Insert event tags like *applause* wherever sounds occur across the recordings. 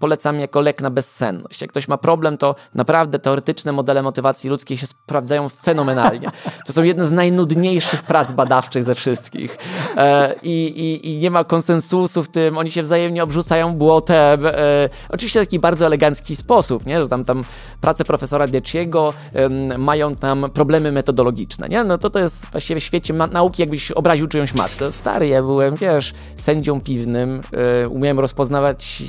polecam jako lek na bezsenność. Jak ktoś ma problem, to naprawdę teoretyczne modele motywacji ludzkiej się sprawdzają fenomenalnie. *laughs* To są jedne z najnudniejszych prac badawczych ze wszystkich. E, i, i, i, nie ma konsensusu w tym, oni się wzajemnie obrzucają błotem. E, oczywiście w taki bardzo elegancki sposób, nie? że tam, tam prace profesora Dieciego e, mają tam problemy metodologiczne. Nie? No to to jest właściwie w świecie nauki, jakbyś obraził czyjąś matkę. Stary ja byłem, wiesz, sędzią piwnym, e, umiałem rozpoznawać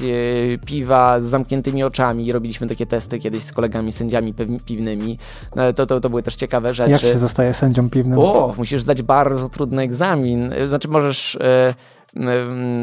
e, piwo piwa z zamkniętymi oczami. Robiliśmy takie testy kiedyś z kolegami sędziami piwnymi, no ale to, to, to były też ciekawe rzeczy. Jak się zostaje sędzią piwnym? O, musisz zdać bardzo trudny egzamin. Znaczy możesz... Yy,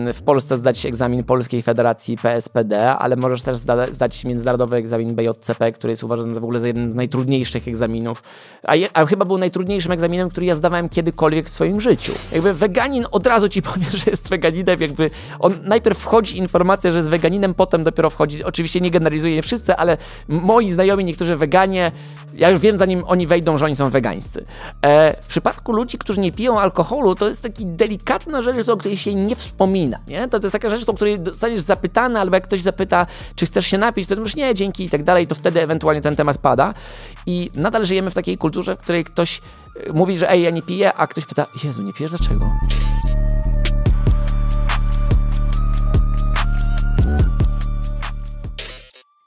Y, w Polsce zdać egzamin Polskiej Federacji PSPD, ale możesz też zdać międzynarodowy egzamin BJCP, który jest uważany w ogóle za jeden z najtrudniejszych egzaminów. A, je, a, chyba był najtrudniejszym egzaminem, który ja zdawałem kiedykolwiek w swoim życiu. Jakby weganin od razu ci *laughs* powie, że jest weganinem, jakby on najpierw wchodzi informacja, że jest weganinem, potem dopiero wchodzi. Oczywiście nie generalizuje nie wszyscy, ale moi znajomi, niektórzy weganie, ja już wiem zanim oni wejdą, że oni są wegańscy. E, w przypadku ludzi, którzy nie piją alkoholu, to jest taki delikatna rzecz, to której się nie wspomina, nie? To, to jest taka rzecz, o której zostaniesz zapytany, albo jak ktoś zapyta, czy chcesz się napić, to już nie, dzięki i tak dalej, to wtedy ewentualnie ten temat pada. I nadal żyjemy w takiej kulturze, w której ktoś y, mówi, że ej, ja nie piję, a ktoś pyta, Jezu, nie pijesz, dlaczego?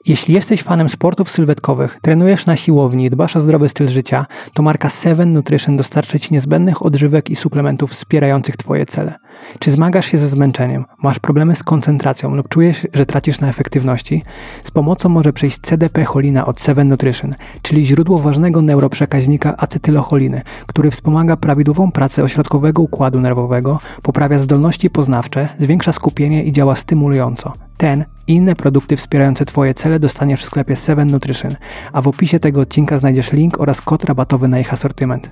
Jeśli jesteś fanem sportów sylwetkowych, trenujesz na siłowni, dbasz o zdrowy styl życia, to marka Seven Nutrition dostarczy Ci niezbędnych odżywek i suplementów wspierających Twoje cele. Czy zmagasz się ze zmęczeniem, masz problemy z koncentracją lub czujesz, że tracisz na efektywności? Z pomocą może przyjść CDP cholina od Seven Nutrition, czyli źródło ważnego neuroprzekaźnika acetylocholiny, który wspomaga prawidłową pracę ośrodkowego układu nerwowego, poprawia zdolności poznawcze, zwiększa skupienie i działa stymulująco. Ten i inne produkty wspierające Twoje cele dostaniesz w sklepie 7 Nutrition, a w opisie tego odcinka znajdziesz link oraz kod rabatowy na ich asortyment.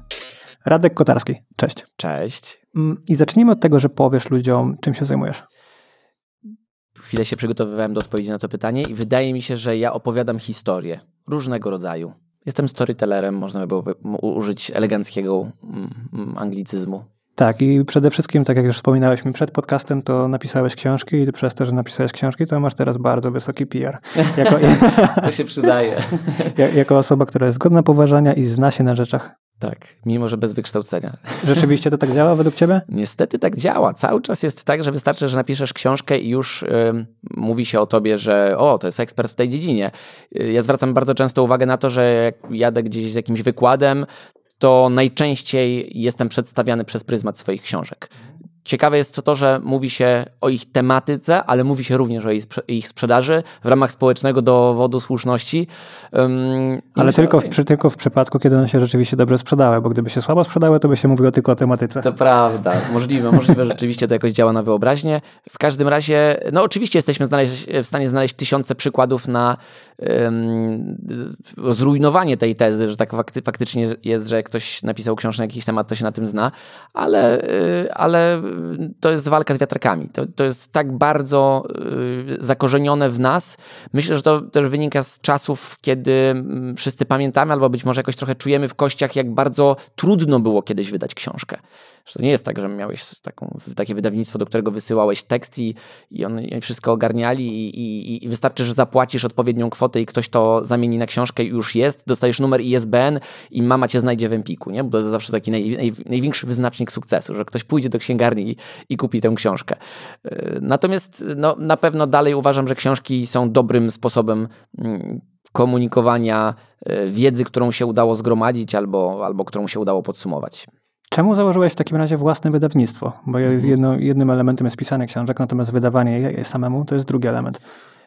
Radek Kotarski, cześć. Cześć. Mm, I zacznijmy od tego, że powiesz ludziom, czym się zajmujesz. Chwilę się przygotowywałem do odpowiedzi na to pytanie i wydaje mi się, że ja opowiadam historię różnego rodzaju. Jestem storytellerem, można by było użyć eleganckiego mm, mm, anglicyzmu. Tak, i przede wszystkim, tak jak już wspominałeś mi przed podcastem, to napisałeś książki i przez to, że napisałeś książki, to masz teraz bardzo wysoki PR. Jako, *laughs* to się przydaje. jako osoba, która jest godna poważania i zna się na rzeczach. Tak, mimo że bez wykształcenia. Rzeczywiście to tak działa według ciebie? Niestety tak działa. Cały czas jest tak, że wystarczy, że napiszesz książkę i już mówi się o tobie, że o, to jest ekspert w tej dziedzinie. Y, ja zwracam bardzo często uwagę na to, że jak jadę gdzieś z jakimś wykładem, to najczęściej jestem przedstawiany przez pryzmat swoich książek. Ciekawe jest to, że mówi się o ich tematyce, ale mówi się również o ich, sprzedaży w ramach społecznego dowodu słuszności. Um, ale tylko, w, przy, tylko w przypadku, kiedy one się rzeczywiście dobrze sprzedały, bo gdyby się słabo sprzedały, to by się mówiło tylko o tematyce. To prawda, możliwe, możliwe, rzeczywiście to jakoś działa na wyobraźnię. W każdym razie, no oczywiście jesteśmy znaleźć, w stanie znaleźć tysiące przykładów na um, zrujnowanie tej tezy, że tak fakty, faktycznie jest, że ktoś napisał książkę na jakiś temat, to się na tym zna, ale, y, ale to jest walka z wiatrakami. To, to jest tak bardzo y, zakorzenione w nas. Myślę, że to też wynika z czasów, kiedy mm, wszyscy pamiętamy, albo być może jakoś trochę czujemy w kościach, jak bardzo trudno było kiedyś wydać książkę. Że to nie jest tak, że miałeś taką, takie wydawnictwo, do którego wysyłałeś tekst i, i wszystko ogarniali i, i, i, wystarczy, że zapłacisz odpowiednią kwotę i ktoś to zamieni na książkę i już jest, dostajesz numer ISBN i mama cię znajdzie w Empiku, nie? Bo to jest zawsze taki naj, naj, największy wyznacznik sukcesu, że ktoś pójdzie do księgarni i, i kupi tę książkę. E, natomiast no, na pewno dalej uważam, że książki są dobrym sposobem mm, komunikowania e, wiedzy, którą się udało zgromadzić albo, albo którą się udało podsumować. Czemu założyłeś w takim razie własne wydawnictwo? Bo mhm. jedno, jednym elementem jest pisanie książek, natomiast wydawanie je samemu to jest drugi element.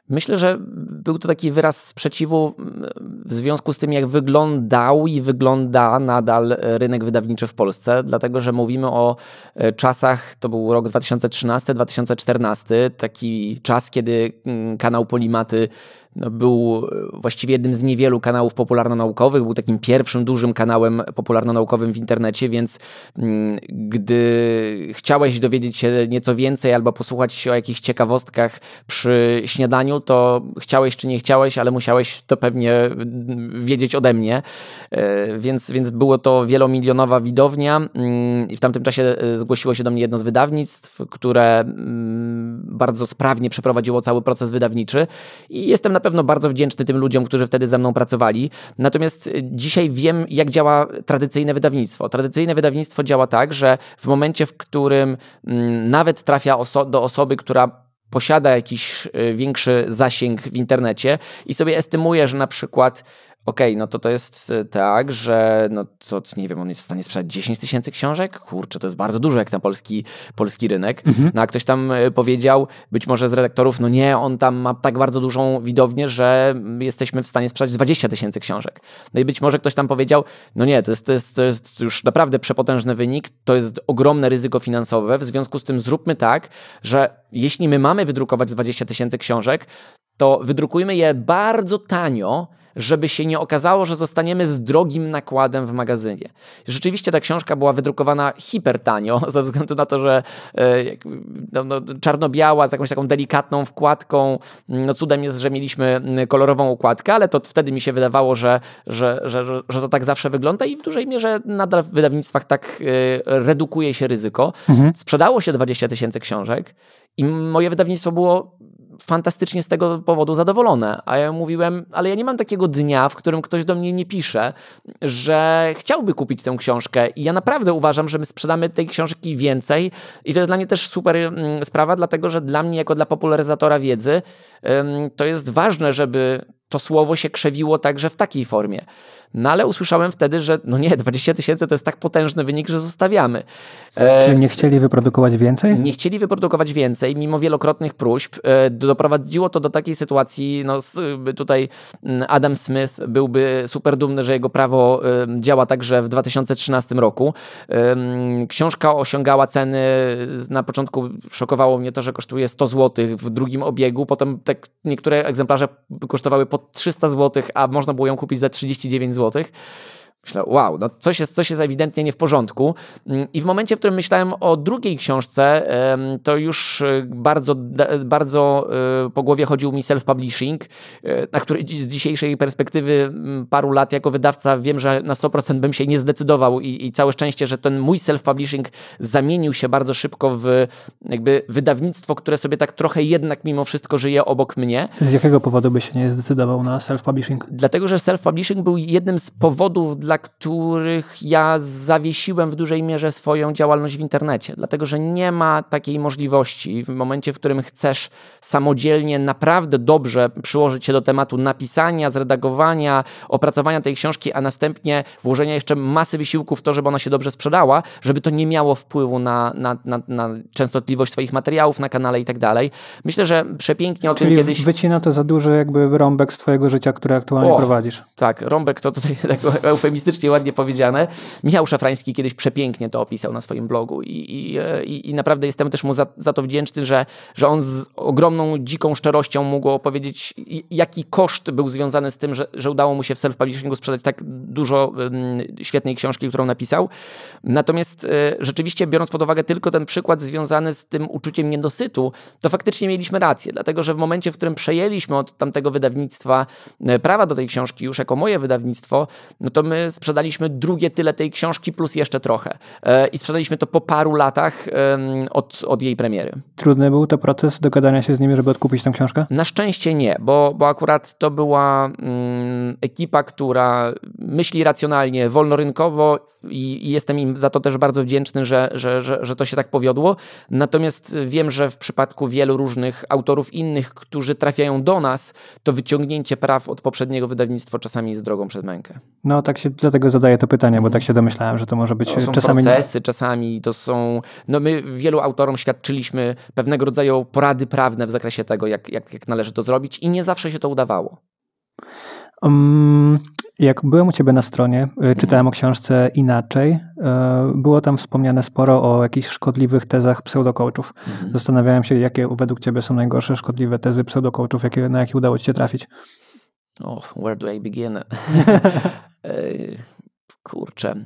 Myślę, że był to taki wyraz sprzeciwu mm, w związku z tym, jak wyglądał i wygląda nadal e, rynek wydawniczy w Polsce, dlatego że mówimy o e, czasach, to był rok 2013-2014, taki czas, kiedy mm, kanał Polimaty no, był e, właściwie jednym z niewielu kanałów popularno-naukowych, był takim pierwszym dużym kanałem popularno-naukowym w internecie, więc mm, gdy chciałeś dowiedzieć się nieco więcej albo posłuchać o jakichś ciekawostkach przy śniadaniu, to chciałeś czy nie chciałeś, ale musiałeś to pewnie wiedzieć ode mnie. E, więc, więc było to wielomilionowa widownia mm, i w tamtym czasie e, zgłosiło się do mnie jedno z wydawnictw, które mm, bardzo sprawnie przeprowadziło cały proces wydawniczy i jestem na pewno bardzo wdzięczny tym ludziom, którzy wtedy ze mną pracowali. Natomiast e, dzisiaj wiem, jak działa tradycyjne wydawnictwo. Tradycyjne wydawnictwo działa tak, że w momencie, w którym mm, nawet trafia oso do osoby, która posiada jakiś y, większy zasięg w internecie i sobie estymuje, że na przykład Okej, okay, no to to jest e, tak, że no to, nie wiem, on jest w stanie sprzedać 10 tysięcy książek? Kurczę, to jest bardzo dużo jak na polski, polski rynek. Mhm. No a ktoś tam e, powiedział, być może z redaktorów, no nie, on tam ma tak bardzo dużą widownię, że mm, jesteśmy w stanie sprzedać 20 tysięcy książek. No i być może ktoś tam powiedział, no nie, to jest, to, jest, to jest już naprawdę przepotężny wynik, to jest ogromne ryzyko finansowe, w związku z tym zróbmy tak, że jeśli my mamy wydrukować 20 tysięcy książek, to wydrukujmy je bardzo tanio, żeby się nie okazało, że zostaniemy z drogim nakładem w magazynie. Rzeczywiście ta książka była wydrukowana hipertanio, *laughs* ze względu na to, że e, no, no, czarno-biała, z jakąś taką delikatną wkładką. No, cudem jest, że mieliśmy kolorową układkę, ale to wtedy mi się wydawało, że, że, że, że to tak zawsze wygląda i w dużej mierze nadal w wydawnictwach tak e, redukuje się ryzyko. Mhm. Sprzedało się 20 tysięcy książek i moje wydawnictwo było fantastycznie z tego powodu zadowolone. A ja mówiłem, ale ja nie mam takiego dnia, w którym ktoś do mnie nie pisze, że chciałby kupić tę książkę. I ja naprawdę uważam, że my sprzedamy tej książki więcej. I to jest dla mnie też super mm, sprawa, dlatego że dla mnie, jako dla popularyzatora wiedzy, to jest ważne, żeby to słowo się krzewiło także w takiej formie. No ale usłyszałem wtedy, że no nie, 20 tysięcy to jest tak potężny wynik, że zostawiamy. E, Czyli nie chcieli wyprodukować więcej? Nie chcieli wyprodukować więcej, mimo wielokrotnych próśb. E, doprowadziło to do takiej sytuacji, no tutaj mm, Adam Smith byłby super dumny, że jego prawo działa także w 2013 roku. Książka osiągała ceny, na początku szokowało mnie to, że kosztuje 100 zł w drugim obiegu, potem te niektóre egzemplarze kosztowały po 300 zł, a można było ją kupić za 39 zł. złotych. Myślę, wow, no coś jest, coś jest ewidentnie nie w porządku. Mm, I w momencie, w którym myślałem o drugiej książce, to już e, bardzo, bardzo e, po głowie chodził mi self-publishing, e, na który z dzisiejszej perspektywy mm, paru lat jako wydawca wiem, że na 100% bym się nie zdecydował i, i całe szczęście, że ten mój self-publishing zamienił się bardzo szybko w jakby wydawnictwo, które sobie tak trochę jednak mimo wszystko żyje obok mnie. Z jakiego powodu by się nie zdecydował na self-publishing? Dlatego, że self-publishing był jednym z powodów, dla dla których ja zawiesiłem w dużej mierze swoją działalność w internecie, dlatego że nie ma takiej możliwości w momencie, w którym chcesz samodzielnie naprawdę dobrze przyłożyć się do tematu napisania, zredagowania, opracowania tej książki, a następnie włożenia jeszcze masy wysiłku w to, żeby ona się dobrze sprzedała, żeby to nie miało wpływu na, na, na, na częstotliwość Twoich materiałów na kanale i tak dalej. Myślę, że przepięknie o Czyli tym kiedyś. Wycina to za duży jakby rąbek z Twojego życia, które aktualnie o, prowadzisz. Tak, rąbek to tutaj *laughs* eufemizm eufemistycznie ładnie powiedziane. Michał Szafrański kiedyś przepięknie to opisał na swoim blogu i, i, e, i, i naprawdę jestem też mu za, za to wdzięczny, że, że on z ogromną, dziką szczerością mógł opowiedzieć, jaki koszt był związany z tym, że, że udało mu się w self-publishingu sprzedać tak dużo świetnej książki, którą napisał. Natomiast e, rzeczywiście, biorąc pod uwagę tylko ten przykład związany z tym uczuciem niedosytu, to faktycznie mieliśmy rację, dlatego że w momencie, w którym przejęliśmy od tamtego wydawnictwa e, prawa do tej książki już jako moje wydawnictwo, no to my sprzedaliśmy drugie tyle tej książki plus jeszcze trochę. E, I sprzedaliśmy to po paru latach od, od jej premiery. Trudny był to proces dogadania się z nimi, żeby odkupić tę książkę? Na szczęście nie, bo, bo akurat to była mm, ekipa, która myśli racjonalnie, wolnorynkowo i, i, jestem im za to też bardzo wdzięczny, że, że, że, że to się tak powiodło. Natomiast wiem, że w przypadku wielu różnych autorów innych, którzy trafiają do nas, to wyciągnięcie praw od poprzedniego wydawnictwa czasami jest drogą przed mękę. No tak się dlatego zadaję to pytanie, bo mhm. tak się domyślałem, że to może być to są czasami... procesy, czasami to są... No my wielu autorom świadczyliśmy pewnego rodzaju porady prawne w zakresie tego, jak, jak, jak należy to zrobić i nie zawsze się to udawało. Um, jak byłem u Ciebie na stronie, y, mhm. czytałem o książce inaczej. Y, było tam wspomniane sporo o jakichś szkodliwych tezach pseudokołczów. Mhm. Zastanawiałem się, jakie według Ciebie są najgorsze szkodliwe tezy pseudokołczów, jakie, na jakie udało Ci się trafić. Och, where do I begin? *laughs* E, kurczę.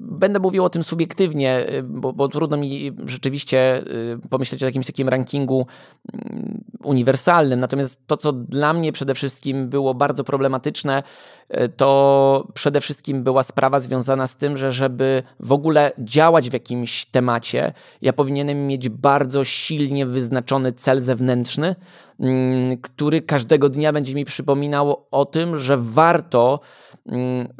Będę mówił o tym subiektywnie, y, bo, bo, trudno mi rzeczywiście y, pomyśleć o jakimś takim rankingu mm, uniwersalnym. Natomiast to, co dla mnie przede wszystkim było bardzo problematyczne, y, to przede wszystkim była sprawa związana z tym, że żeby w ogóle działać w jakimś temacie, ja powinienem mieć bardzo silnie wyznaczony cel zewnętrzny, mm, który każdego dnia będzie mi przypominał o tym, że warto mm,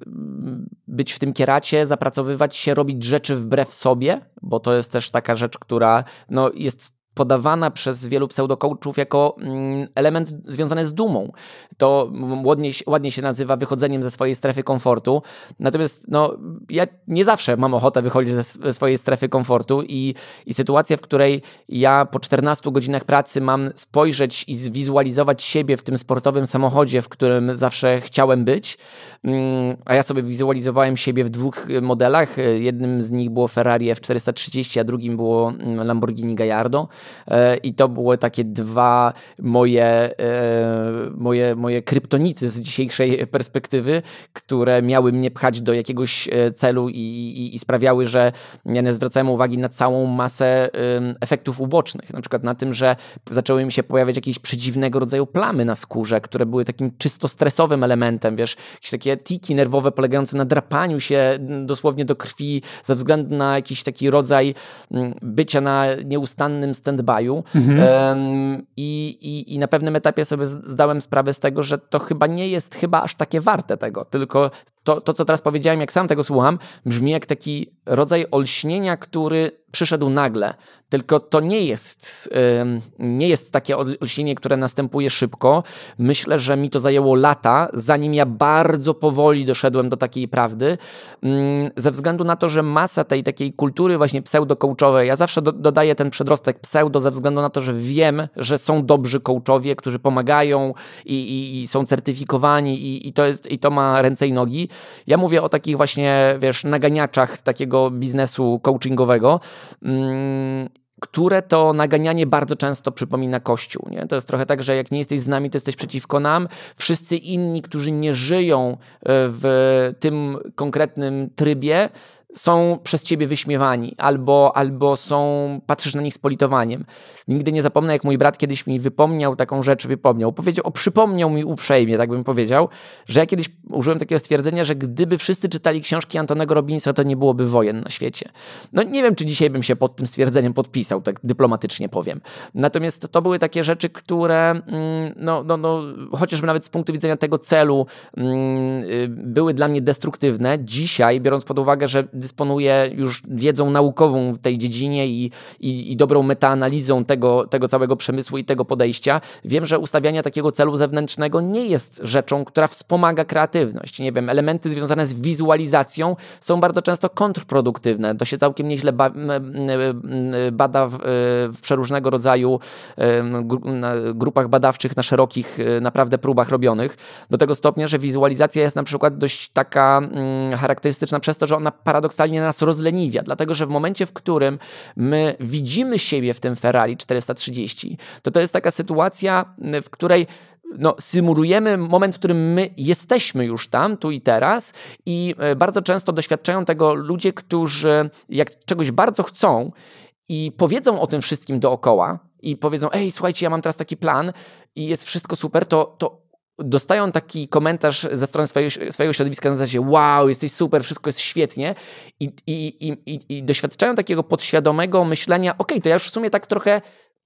być w tym kieracie, pracowywać się, robić rzeczy wbrew sobie, bo to jest też taka rzecz, która no, jest podawana przez wielu pseudokołczów jako mm, element związany z dumą. To ładnie, ładnie się nazywa wychodzeniem ze swojej strefy komfortu. Natomiast no, ja nie zawsze mam ochotę wychodzić ze swojej strefy komfortu i, i sytuacja, w której ja po 14 godzinach pracy mam spojrzeć i zwizualizować siebie w tym sportowym samochodzie, w którym zawsze chciałem być, mm, a ja sobie wizualizowałem siebie w dwóch modelach. Jednym z nich było Ferrari F430, a drugim było mm, Lamborghini Gallardo. E, I to były takie dwa moje, e, moje, moje kryptonicy z dzisiejszej perspektywy, które miały mnie pchać do jakiegoś e, celu i, i, i sprawiały, że ja nie zwracałem uwagi na całą masę efektów ubocznych. Na przykład na tym, że zaczęły mi się pojawiać jakieś przedziwnego rodzaju plamy na skórze, które były takim czysto stresowym elementem, wiesz, jakieś takie tiki nerwowe polegające na drapaniu się mm, dosłownie do krwi ze względu na jakiś taki rodzaj mm, bycia na nieustannym stan stand mhm. um, i, i, i na pewnym etapie sobie zdałem sprawę z tego, że to chyba nie jest chyba aż takie warte tego, tylko to, to co teraz powiedziałem, jak sam tego słucham, brzmi jak taki rodzaj olśnienia, który przyszedł nagle. Tylko to nie jest, nie jest takie olśnienie, które następuje szybko. Myślę, że mi to zajęło lata, zanim ja bardzo powoli doszedłem do takiej prawdy, mm, ze względu na to, że masa tej takiej kultury właśnie pseudo-coachowej, ja zawsze do, dodaję ten przedrostek pseudo ze względu na to, że wiem, że są dobrzy coachowie, którzy pomagają i, i, i są certyfikowani i, i, to jest, i to ma ręce i nogi. Ja mówię o takich właśnie, wiesz, naganiaczach takiego biznesu coachingowego, Mm, które to naganianie bardzo często przypomina Kościół. Nie? To jest trochę tak, że jak nie jesteś z nami, to jesteś przeciwko nam. Wszyscy inni, którzy nie żyją e, w tym konkretnym trybie, są przez ciebie wyśmiewani, albo, albo są, patrzysz na nich z politowaniem. Nigdy nie zapomnę, jak mój brat kiedyś mi wypomniał taką rzecz, wypomniał, powiedział, o, przypomniał mi uprzejmie, tak bym powiedział, że ja kiedyś użyłem takiego stwierdzenia, że gdyby wszyscy czytali książki Antonego Robinsa, to nie byłoby wojen na świecie. No nie wiem, czy dzisiaj bym się pod tym stwierdzeniem podpisał, tak dyplomatycznie powiem. Natomiast to były takie rzeczy, które, mm, no, no, no chociażby nawet z punktu widzenia tego celu, mm, y, były dla mnie destruktywne. Dzisiaj, biorąc pod uwagę, że dysponuje już wiedzą naukową w tej dziedzinie i, i, i dobrą metaanalizą tego, tego całego przemysłu i tego podejścia, wiem, że ustawianie takiego celu zewnętrznego nie jest rzeczą, która wspomaga kreatywność. Nie wiem, elementy związane z wizualizacją są bardzo często kontrproduktywne. To się całkiem nieźle ba bada w, w przeróżnego rodzaju grupach badawczych na szerokich e, naprawdę próbach robionych. Do tego stopnia, że wizualizacja jest na przykład dość taka mm, charakterystyczna przez to, że ona paradoksalnie paradoksalnie nas rozleniwia, dlatego że w momencie, w którym my widzimy siebie w tym Ferrari 430, to to jest taka sytuacja, w której no, symulujemy moment, w którym my jesteśmy już tam, tu i teraz, i e, bardzo często doświadczają tego ludzie, którzy jak czegoś bardzo chcą i powiedzą o tym wszystkim dookoła i powiedzą: Ej, słuchajcie, ja mam teraz taki plan i jest wszystko super, to, to dostają taki komentarz ze strony swojego, swojego środowiska na zasadzie wow, jesteś super, wszystko jest świetnie i, i, i, i doświadczają takiego podświadomego myślenia, okej, okay, to ja już w sumie tak trochę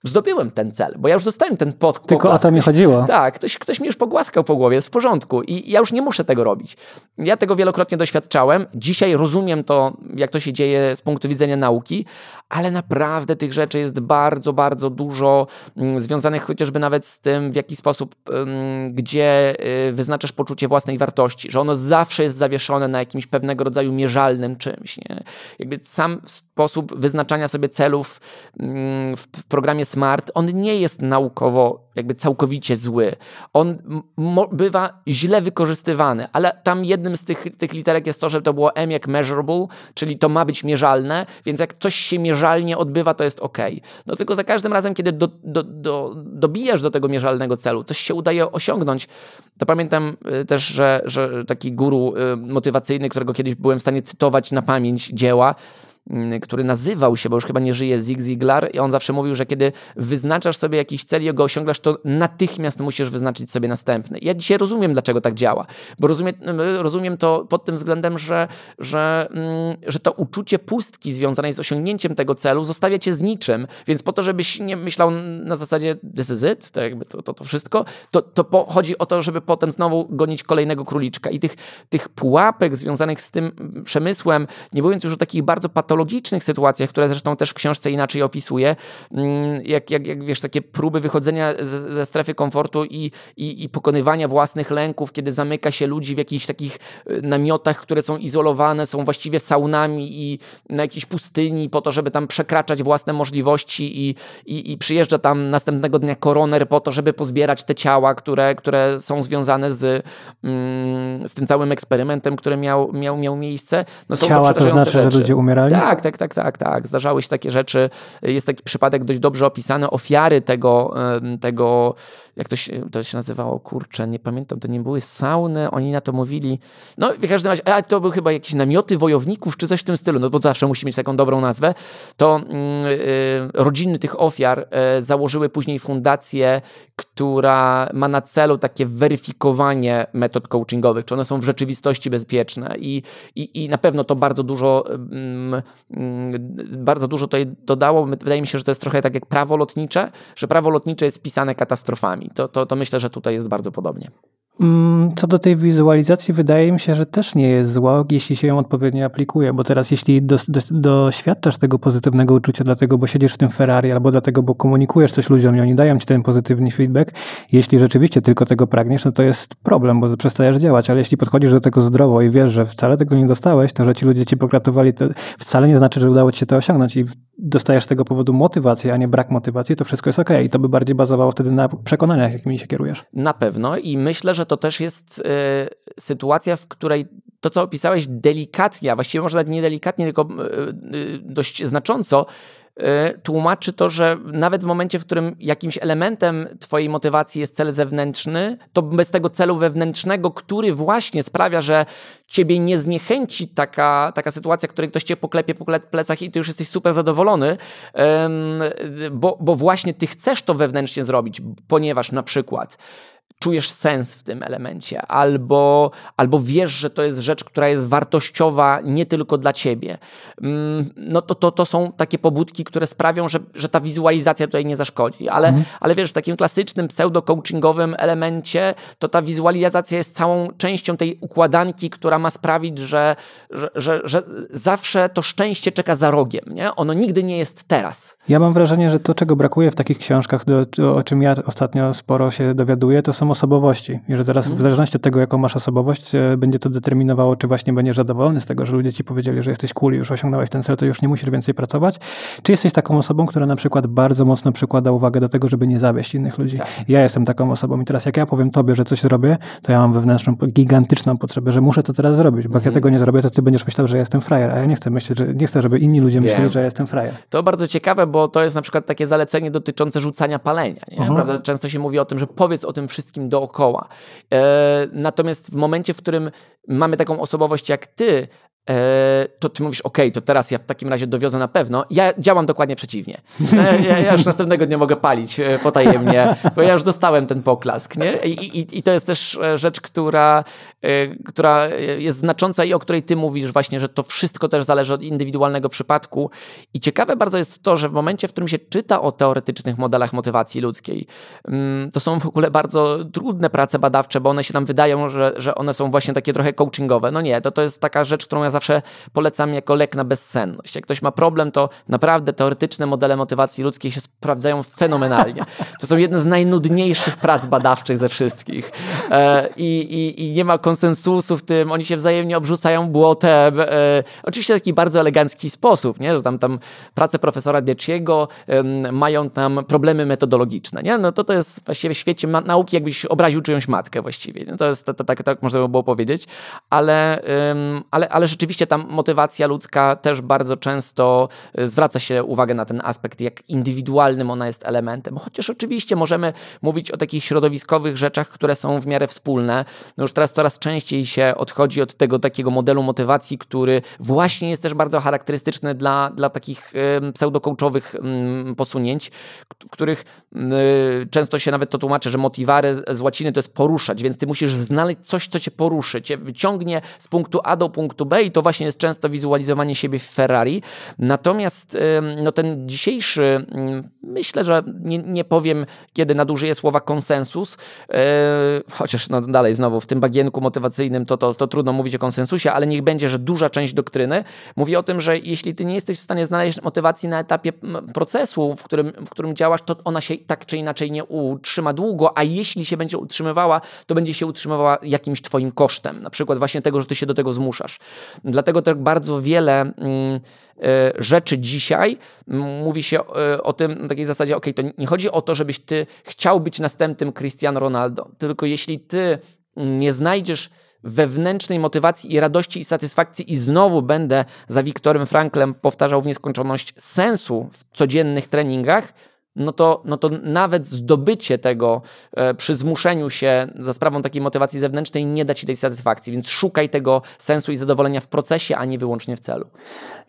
zdobyłem ten cel, bo ja już dostałem ten pod. Tylko a o to mi chodziło. Tak, ktoś, ktoś mi już pogłaskał po głowie, jest w porządku i ja już nie muszę tego robić. Ja tego wielokrotnie doświadczałem. Dzisiaj rozumiem to, jak to się dzieje z punktu widzenia nauki, ale naprawdę tych rzeczy jest bardzo, bardzo dużo mm, związanych chociażby nawet z tym, w jaki sposób, gdzie y, wyznaczasz poczucie własnej wartości, że ono zawsze jest zawieszone na jakimś pewnego rodzaju mierzalnym czymś. Nie? Jakby sam sposób wyznaczania sobie celów mm, w programie Smart, on nie jest naukowo jakby całkowicie zły. On bywa źle wykorzystywany, ale tam jednym z tych, tych literek jest to, że to było M jak measurable, czyli to ma być mierzalne, więc jak coś się mierzalnie odbywa, to jest ok. No tylko za każdym razem, kiedy do, do, do, dobijasz do tego mierzalnego celu, coś się udaje osiągnąć, to pamiętam y, też, że, że taki guru y, motywacyjny, którego kiedyś byłem w stanie cytować na pamięć dzieła, Mm, który nazywał się, bo już chyba nie żyje, Zig Ziglar i on zawsze mówił, że kiedy wyznaczasz sobie jakiś cel i go osiągasz, to natychmiast musisz wyznaczyć sobie następny. Ja dzisiaj rozumiem, dlaczego tak działa, bo rozumiem, rozumiem to pod tym względem, że, że, mm, że to uczucie pustki związane z osiągnięciem tego celu zostawia cię z niczym, więc po to, żebyś nie myślał na zasadzie this is it, to, jakby to, to, to wszystko, to, to po, chodzi o to, żeby potem znowu gonić kolejnego króliczka i tych, tych pułapek związanych z tym mm, przemysłem, nie mówiąc już o takich bardzo patologicznych patologicznych sytuacjach, które zresztą też w książce inaczej opisuje, mm, jak, jak, jak wiesz, takie próby wychodzenia ze, ze strefy komfortu i, i, i pokonywania własnych lęków, kiedy zamyka się ludzi w jakichś takich y, namiotach, które są izolowane, są właściwie saunami i na jakiejś pustyni po to, żeby tam przekraczać własne możliwości i, i, i przyjeżdża tam następnego dnia koroner po to, żeby pozbierać te ciała, które, które są związane z, mm, z tym całym eksperymentem, który miał, miał, miał miejsce. No, są ciała to, znaczy, rzeczy. że ludzie umierali? Tak, tak, tak, tak, tak. Zdarzały się takie rzeczy. Jest taki przypadek dość dobrze opisany ofiary tego, tego jak to się, to się nazywało, kurczę, nie pamiętam, to nie były sauny, oni na to mówili, no w każdym razie, a to były chyba jakieś namioty wojowników, czy coś w tym stylu, no bo zawsze musi mieć taką dobrą nazwę, to yy, rodziny tych ofiar yy, założyły później fundację, która ma na celu takie weryfikowanie metod coachingowych, czy one są w rzeczywistości bezpieczne i, i, i na pewno to bardzo dużo mm, mm, bardzo dużo to dodało. Wydaje mi się, że to jest trochę tak jak prawo lotnicze, że prawo lotnicze jest pisane katastrofami. To, to, to myślę, że tutaj jest bardzo podobnie. Mm, co do tej wizualizacji, wydaje mi się, że też nie jest zła, jeśli się ją odpowiednio aplikuje, bo teraz jeśli do, doświadczasz tego pozytywnego uczucia, dlatego bo siedzisz w tym Ferrari, albo dlatego bo komunikujesz coś ludziom i oni dają ci ten pozytywny feedback, jeśli rzeczywiście tylko tego pragniesz, no to jest problem, bo przestajesz działać, ale jeśli podchodzisz do tego zdrowo i wiesz, że wcale tego nie dostałeś, to że ci ludzie ci pokratowali, to wcale nie znaczy, że udało ci się to osiągnąć i dostajesz z tego powodu motywację, a nie brak motywacji, to wszystko jest ok i to by bardziej bazowało wtedy na przekonaniach, jakimi się kierujesz. Na pewno i myślę, że to to też jest y, sytuacja, w której to, co opisałeś delikatnie, a właściwie może nawet nie delikatnie, tylko y, dość znacząco, tłumaczy to, że nawet w momencie, w którym jakimś elementem Twojej motywacji jest cel zewnętrzny, to bez tego celu wewnętrznego, który właśnie sprawia, że Ciebie nie zniechęci taka, taka sytuacja, w której ktoś Cię poklepie po plecach i Ty już jesteś super zadowolony, bo, bo właśnie Ty chcesz to wewnętrznie zrobić, ponieważ na przykład czujesz sens w tym elemencie, albo, albo wiesz, że to jest rzecz, która jest wartościowa nie tylko dla ciebie. Mm, no to, to, to są takie pobudki, które sprawią, że, że ta wizualizacja tutaj nie zaszkodzi. Ale, mhm. ale wiesz, w takim klasycznym pseudo-coachingowym elemencie to ta wizualizacja jest całą częścią tej układanki, która ma sprawić, że, że, że, że zawsze to szczęście czeka za rogiem. Nie? Ono nigdy nie jest teraz. Ja mam wrażenie, że to, czego brakuje w takich książkach, do, o czym ja ostatnio sporo się dowiaduję, to są osobowości i że teraz w mhm. zależności od tego, jaką masz osobowość, e, będzie to determinowało, czy właśnie będziesz zadowolony z tego, że ludzie ci powiedzieli, że jesteś cool, już osiągnąłeś ten cel, to już nie musisz więcej pracować, czy jesteś taką osobą, która na przykład bardzo mocno przykłada uwagę do tego, żeby nie zawieść innych ludzi. Tak. Ja jestem taką osobą i teraz jak ja powiem tobie, że coś zrobię, to ja mam wewnętrzną, gigantyczną potrzebę, że muszę to teraz zrobić, bo jak ja mhm. tego nie zrobię, to ty będziesz myślał, że ja jestem frajer, a ja nie chcę myśleć, że, nie chcę, żeby inni ludzie Wiem. myśleli, że ja jestem frajer. To bardzo ciekawe, bo to jest na przykład takie zalecenie dotyczące rzucania palenia, nie? Mhm. Często się mówi o tym, że powiedz o tym wszystkim wszystkim dookoła. E, natomiast w momencie, w którym mamy taką osobowość jak ty, E, to ty mówisz, ok, to teraz ja w takim razie dowiozę na pewno. Ja działam dokładnie przeciwnie. Ja, ja już następnego dnia mogę palić e, potajemnie, bo ja już dostałem ten poklask. Nie? I, i, I, to jest też e, rzecz, która, która jest znacząca i o której ty mówisz właśnie, że to wszystko też zależy od indywidualnego przypadku. I ciekawe bardzo jest to, że w momencie, w którym się czyta o teoretycznych modelach motywacji ludzkiej, mm, to są w ogóle bardzo trudne prace badawcze, bo one się nam wydają, że, że one są właśnie takie trochę coachingowe. No nie, to, to jest taka rzecz, którą ja zawsze polecam jako lek na bezsenność. Jak ktoś ma problem, to naprawdę teoretyczne modele motywacji ludzkiej się sprawdzają fenomenalnie. *laughs* To są jedne z najnudniejszych prac badawczych ze wszystkich. E, i, i, i, nie ma konsensusu w tym, oni się wzajemnie obrzucają błotem. E, oczywiście taki bardzo elegancki sposób, nie? że tam, tam prace profesora Deciego e, mają tam problemy metodologiczne. Nie? No to to jest właściwie w świecie nauki, jakbyś obraził czyjąś matkę właściwie. Nie? To jest tak, tak można by było powiedzieć, ale, ym, ale, ale rzeczywiście rzeczywiście tam motywacja ludzka też bardzo często y, zwraca się uwagę na ten aspekt, jak indywidualnym ona jest elementem. Chociaż oczywiście możemy mówić o takich środowiskowych rzeczach, które są w miarę wspólne. No już teraz coraz częściej się odchodzi od tego takiego modelu motywacji, który właśnie jest też bardzo charakterystyczny dla, dla takich y, pseudokołczowych y, posunięć, w których y, często się nawet to tłumaczy, że motivare z łaciny to jest poruszać, więc ty musisz znaleźć coś, co cię poruszy, cię wyciągnie z punktu A do punktu B i to właśnie jest często wizualizowanie siebie w Ferrari. Natomiast no, ten dzisiejszy, mm, myślę, że nie, nie powiem, kiedy nadużyję słowa konsensus, e, chociaż no, dalej znowu w tym bagienku motywacyjnym to, to, to trudno mówić o konsensusie, ale niech będzie, że duża część doktryny mówi o tym, że jeśli ty nie jesteś w stanie znaleźć motywacji na etapie procesu, w którym, w którym działasz, to ona się tak czy inaczej nie utrzyma długo, a jeśli się będzie utrzymywała, to będzie się utrzymywała jakimś twoim kosztem, na przykład właśnie tego, że ty się do tego zmuszasz. Dlatego tak bardzo wiele mm, e, rzeczy dzisiaj mówi się e, o tym na takiej zasadzie, ok, to nie chodzi o to, żebyś ty chciał być następnym Cristiano Ronaldo, tylko jeśli ty nie znajdziesz wewnętrznej motywacji i radości i satysfakcji i znowu będę za Wiktorem Franklem powtarzał w nieskończoność sensu w codziennych treningach, no to, no to nawet zdobycie tego e, przy zmuszeniu się za sprawą takiej motywacji zewnętrznej nie da ci tej satysfakcji, więc szukaj tego sensu i zadowolenia w procesie, a nie wyłącznie w celu.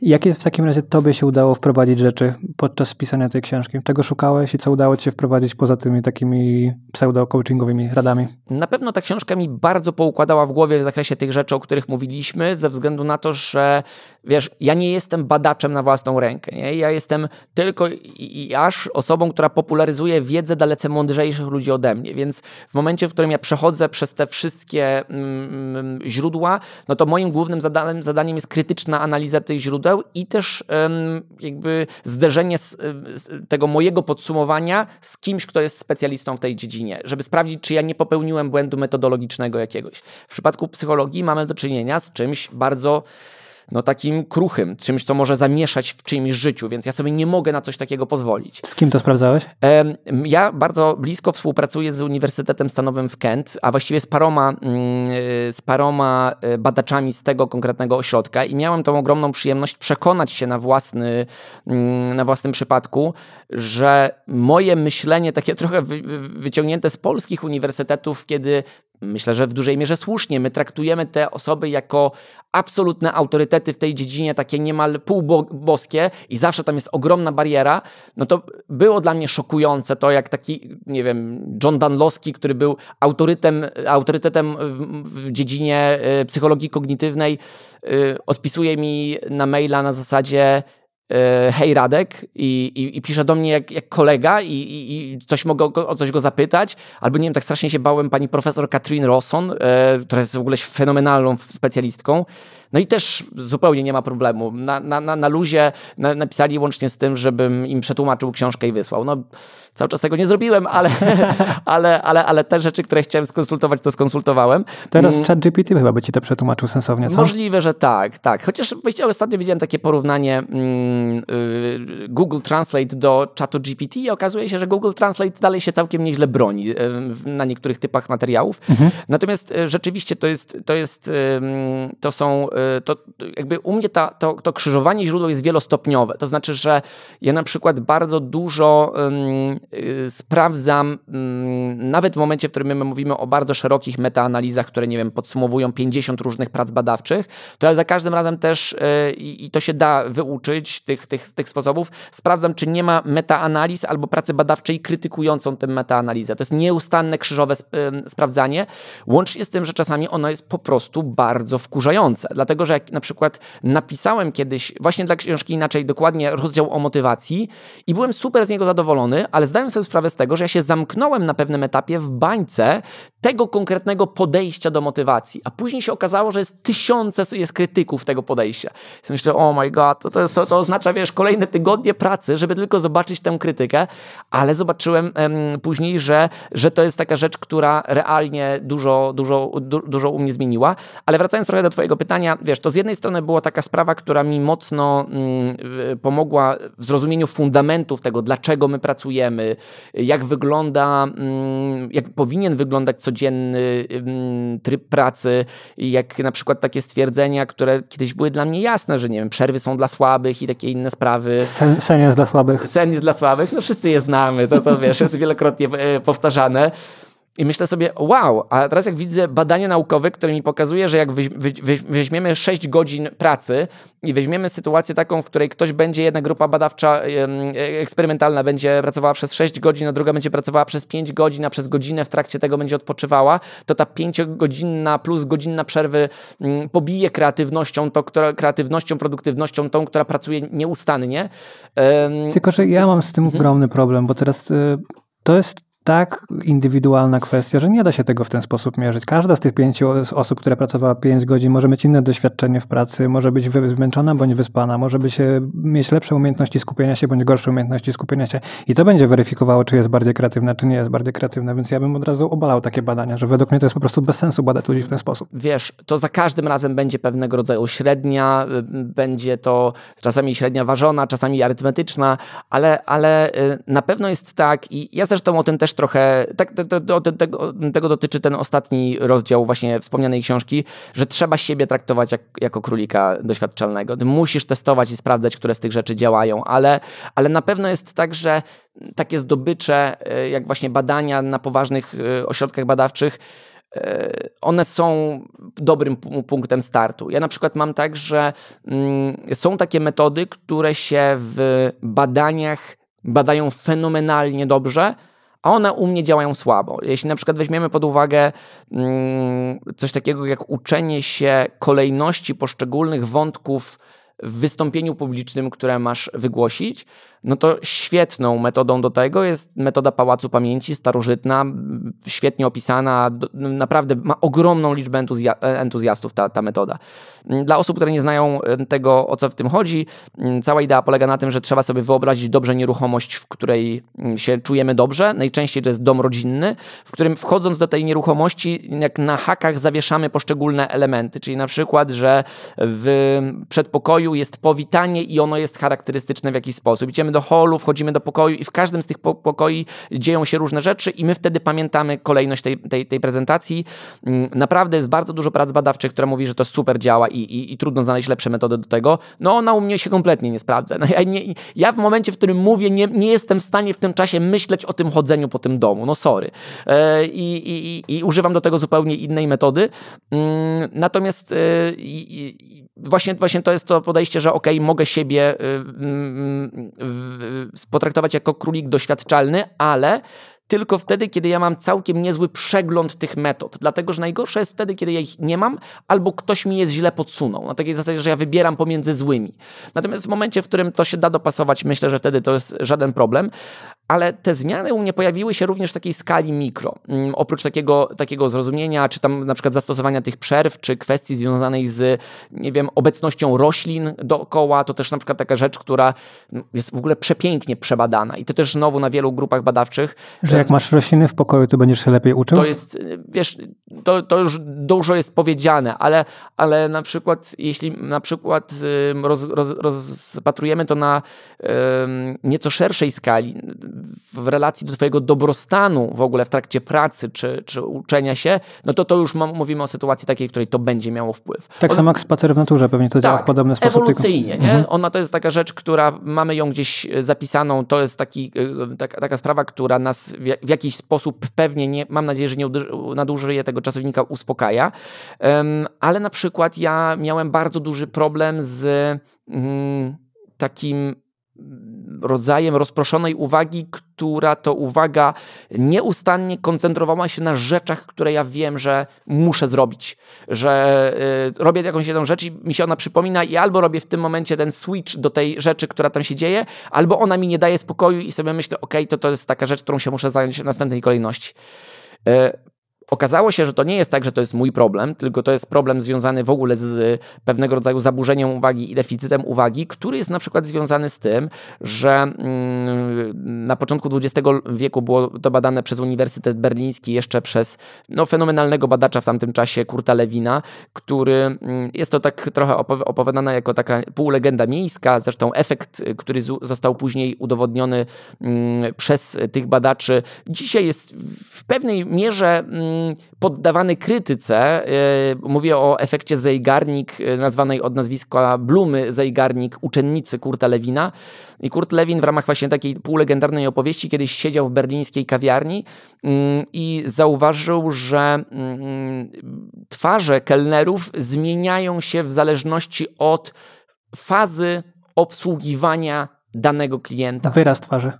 Jakie w takim razie tobie się udało wprowadzić rzeczy podczas pisania tej książki? Czego szukałeś i co udało ci się wprowadzić poza tymi takimi pseudo-coachingowymi radami? Na pewno ta książka mi bardzo poukładała w głowie w zakresie tych rzeczy, o których mówiliśmy, ze względu na to, że wiesz, ja nie jestem badaczem na własną rękę, nie? ja jestem tylko i, i aż osobą osobą, która popularyzuje wiedzę dalece mądrzejszych ludzi ode mnie. Więc w momencie, w którym ja przechodzę przez te wszystkie mm, mm źródła, no to moim głównym zadaniem, zadaniem jest krytyczna analiza tych źródeł i też mm, jakby zderzenie z, z tego mojego podsumowania z kimś, kto jest specjalistą w tej dziedzinie, żeby sprawdzić, czy ja nie popełniłem błędu metodologicznego jakiegoś. W przypadku psychologii mamy do czynienia z czymś bardzo no takim kruchym, czymś, co może zamieszać w czyimś życiu, więc ja sobie nie mogę na coś takiego pozwolić. Z kim to sprawdzałeś? Ja bardzo blisko współpracuję z Uniwersytetem Stanowym w Kent, a właściwie z paroma, mm, y, z paroma y, badaczami z tego konkretnego ośrodka i miałem tą ogromną przyjemność przekonać się na, własny, mm, na własnym przypadku, że moje myślenie takie *laughs* trochę wyciągnięte z polskich uniwersytetów, kiedy myślę, że w dużej mierze słusznie. My traktujemy te osoby jako absolutne autorytety w tej dziedzinie, takie niemal półboskie i zawsze tam jest ogromna bariera. No to było dla mnie szokujące to, jak taki, nie wiem, John Danlowski, który był autorytem, autorytetem w, w dziedzinie y, psychologii kognitywnej, y, odpisuje mi na maila na zasadzie E, hej Radek i, i, i, pisze do mnie jak, jak kolega i, i, coś mogę o coś go zapytać, albo nie wiem, tak strasznie się bałem pani profesor Katrin Rosson, e, która jest w ogóle fenomenalną specjalistką, no i też zupełnie nie ma problemu. Na, na, na, na luzie na, napisali łącznie z tym, żebym im przetłumaczył książkę i wysłał. No, cały czas tego nie zrobiłem, ale, *laughs* ale, ale, ale te rzeczy, które chciałem skonsultować, to skonsultowałem. Teraz mm. chat GPT chyba by ci to przetłumaczył sensownie, co? Możliwe, że tak, tak. Chociaż właśnie ostatnio widziałem takie porównanie mm, y, Google Translate do czatu GPT i okazuje się, że Google Translate dalej się całkiem nieźle broni y, na niektórych typach materiałów. Mhm. Natomiast y, rzeczywiście to jest, to jest, to są Y, to jakby u mnie ta, to, to krzyżowanie źródeł jest wielostopniowe. To znaczy, że ja na przykład bardzo dużo yy, sprawdzam, yy, nawet w momencie, w którym my mówimy o bardzo szerokich metaanalizach, które, nie wiem, podsumowują 50 różnych prac badawczych, to ja za każdym razem też, yy, i to się da wyuczyć tych, tych, tych sposobów, sprawdzam, czy nie ma metaanaliz albo pracy badawczej krytykującą tę metaanalizę. To jest nieustanne krzyżowe sp sprawdzanie, łącznie z tym, że czasami ono jest po prostu bardzo wkurzające dlatego że jak na przykład napisałem kiedyś właśnie dla książki inaczej dokładnie rozdział o motywacji i byłem super z niego zadowolony, ale zdałem sobie sprawę z tego, że ja się zamknąłem na pewnym etapie w bańce tego konkretnego podejścia do motywacji, a później się okazało, że jest tysiące jest krytyków tego podejścia. I myślę, oh my god, to, to, to, to oznacza, wiesz, kolejne tygodnie pracy, żeby tylko zobaczyć tę krytykę, ale zobaczyłem em, później, że, że to jest taka rzecz, która realnie dużo, dużo, du, dużo u mnie zmieniła. Ale wracając trochę do twojego pytania, wiesz, to z jednej strony była taka sprawa, która mi mocno mm, pomogła w zrozumieniu fundamentów tego, dlaczego my pracujemy, jak wygląda, mm, jak powinien wyglądać codzienny mm, tryb pracy, jak na przykład takie stwierdzenia, które kiedyś były dla mnie jasne, że nie wiem, przerwy są dla słabych i takie inne sprawy. Sen, sen jest dla słabych. Sen jest dla słabych, no wszyscy je znamy, to co wiesz, jest wielokrotnie e, powtarzane. I myślę sobie, wow, a teraz jak widzę badanie naukowe, które mi pokazuje, że jak weźmiemy 6 godzin pracy i weźmiemy sytuację taką, w której ktoś będzie, jedna grupa badawcza e, eksperymentalna będzie pracowała przez 6 godzin, a druga będzie pracowała przez 5 godzin, a przez godzinę w trakcie tego będzie odpoczywała, to ta 5-godzinna plus godzinna przerwy mm, pobije kreatywnością, to, która, kreatywnością, produktywnością tą, która pracuje nieustannie. Tylko, że ja mam z tym mhm. ogromny problem, bo teraz y, to jest tak indywidualna kwestia, że nie da się tego w ten sposób mierzyć. Każda z tych pięciu osób, która pracowała pięć godzin, może mieć inne doświadczenie w pracy, może być zmęczona bądź wyspana, może być, mieć lepsze umiejętności skupienia się bądź gorsze umiejętności skupienia się i to będzie weryfikowało, czy jest bardziej kreatywna, czy nie jest bardziej kreatywna, więc ja bym od razu obalał takie badania, że według mnie to jest po prostu bez sensu badać ludzi w ten sposób. Wiesz, to za każdym razem będzie pewnego rodzaju średnia, y, będzie to czasami średnia ważona, czasami arytmetyczna, ale, ale y, na pewno jest tak i ja zresztą o tym też też trochę, tak, to, to, to, tego, tego, dotyczy ten ostatni rozdział właśnie wspomnianej książki, że trzeba siebie traktować jak, jako królika doświadczalnego. Ty musisz testować i sprawdzać, które z tych rzeczy działają, ale, ale na pewno jest tak, że takie zdobycze, e, jak właśnie badania na poważnych e, ośrodkach badawczych, e, one są dobrym punktem startu. Ja na przykład mam tak, że mm, są takie metody, które się w badaniach badają fenomenalnie dobrze, a one u mnie działają słabo. Jeśli na przykład weźmiemy pod uwagę mm, coś takiego jak uczenie się kolejności poszczególnych wątków w wystąpieniu publicznym, które masz wygłosić, no to świetną metodą do tego jest metoda Pałacu Pamięci, starożytna, świetnie opisana, naprawdę ma ogromną liczbę entuzja e, entuzjastów ta, ta metoda. Dla osób, które nie znają e, tego, o co w tym chodzi, cała idea polega na tym, że trzeba sobie wyobrazić dobrze nieruchomość, w której się czujemy dobrze. Najczęściej to jest dom rodzinny, w którym wchodząc do tej nieruchomości, jak na hakach zawieszamy poszczególne elementy, czyli na przykład, że w przedpokoju jest powitanie i ono jest charakterystyczne w jakiś sposób. Idziemy do holu, wchodzimy do pokoju i w każdym z tych pokoi dzieją się różne rzeczy i my wtedy pamiętamy kolejność tej, tej, tej prezentacji. Mm, naprawdę jest bardzo dużo prac badawczych, która mówi, że to super działa i, i, i trudno znaleźć lepsze metody do tego. No ona u mnie się kompletnie nie sprawdza. No, ja, nie, ja w momencie, w którym mówię, nie, nie jestem w stanie w tym czasie myśleć o tym chodzeniu po tym domu. No sorry. E, I, i, i, używam do tego zupełnie innej metody. Mm, natomiast e, właśnie, właśnie to jest to podejście, że ok, mogę siebie e, mm, potraktować jako królik doświadczalny, ale tylko wtedy, kiedy ja mam całkiem niezły przegląd tych metod. Dlatego, że najgorsze jest wtedy, kiedy ja ich nie mam, albo ktoś mi je źle podsunął. Na takiej zasadzie, że ja wybieram pomiędzy złymi. Natomiast w momencie, w którym to się da dopasować, myślę, że wtedy to jest żaden problem ale te zmiany u mnie pojawiły się również w takiej skali mikro. Mm, oprócz takiego, takiego zrozumienia, czy tam na przykład zastosowania tych przerw, czy kwestii związanej z, nie wiem, obecnością roślin dookoła, to też na przykład taka rzecz, która mm, jest w ogóle przepięknie przebadana. I to też znowu na wielu grupach badawczych. Że e, jak masz rośliny w pokoju, to będziesz się lepiej uczył? To jest, y, wiesz, to, to już dużo jest powiedziane, ale, ale na przykład, jeśli na przykład y, roz, roz, rozpatrujemy to na nieco szerszej skali, w relacji do Twojego dobrostanu w ogóle w trakcie pracy czy, czy uczenia się, no to to już mówimy o sytuacji takiej, w której to będzie miało wpływ. Tak samo jak spacer w naturze pewnie to tak, działa w tak, podobny sposób. Ewolucyjnie, tylko... nie? Mhm. Ona to jest taka rzecz, która mamy ją gdzieś e, zapisaną, to jest taki, e, taka, taka sprawa, która nas w, w jakiś sposób pewnie, nie, mam nadzieję, że nie nadużyje tego czasownika, uspokaja, um, ale na przykład ja miałem bardzo duży problem z mm, takim Mm, rodzajem rozproszonej uwagi, która to uwaga nieustannie koncentrowała się na rzeczach, które ja wiem, że muszę zrobić. Że y, robię jakąś jedną rzecz i mi się ona przypomina i albo robię w tym momencie ten switch do tej rzeczy, która tam się dzieje, albo ona mi nie daje spokoju i sobie myślę, ok, to to jest taka rzecz, którą się muszę zająć w następnej kolejności. Y, Okazało się, że to nie jest tak, że to jest mój problem, tylko to jest problem związany w ogóle z y, pewnego rodzaju zaburzeniem uwagi i deficytem uwagi, który jest na przykład związany z tym, że mm, na początku XX wieku było to badane przez Uniwersytet Berliński, jeszcze przez no, fenomenalnego badacza w tamtym czasie, Kurta Lewina, który mm, jest to tak trochę opowiadana jako taka półlegenda miejska, zresztą efekt, y, który został później udowodniony mm, przez tych badaczy, dzisiaj jest w pewnej mierze poddawany krytyce. E, mówię o efekcie zejgarnik, e, nazwanej od nazwiska Blumy zejgarnik uczennicy Kurta Lewina. I Kurt Lewin w ramach właśnie takiej półlegendarnej opowieści kiedyś siedział w berlińskiej kawiarni mm, i zauważył, że mm, twarze kelnerów zmieniają się w zależności od fazy obsługiwania danego klienta. Wyraz twarzy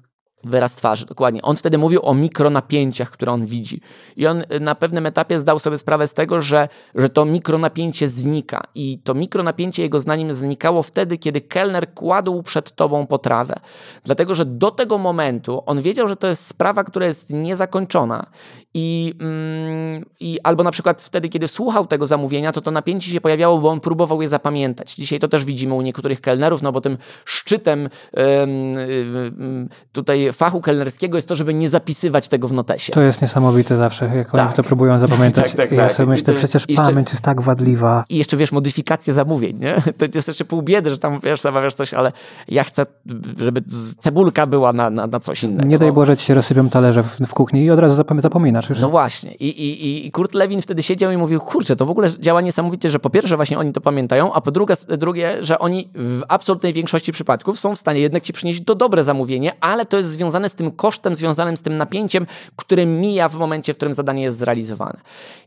wyraz twarzy, dokładnie. On wtedy mówił o mikronapięciach, które on widzi. I on y, na pewnym etapie zdał sobie sprawę z tego, że, że to mikronapięcie znika. I to mikronapięcie jego zdaniem znikało wtedy, kiedy kelner kładł przed tobą potrawę. Dlatego, że do tego momentu on wiedział, że to jest sprawa, która jest niezakończona. I, mm, i albo na przykład wtedy, kiedy słuchał tego zamówienia, to to napięcie się pojawiało, bo on próbował je zapamiętać. Dzisiaj to też widzimy u niektórych kelnerów, no bo tym szczytem y, y, tutaj fachu kelnerskiego jest to, żeby nie zapisywać tego w notesie. To jest niesamowite zawsze, jak tak. oni to próbują zapamiętać. *laughs* tak, tak, ja tak. sobie myślę, to, przecież jeszcze, pamięć jest tak wadliwa. I jeszcze, wiesz, modyfikacje zamówień, nie? *laughs* To jest jeszcze pół biedy, że tam, wiesz, zamawiasz coś, ale ja chcę, żeby cebulka była na, na, na coś innego. Nie daj no. Boże, ci się rozsypią talerze w, w kuchni i od razu zapominasz już. No właśnie. I, i, i Kurt Lewin wtedy siedział i mówił, kurczę, to w ogóle działa niesamowicie, że po pierwsze właśnie oni to pamiętają, a po drugie, drugie że oni w absolutnej większości przypadków są w stanie jednak ci przynieść to dobre zamówienie, ale to jest związane związane z tym kosztem, związanym z tym napięciem, które mija w momencie, w którym zadanie jest zrealizowane.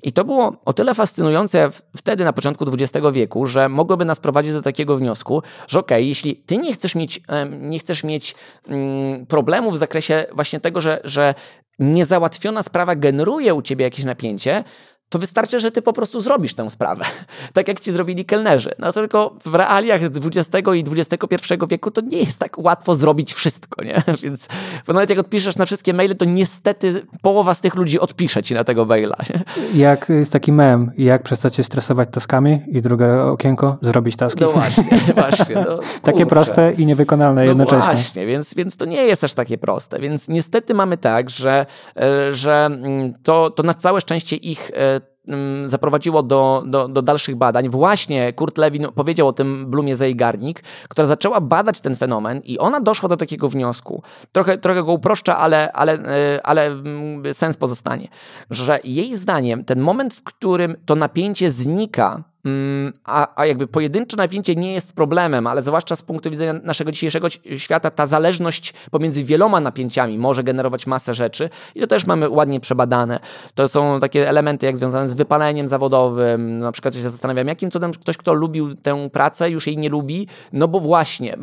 I to było o tyle fascynujące wtedy na początku XX wieku, że mogłoby nas prowadzić do takiego wniosku, że okej, okay, jeśli ty nie chcesz mieć, nie chcesz mieć mm, problemów w zakresie właśnie tego, że, że niezałatwiona sprawa generuje u ciebie jakieś napięcie, to wystarczy, że ty po prostu zrobisz tę sprawę, *laughs* tak jak ci zrobili kelnerzy. No tylko w realiach XX i XXI wieku to nie jest tak łatwo zrobić wszystko, nie? *laughs* Więc bo nawet jak odpiszesz na wszystkie maile, to niestety połowa z tych ludzi odpisze ci na tego maila. Nie? *laughs* Jak jest taki mem, jak przestać się stresować taskami i drugie okienko, zrobić taski. No właśnie, właśnie. No, takie proste i niewykonalne no jednocześnie. właśnie, więc, więc to nie jest aż takie proste. Więc niestety mamy tak, że, e, że mm, to, to na całe szczęście ich e, Mm, zaprowadziło do, do, do dalszych badań. Właśnie Kurt Lewin powiedział o tym Blumie Zeigarnik, która zaczęła badać ten fenomen i ona doszła do takiego wniosku. Trochę, trochę go uproszczę, ale, ale, e, ale mm, sens pozostanie, że jej zdaniem ten moment, w którym to napięcie znika, Mm, a, a jakby pojedyncze napięcie nie jest problemem, ale zwłaszcza z punktu widzenia naszego dzisiejszego świata, ta zależność pomiędzy wieloma napięciami może generować masę rzeczy i to też mamy ładnie przebadane. To są takie elementy jak związane z wypaleniem zawodowym. Na przykład ja się zastanawiam, jakim cudem ktoś, kto lubił tę pracę, już jej nie lubi, no bo właśnie,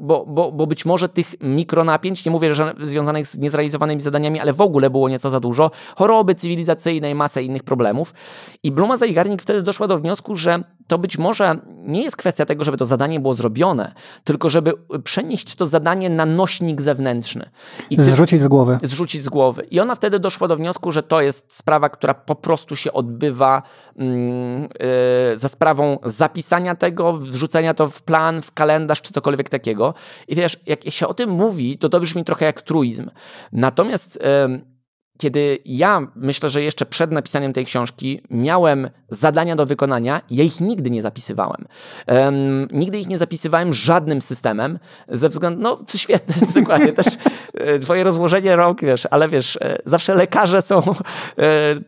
bo, bo, bo być może tych mikronapięć, nie mówię, że związanych z niezrealizowanymi zadaniami, ale w ogóle było nieco za dużo, choroby cywilizacyjnej, i masę innych problemów. I Bluma Zajgarnik wtedy doszła do wniosku, że to być może nie jest kwestia tego, żeby to zadanie było zrobione, tylko żeby przenieść to zadanie na nośnik zewnętrzny. I zrzucić z głowy. Zrzucić z głowy. I ona wtedy doszła do wniosku, że to jest sprawa, która po prostu się odbywa yy, za sprawą zapisania tego, wrzucenia to w plan, w kalendarz czy cokolwiek takiego. I wiesz, jak się o tym mówi, to to brzmi trochę jak truizm. Natomiast. Yy, kiedy ja myślę, że jeszcze przed napisaniem tej książki miałem zadania do wykonania, ja ich nigdy nie zapisywałem. Um, nigdy ich nie zapisywałem żadnym systemem, ze względu, no świetne, *laughs* dokładnie, też e, twoje rozłożenie rąk, wiesz, ale wiesz, e, zawsze lekarze są, e,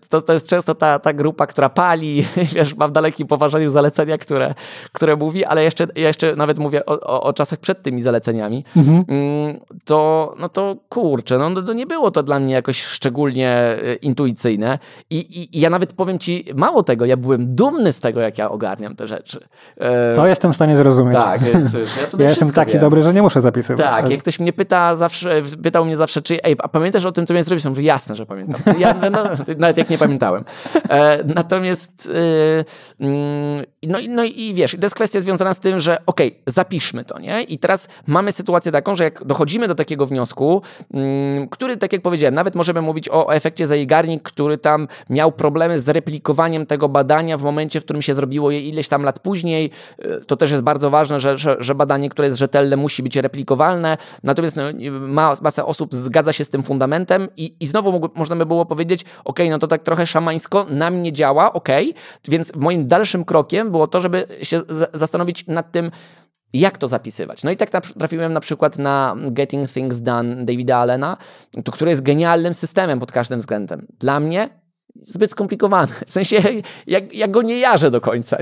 to, to jest często ta, ta grupa, która pali, *laughs* wiesz, mam dalekim poważaniu zalecenia, które, które mówi, ale jeszcze, ja jeszcze nawet mówię o, o, o czasach przed tymi zaleceniami, mhm. Mm, to, no to kurczę, no, no to nie było to dla mnie jakoś szczególnie intuicyjne i, i, i ja nawet powiem ci, mało tego, ja byłem dumny z tego, jak ja ogarniam te rzeczy. E, to jestem w stanie zrozumieć. Tak, więc wiesz, ja, *laughs* ja jestem taki wiem. dobry, że nie muszę zapisywać. Tak, ale... jak ktoś mnie pyta zawsze, pytał mnie zawsze, czy ej, a pamiętasz o tym, co miałem zrobić? Ja mówię, jasne, że pamiętam. Ja, no, no, nawet jak nie pamiętałem. E, natomiast e, mm, no, no i wiesz, to jest kwestia związana z tym, że okej, okay, zapiszmy to, nie? I teraz mamy sytuację taką, że jak dochodzimy do takiego wniosku, mm, który, tak jak powiedziałem, nawet możemy mówić o efekcie zajgarnik, który tam miał problemy z replikowaniem tego badania badania w momencie, w którym się zrobiło je ileś tam lat później. Y, to też jest bardzo ważne, że, że, że badanie, które jest rzetelne, musi być replikowalne. Natomiast no, ma, masa osób zgadza się z tym fundamentem i, i znowu mógł, można by było powiedzieć, ok, no to tak trochę szamańsko na mnie działa, ok, więc moim dalszym krokiem było to, żeby się zastanowić nad tym, jak to zapisywać. No i tak trafiłem na przykład na Getting Things Done Davida Allena, to, który jest genialnym systemem pod każdym względem. Dla mnie zbyt skomplikowany. W sensie ja, ja go nie jarzę do końca.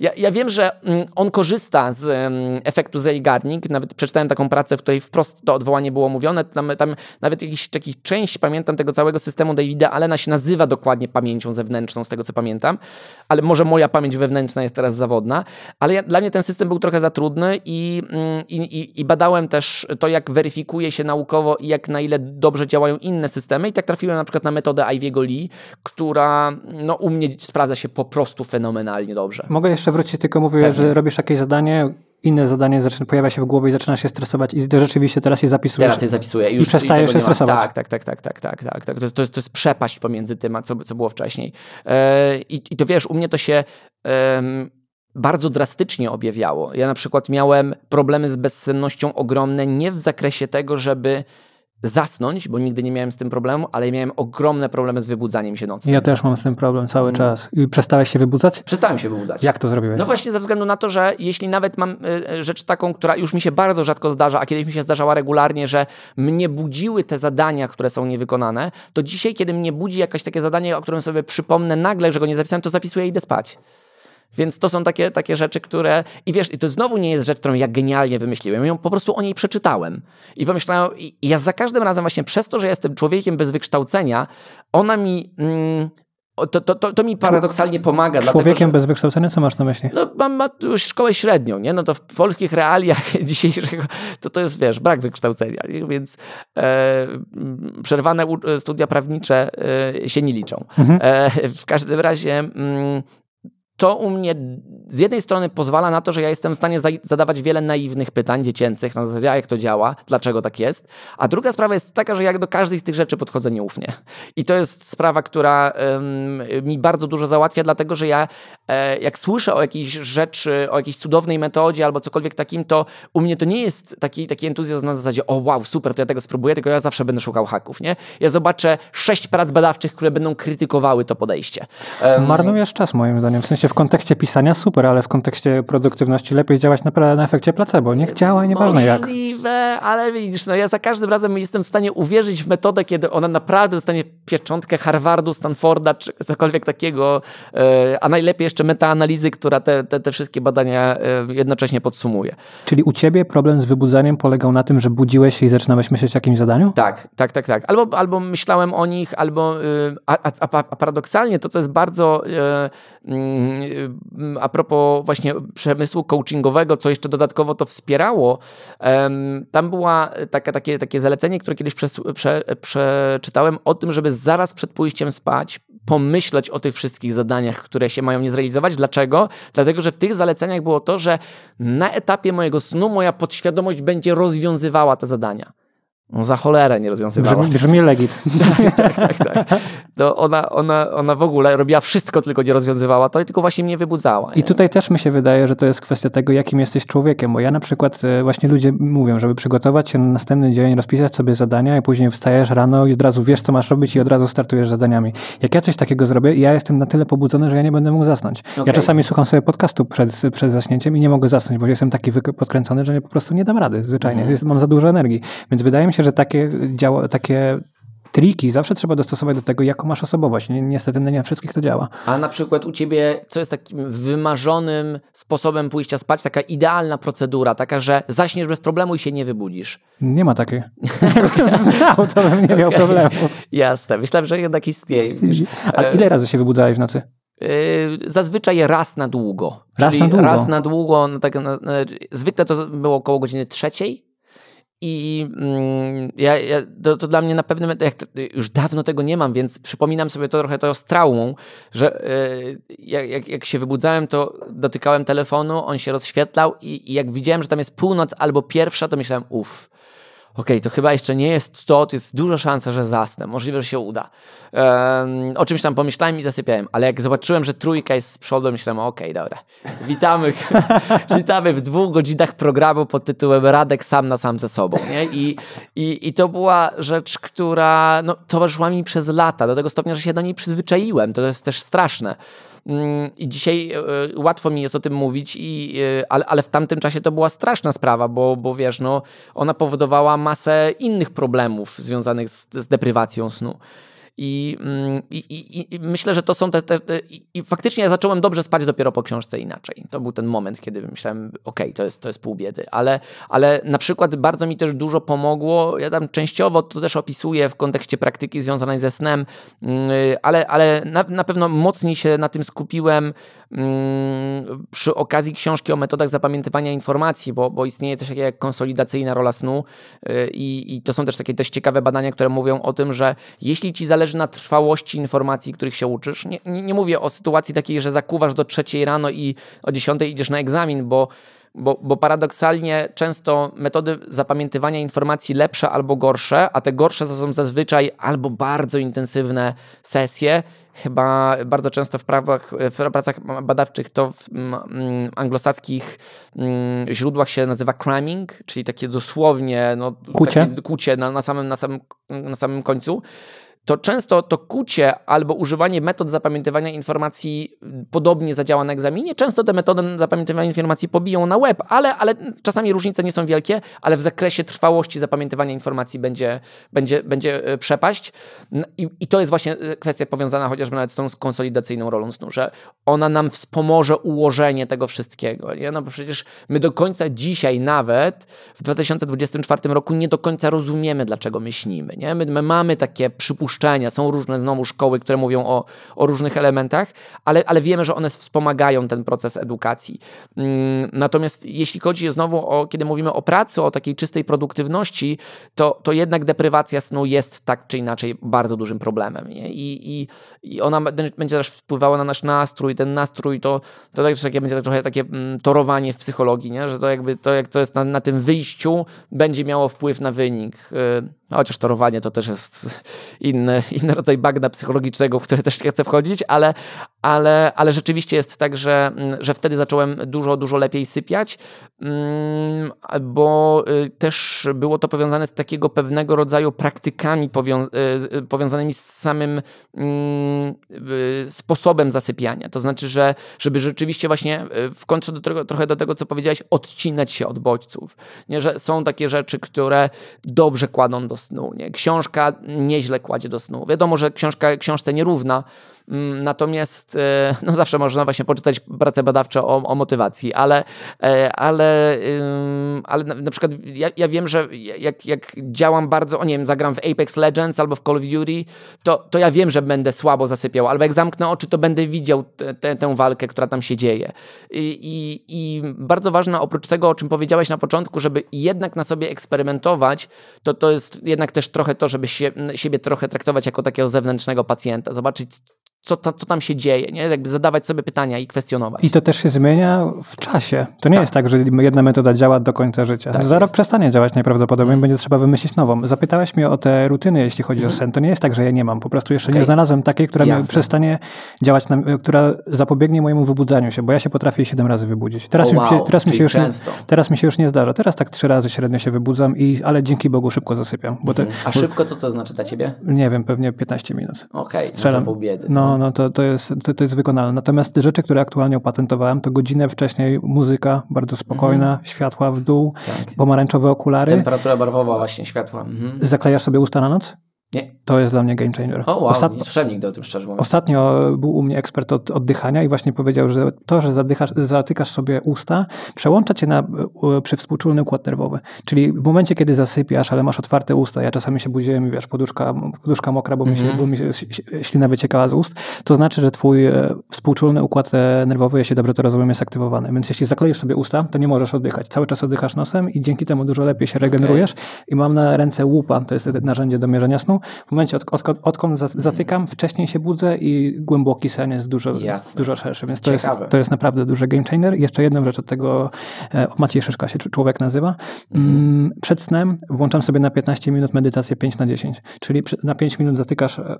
Ja, ja, wiem, że mm, on korzysta z mm, efektu Zeigarnik. Nawet przeczytałem taką pracę, w której wprost to odwołanie było mówione. Tam, tam nawet jakiś, jakiś część, pamiętam, tego całego systemu Davida Allena się nazywa dokładnie pamięcią zewnętrzną, z tego co pamiętam. Ale może moja pamięć wewnętrzna jest teraz zawodna. Ale ja, dla mnie ten system był trochę za trudny i, mm, i, i badałem też to, jak weryfikuje się naukowo i jak na ile dobrze działają inne systemy. I tak trafiłem na przykład na metodę Ivyego Lee, która no, u mnie sprawdza się po prostu fenomenalnie dobrze. Mogę jeszcze wrócić, tylko mówię, Pewnie. że robisz jakieś zadanie, inne zadanie zaczyna, pojawia się w głowie i zaczyna się stresować i rzeczywiście teraz je zapisujesz. Teraz je zapisuję. Już, I przestajesz i się stresować. Tak, tak, tak, tak, tak, tak. tak, tak. To, jest, to, jest, to jest przepaść pomiędzy tym, a co, co było wcześniej. Yy, I to wiesz, u mnie to się... Yy, bardzo drastycznie objawiało. Ja na przykład miałem problemy z bezsennością ogromne, nie w zakresie tego, żeby zasnąć, bo nigdy nie miałem z tym problemu, ale miałem ogromne problemy z wybudzaniem się nocnym. Ja też mam z tym problem cały mm. czas. I przestałeś się wybudzać? Przestałem się wybudzać. Jak to zrobiłeś? No właśnie ze względu na to, że jeśli nawet mam y, y, rzecz taką, która już mi się bardzo rzadko zdarza, a kiedyś mi się zdarzała regularnie, że mnie budziły te zadania, które są niewykonane, to dzisiaj, kiedy mnie budzi jakieś takie zadanie, o którym sobie przypomnę nagle, że go nie zapisałem, to zapisuję i idę spać. Więc to są takie, takie rzeczy, które. I wiesz, i to znowu nie jest rzecz, którą ja genialnie wymyśliłem. Ja ją po prostu o niej przeczytałem. I pomyślałem, i ja za każdym razem, właśnie przez to, że jestem człowiekiem bez wykształcenia, ona mi. Mm, to, to, to, to, mi paradoksalnie pomaga. Człowiekiem dlatego, że, bez wykształcenia, co masz na myśli? No, mam ma już szkołę średnią, nie? No to w polskich realiach *laughs* dzisiejszego to, to jest, wiesz, brak wykształcenia, nie? więc e, mm, przerwane studia prawnicze e, się nie liczą. Mhm. E, w każdym razie... Mm, to u mnie z jednej strony pozwala na to, że ja jestem w stanie zadawać wiele naiwnych pytań dziecięcych, na zasadzie, jak to działa, dlaczego tak jest. A druga sprawa jest taka, że jak do każdej z tych rzeczy podchodzę nieufnie. I to jest sprawa, która um, mi bardzo dużo załatwia, dlatego że ja, e, jak słyszę o jakiejś rzeczy, o jakiejś cudownej metodzie albo cokolwiek takim, to u mnie to nie jest taki, taki entuzjazm na zasadzie, o wow, super, to ja tego spróbuję, tylko ja zawsze będę szukał haków, nie? Ja zobaczę sześć prac badawczych, które będą krytykowały to podejście. Um, Marnujesz czas, moim zdaniem. W sensie Oczywiście w kontekście pisania super, ale w kontekście produktywności lepiej działać na, na efekcie placebo. Niech działa, nieważne jak. Możliwe, ale widzisz, no ja za każdym razem jestem w stanie uwierzyć w metodę, kiedy ona naprawdę dostanie pieczątkę Harvardu, Stanforda, czy cokolwiek takiego, e, a najlepiej jeszcze metaanalizy, która te, te, te wszystkie badania e, jednocześnie podsumuje. Czyli u ciebie problem z wybudzaniem polegał na tym, że budziłeś się i zaczynałeś myśleć o jakimś zadaniu? Tak, tak, tak, tak. Albo, albo myślałem o nich, albo y, a, a, a paradoksalnie to, co jest bardzo... E, mm, a propos właśnie przemysłu coachingowego, co jeszcze dodatkowo to wspierało, tam była taka, takie, takie zalecenie, które kiedyś przeczytałem o tym, żeby zaraz przed pójściem spać pomyśleć o tych wszystkich zadaniach, które się mają nie zrealizować. Dlaczego? Dlatego, że w tych zaleceniach było to, że na etapie mojego snu moja podświadomość będzie rozwiązywała te zadania no za cholerę nie rozwiązywała. Brzmi, brzmi legit. *laughs* Tak, tak, tak, tak, tak. To ona, ona, ona w ogóle robiła wszystko, tylko nie rozwiązywała to i tylko właśnie mnie wybudzała. Nie? I tutaj też mi się wydaje, że to jest kwestia tego, jakim jesteś człowiekiem, bo ja na przykład e, właśnie ludzie mówią, żeby przygotować się na następny dzień, rozpisać sobie zadania i później wstajesz rano i od razu wiesz, co masz robić i od razu startujesz zadaniami. Jak ja coś takiego zrobię, ja jestem na tyle pobudzony, że ja nie będę mógł zasnąć. Okay. Ja czasami słucham sobie podcastu przed, przed zaśnięciem i nie mogę zasnąć, bo jestem taki podkręcony, że po prostu nie dam rady, zwyczajnie. Mhm. Jest, mam za dużo energii, więc wydaje mi się, że takie, działa, takie triki zawsze trzeba dostosować do tego, jaką masz osobowość. Niestety no nie na wszystkich to działa. A na przykład u ciebie, co jest takim wymarzonym sposobem pójścia spać, taka idealna procedura, taka, że zaśniesz bez problemu i się nie wybudzisz? Nie ma takiej. *laughs* Znał, to bym nie miał problemu. Jasne, myślałem, że jednak istnieje. A ile razy się wybudzałeś w nocy? Yy, zazwyczaj raz na długo. Raz na długo? Raz na długo. No tak, no, no zwykle to było około godziny trzeciej i mm, ja, ja, to, to, dla mnie na pewnym etapie, już dawno tego nie mam, więc przypominam sobie to trochę to z traumą, że yy, jak, jak się wybudzałem, to dotykałem telefonu, on się rozświetlał i, i, jak widziałem, że tam jest północ albo pierwsza, to myślałem, uff, ok, to chyba jeszcze nie jest to, to jest duża szansa, że zasnę, możliwe, że się uda. Um, o czymś tam pomyślałem i zasypiałem, ale jak zobaczyłem, że trójka jest z przodu, myślałem, ok, dobra, witamy, *laughs* witamy w dwóch godzinach programu pod tytułem Radek sam na sam ze sobą. Nie? I, i, I to była rzecz, która no, towarzyszyła mi przez lata, do tego stopnia, że się do niej przyzwyczaiłem, to jest też straszne. I dzisiaj e, e, łatwo mi jest o tym mówić, i, e, ale, ale w tamtym czasie to była straszna sprawa, bo, bo wiesz, no, ona powodowała masę innych problemów związanych z, z deprywacją snu. Mm, I, i, i, i myślę, że to są te. te, te I faktycznie ja zacząłem dobrze spać dopiero po książce inaczej. To był ten moment, kiedy myślałem, okej, okay, to, jest, to jest pół biedy, ale, ale na przykład bardzo mi też dużo pomogło. Ja tam częściowo to też opisuję w kontekście praktyki związanej ze snem, mm, ale, ale na, na pewno mocniej się na tym skupiłem mm, przy okazji książki o metodach zapamiętywania informacji, bo, bo istnieje coś takiego jak konsolidacyjna rola snu y, i, i to są też takie dość ciekawe badania, które mówią o tym, że jeśli ci zależy, zależy na trwałości informacji, których się uczysz. Nie, nie, nie mówię o sytuacji takiej, że zakuwasz do trzeciej rano i o dziesiątej idziesz na egzamin, bo bo, bo, paradoksalnie często metody zapamiętywania informacji lepsze albo gorsze, a te gorsze to są zazwyczaj albo bardzo intensywne sesje. Chyba bardzo często w, prawach, w pracach badawczych to w mm, mm anglosaskich mm, źródłach się nazywa cramming, czyli takie dosłownie no, kucie, takie kucie na, na, samym, na, samym, na samym końcu to często to kucie albo używanie metod zapamiętywania informacji mm, podobnie zadziała na egzaminie. Często te metody zapamiętywania informacji pobiją na web ale, ale czasami różnice nie są wielkie, ale w zakresie trwałości zapamiętywania informacji będzie, będzie, będzie e, przepaść. I, I, to jest właśnie e, kwestia powiązana chociażby nawet z tą konsolidacyjną rolą snu, że ona nam wspomoże ułożenie tego wszystkiego. Nie? No bo przecież my do końca dzisiaj nawet w 2024 roku nie do końca rozumiemy, dlaczego my śnimy. Nie? My, my mamy takie przypuszczenia, odpuszczenia. Są różne znowu szkoły, które mówią o, o różnych elementach, ale, ale wiemy, że one wspomagają ten proces edukacji. Mm, natomiast jeśli chodzi znowu o, kiedy mówimy o pracy, o takiej czystej produktywności, to, to jednak deprywacja snu jest tak czy inaczej bardzo dużym problemem. Nie? I, i, I ona będzie też wpływała na nasz nastrój. Ten nastrój to, to też takie, będzie trochę takie mm, torowanie w psychologii, nie? że to jakby to, jak to jest na, na tym wyjściu, będzie miało wpływ na wynik. Y, chociaż torowanie to też jest inny inny, inny rodzaj bagna psychologicznego, w które też nie chcę wchodzić, ale, ale, ale rzeczywiście jest tak, że, mm, że wtedy zacząłem dużo, dużo lepiej sypiać, mm, bo y, też było to powiązane z takiego pewnego rodzaju praktykami powią y, y, powiązanymi z samym mm, sposobem zasypiania. To znaczy, że żeby rzeczywiście właśnie w końcu do tego, trochę do tego, co powiedziałeś, odcinać się od bodźców. Nie, że są takie rzeczy, które dobrze kładą do snu. Nie? Książka nieźle kładzie do do snu. Wiadomo, że książka książce nierówna, Mm, natomiast e, *laughs* no zawsze można właśnie poczytać prace badawcze o, o motywacji, ale, e, ale, ale na, na przykład ja, ja, wiem, że jak, jak działam bardzo, o nie wiem, zagram w Apex Legends albo w Call of Duty, to, to ja wiem, że będę słabo zasypiał, albo jak zamknę oczy, to będę widział te, te, tę walkę, która tam się dzieje. I, i, I bardzo ważne, oprócz tego, o czym powiedziałeś na początku, żeby jednak na sobie eksperymentować, to to jest jednak też trochę to, żeby się, siebie trochę traktować jako takiego zewnętrznego pacjenta, zobaczyć, co, to, co tam się dzieje, nie? Jakby zadawać sobie pytania i kwestionować. I to też się zmienia w czasie. To nie tak. jest tak, że jedna metoda działa do końca życia. Tak przestanie działać najprawdopodobniej, mm. będzie trzeba wymyślić nową. Zapytałeś mnie o te rutyny, jeśli chodzi mm. o mhm. sen. To nie jest tak, że ja nie mam. Po prostu jeszcze okay. nie znalazłem takiej, która mi przestanie działać, na, która zapobiegnie mojemu wybudzaniu się, bo ja się potrafię siedem razy wybudzić. Teraz, oh, wow. się, teraz mi się, już nie, teraz mi się już nie zdarza. Teraz tak trzy razy średnio się wybudzam, i, ale dzięki Bogu szybko zasypiam. Bo mm. A szybko co to znaczy dla ciebie? Nie wiem, pewnie 15 minut. Okej, okay, Strzelam. no to No, no, to, to, jest, to, to, jest wykonalne. Natomiast te rzeczy, które aktualnie opatentowałem, to godzinę wcześniej muzyka bardzo spokojna, mhm. światła w dół, tak. pomarańczowe okulary. Temperatura barwowa właśnie, światła. Mhm. Zaklejasz sobie usta na noc? Nie. To jest dla mnie game changer. O, wow, Ostat... nie słyszałem nigdy o tym, szczerze mówiąc. Ostatnio był u mnie ekspert od oddychania i właśnie powiedział, że to, że zadychasz, zatykasz sobie usta, przełącza cię na e, przywspółczulny układ nerwowy. Czyli w momencie, kiedy zasypiasz, ale masz otwarte usta, ja czasami się budziłem i wiesz, poduszka, poduszka mokra, bo, mi się, mhm. bo mi się ślina wyciekała z ust, to znaczy, że twój e, współczulny układ e, nerwowy, jeśli dobrze to rozumiem, jest aktywowany. Więc jeśli zakleisz sobie usta, to nie możesz oddychać. Cały czas oddychasz nosem i dzięki temu dużo lepiej się regenerujesz. Okay. I mam na ręce łupa, to jest narzędzie do mierzenia snu, w momencie, od, odkąd, odkąd zatykam, mhm. wcześniej się budzę i głęboki sen jest dużo, dużo szerszy. Więc to jest, to jest naprawdę duży game changer. Jeszcze jedną rzecz od tego, e, Maciej Szyszka się człowiek nazywa. Mhm. Mm, przed snem włączam sobie na 15 minut medytację 5 na 10, czyli na 5 minut zatykasz e,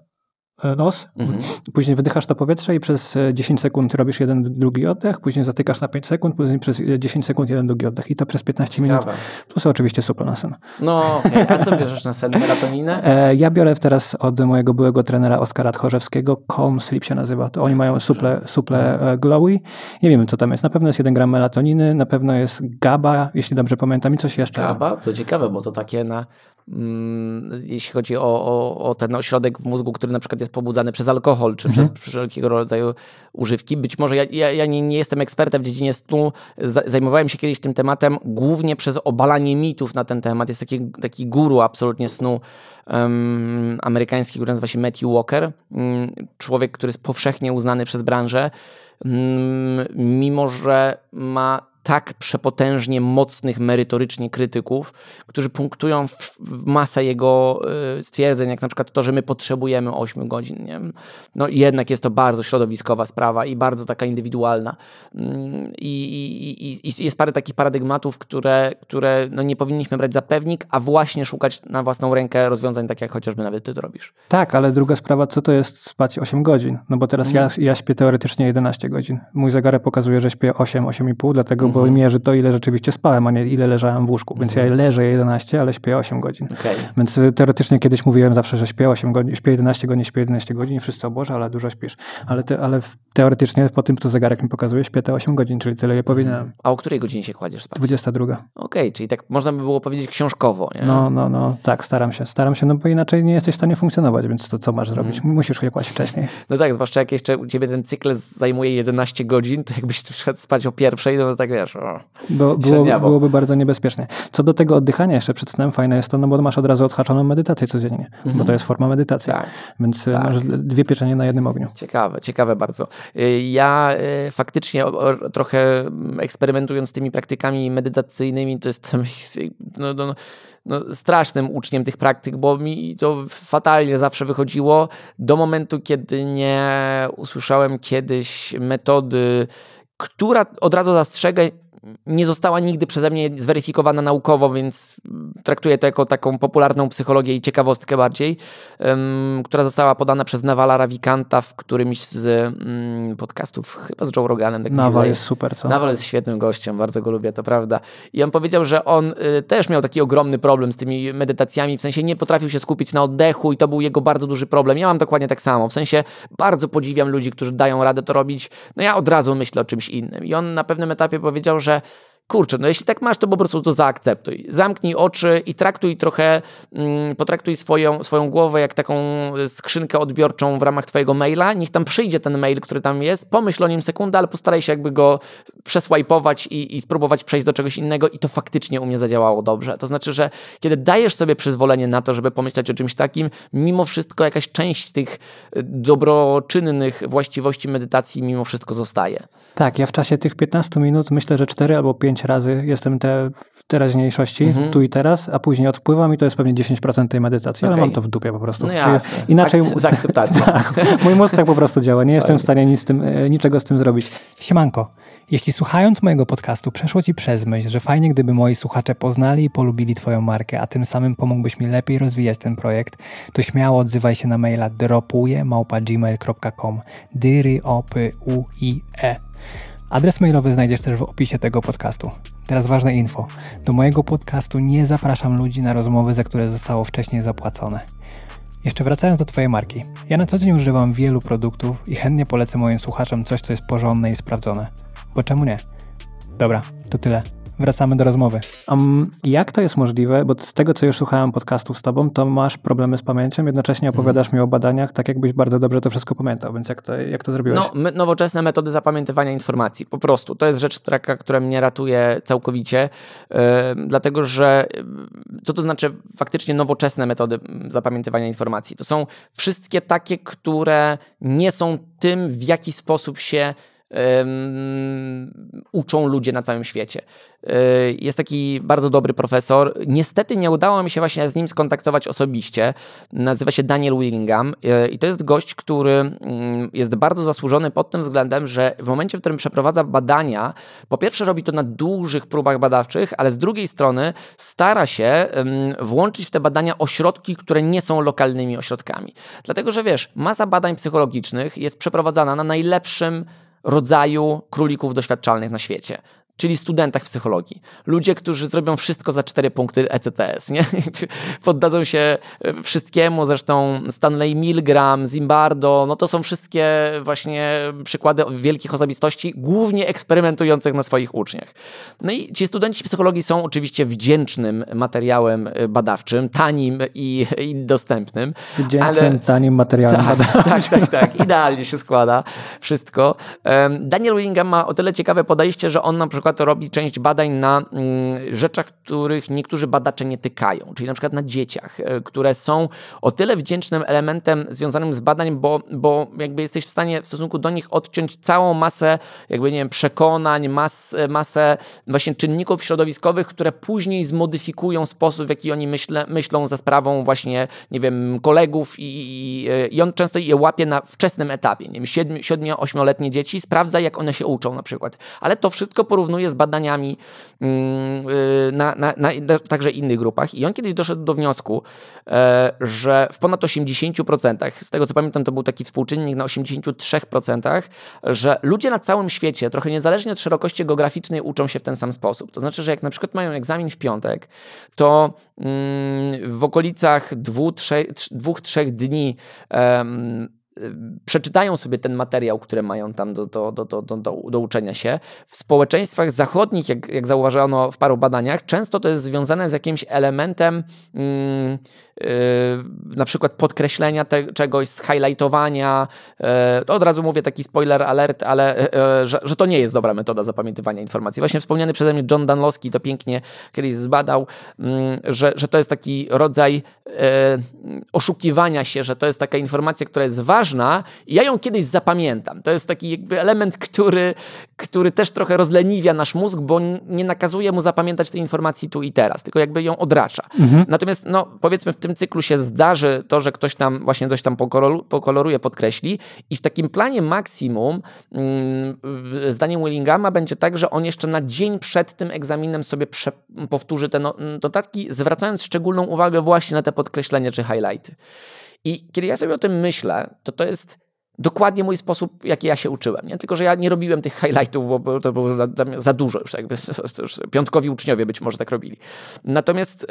E, nos, mhm. później wydychasz to powietrze i przez 10 e, sekund robisz jeden, drugi oddech, później zatykasz na 5 sekund, później przez 10 e, sekund jeden, drugi oddech i to przez 15 minut. Tu są oczywiście suple na sen. No, okay. a co bierzesz na sen? Melatoninę? ja biorę teraz od mojego byłego trenera Oskara Tchorzewskiego, Com Sleep się nazywa. To oni tak, mają tak, suple, tak. suple mhm. Glowy. Nie wiem, co tam jest. Na pewno jest 1 gram melatoniny, na pewno jest GABA, jeśli dobrze pamiętam i coś jeszcze. GABA? To ciekawe, bo to takie na Mm, jeśli chodzi o, o, o, ten ośrodek w mózgu, który na przykład jest pobudzany przez alkohol czy mhm. przez wszelkiego rodzaju używki. Być może ja, ja, ja nie, nie, jestem ekspertem w dziedzinie snu, zajmowałem się kiedyś tym tematem głównie przez obalanie mitów na ten temat. Jest taki, taki guru absolutnie snu um, amerykański, który nazywa się Matthew Walker, um, człowiek, który jest powszechnie uznany przez branżę, um, mimo że ma tak przepotężnie mocnych merytorycznie krytyków, którzy punktują w, w masę jego y, stwierdzeń, jak na przykład to, że my potrzebujemy 8 godzin. Nie? No i jednak jest to bardzo środowiskowa sprawa i bardzo taka indywidualna. Mm, I, jest parę takich paradygmatów, które, które no nie powinniśmy brać za pewnik, a właśnie szukać na własną rękę rozwiązań, tak jak chociażby nawet ty to robisz. Tak, ale druga sprawa, co to jest spać 8 godzin? No bo teraz ja, mhm. ja śpię teoretycznie 11 godzin. Mój zegarek pokazuje, że śpię 8, 8,5, dlatego, mm -hmm bo mhm. mierzy to, ile rzeczywiście spałem, a nie ile leżałem w łóżku. Więc mhm. ja leżę 11, ale śpię 8 godzin. Okay. Więc y, teoretycznie kiedyś mówiłem zawsze, że śpię 8 godzin, śpię 11 godzin, śpię 11 godzin wszyscy, o Boże, ale dużo śpisz. Ale, te, ale teoretycznie po tym, co zegarek mi pokazuje, śpię te 8 godzin, czyli tyle je mhm. powinienem. A o której godzinie się kładziesz spać? 22. Okej, okay, czyli tak można by było powiedzieć książkowo, nie? No, no, no, tak, staram się, staram się, no bo inaczej nie jesteś w stanie funkcjonować, więc to co masz mhm. zrobić? Musisz się kłaść wcześniej. *laughs* No tak, zwłaszcza jak jeszcze u ciebie ten cykl zajmuje 11 godzin, to jakbyś wszedł spać o pierwszej, no to tak wiesz. O, Bo, było, byłoby bardzo niebezpiecznie. Co do tego oddychania jeszcze przed snem, fajne jest to, no bo masz od razu odhaczoną medytację codziennie, mhm. bo to jest forma medytacji. Tak. Więc e, tak. masz dwie pieczenie na jednym ogniu. Ciekawe, ciekawe bardzo. E, ja e, faktycznie trochę mm, eksperymentując z tymi praktykami medytacyjnymi, to jestem *laughs* no, no, no, no, strasznym uczniem tych praktyk, bo mi to fatalnie zawsze wychodziło do momentu, kiedy nie usłyszałem kiedyś metody która od razu zastrzega nie została nigdy przeze mnie zweryfikowana naukowo, więc traktuję to jako taką popularną psychologię i ciekawostkę bardziej, um, która została podana przez Nawala Ravikanta w którymś z um, podcastów, chyba z Joe Roganem. Tak Nawal jest super, co? Nawal jest świetnym gościem, bardzo go lubię, to prawda. I on powiedział, że on y, też miał taki ogromny problem z tymi medytacjami, w sensie nie potrafił się skupić na oddechu i to był jego bardzo duży problem. Ja mam dokładnie tak samo, w sensie bardzo podziwiam ludzi, którzy dają radę to robić. No ja od razu myślę o czymś innym. I on na pewnym etapie powiedział, że że kurczę, no jeśli tak masz, to po prostu to zaakceptuj. Zamknij oczy i traktuj trochę, mm, potraktuj swoją, swoją głowę jak taką e, skrzynkę odbiorczą w ramach twojego maila. Niech tam przyjdzie ten mail, który tam jest, pomyśl o nim sekundę, ale postaraj się jakby go przesłajpować i, i spróbować przejść do czegoś innego i to faktycznie u mnie zadziałało dobrze. To znaczy, że kiedy dajesz sobie przyzwolenie na to, żeby pomyśleć o czymś takim, mimo wszystko jakaś część tych e, dobroczynnych właściwości medytacji mimo wszystko zostaje. Tak, ja w czasie tych 15 minut myślę, że 4 albo 5 razy jestem te, w teraźniejszości, mhm. tu i teraz, a później odpływam i to jest pewnie 10% tej medytacji, okay. ale mam to w dupie po prostu. No jasne. Inaczej... Akce- z akceptacją. *laughs* tak, mój mózg tak po prostu działa, nie Sorry. jestem w stanie nic z tym, e, niczego z tym zrobić. Siemanko. Jeśli słuchając mojego podcastu przeszło Ci przez myśl, że fajnie gdyby moi słuchacze poznali i polubili Twoją markę, a tym samym pomógłbyś mi lepiej rozwijać ten projekt, to śmiało odzywaj się na maila dropuje małpa gmail.com dyry u i e. Adres mailowy znajdziesz też w opisie tego podcastu. Teraz ważne info. Do mojego podcastu nie zapraszam ludzi na rozmowy, za które zostało wcześniej zapłacone. Jeszcze wracając do Twojej marki. Ja na co dzień używam wielu produktów i chętnie polecę moim słuchaczom coś, co jest porządne i sprawdzone. Bo czemu nie? Dobra, to tyle wracamy do rozmowy. Um, jak to jest możliwe? Bo z tego, co już słuchałem podcastów z tobą, to masz problemy z pamięcią, jednocześnie mhm. opowiadasz mi o badaniach, tak jakbyś bardzo dobrze to wszystko pamiętał, więc jak to, jak to zrobiłeś? No, my, nowoczesne metody zapamiętywania informacji, po prostu. To jest rzecz, która, która mnie ratuje całkowicie, yy, dlatego że co to znaczy faktycznie nowoczesne metody zapamiętywania informacji? To są wszystkie takie, które nie są tym, w jaki sposób się uczą ludzie na całym świecie. E, jest taki bardzo dobry profesor. Niestety nie udało mi się właśnie z nim skontaktować osobiście. Nazywa się Daniel Willingham e, i to jest gość, który mm, jest bardzo zasłużony pod tym względem, że w momencie, w którym przeprowadza badania, po pierwsze robi to na dużych próbach badawczych, ale z drugiej strony stara się włączyć w te badania ośrodki, które nie są lokalnymi ośrodkami. Dlatego, że wiesz, masa badań psychologicznych jest przeprowadzana na najlepszym rodzaju królików doświadczalnych na świecie czyli studentach psychologii. Ludzie, którzy zrobią wszystko za cztery punkty ECTS, nie? *laughs* poddadzą się e, wszystkiemu, zresztą Stanley Milgram, Zimbardo, no to są wszystkie właśnie przykłady wielkich osobistości, głównie eksperymentujących na swoich uczniach. No i ci studenci psychologii są oczywiście wdzięcznym materiałem e, badawczym, tanim i, i dostępnym. Wdzięcznym, ale... tanim materiałem tak, badawczym. Tak, tak, tak. Idealnie się składa wszystko. Daniel Willingham ma o tyle ciekawe podejście, że on na przykład przykład robi część badań na mm, rzeczach, których niektórzy badacze nie tykają, czyli na przykład na dzieciach, e, które są o tyle wdzięcznym elementem związanym z badań, bo, bo jakby jesteś w stanie w stosunku do nich odciąć całą masę, jakby nie wiem, przekonań, mas, e, masę właśnie czynników środowiskowych, które później zmodyfikują sposób, w jaki oni myślę, myślą za sprawą właśnie, nie wiem, kolegów i, i, i e, on często je łapie na wczesnym etapie. Nie wiem, 7-8-letnie dzieci sprawdza, jak one się uczą na przykład. Ale to wszystko porównuje porównuje z badaniami mm, y, na, na, na, także innych grupach i on kiedyś doszedł do wniosku, e, że w ponad 80%, z tego co pamiętam to był taki współczynnik na 83%, że ludzie na całym świecie, trochę niezależnie od szerokości geograficznej, uczą się w ten sam sposób. To znaczy, że jak na przykład mają egzamin w piątek, to mm, w okolicach dwóch, trzech, dwóch, trzech dni przeczytają sobie ten materiał, który mają tam do, do, do, do, do, do uczenia się. W społeczeństwach zachodnich, jak, jak zauważono w paru badaniach, często to jest związane z jakimś elementem mm, Yy, na przykład podkreślenia te, czegoś, highlightowania. Yy, od razu mówię taki spoiler alert, ale e, e, że, że, to nie jest dobra metoda zapamiętywania informacji. Właśnie wspomniany przeze mnie John Danlowski to pięknie kiedyś zbadał, mm, że, że to jest taki rodzaj e, oszukiwania się, że to jest taka informacja, która jest ważna i ja ją kiedyś zapamiętam. To jest taki jakby element, który, który też trochę rozleniwia nasz mózg, bo nie nakazuje mu zapamiętać tej informacji tu i teraz, tylko jakby ją odracza. Mhm. Natomiast no, powiedzmy w tym tym cyklu się zdarzy to, że ktoś tam właśnie coś tam pokoloruje, podkreśli i w takim planie maksimum mm, zdaniem Willingama będzie tak, że on jeszcze na dzień przed tym egzaminem sobie powtórzy te no-, mm, notatki, zwracając szczególną uwagę właśnie na te podkreślenia czy highlighty. I kiedy ja sobie o tym myślę, to to jest dokładnie mój sposób, jaki ja się uczyłem. Nie? Tylko, że ja nie robiłem tych highlightów, bo to było za, za dużo już. Jakby, już piątkowi uczniowie być może tak robili. Natomiast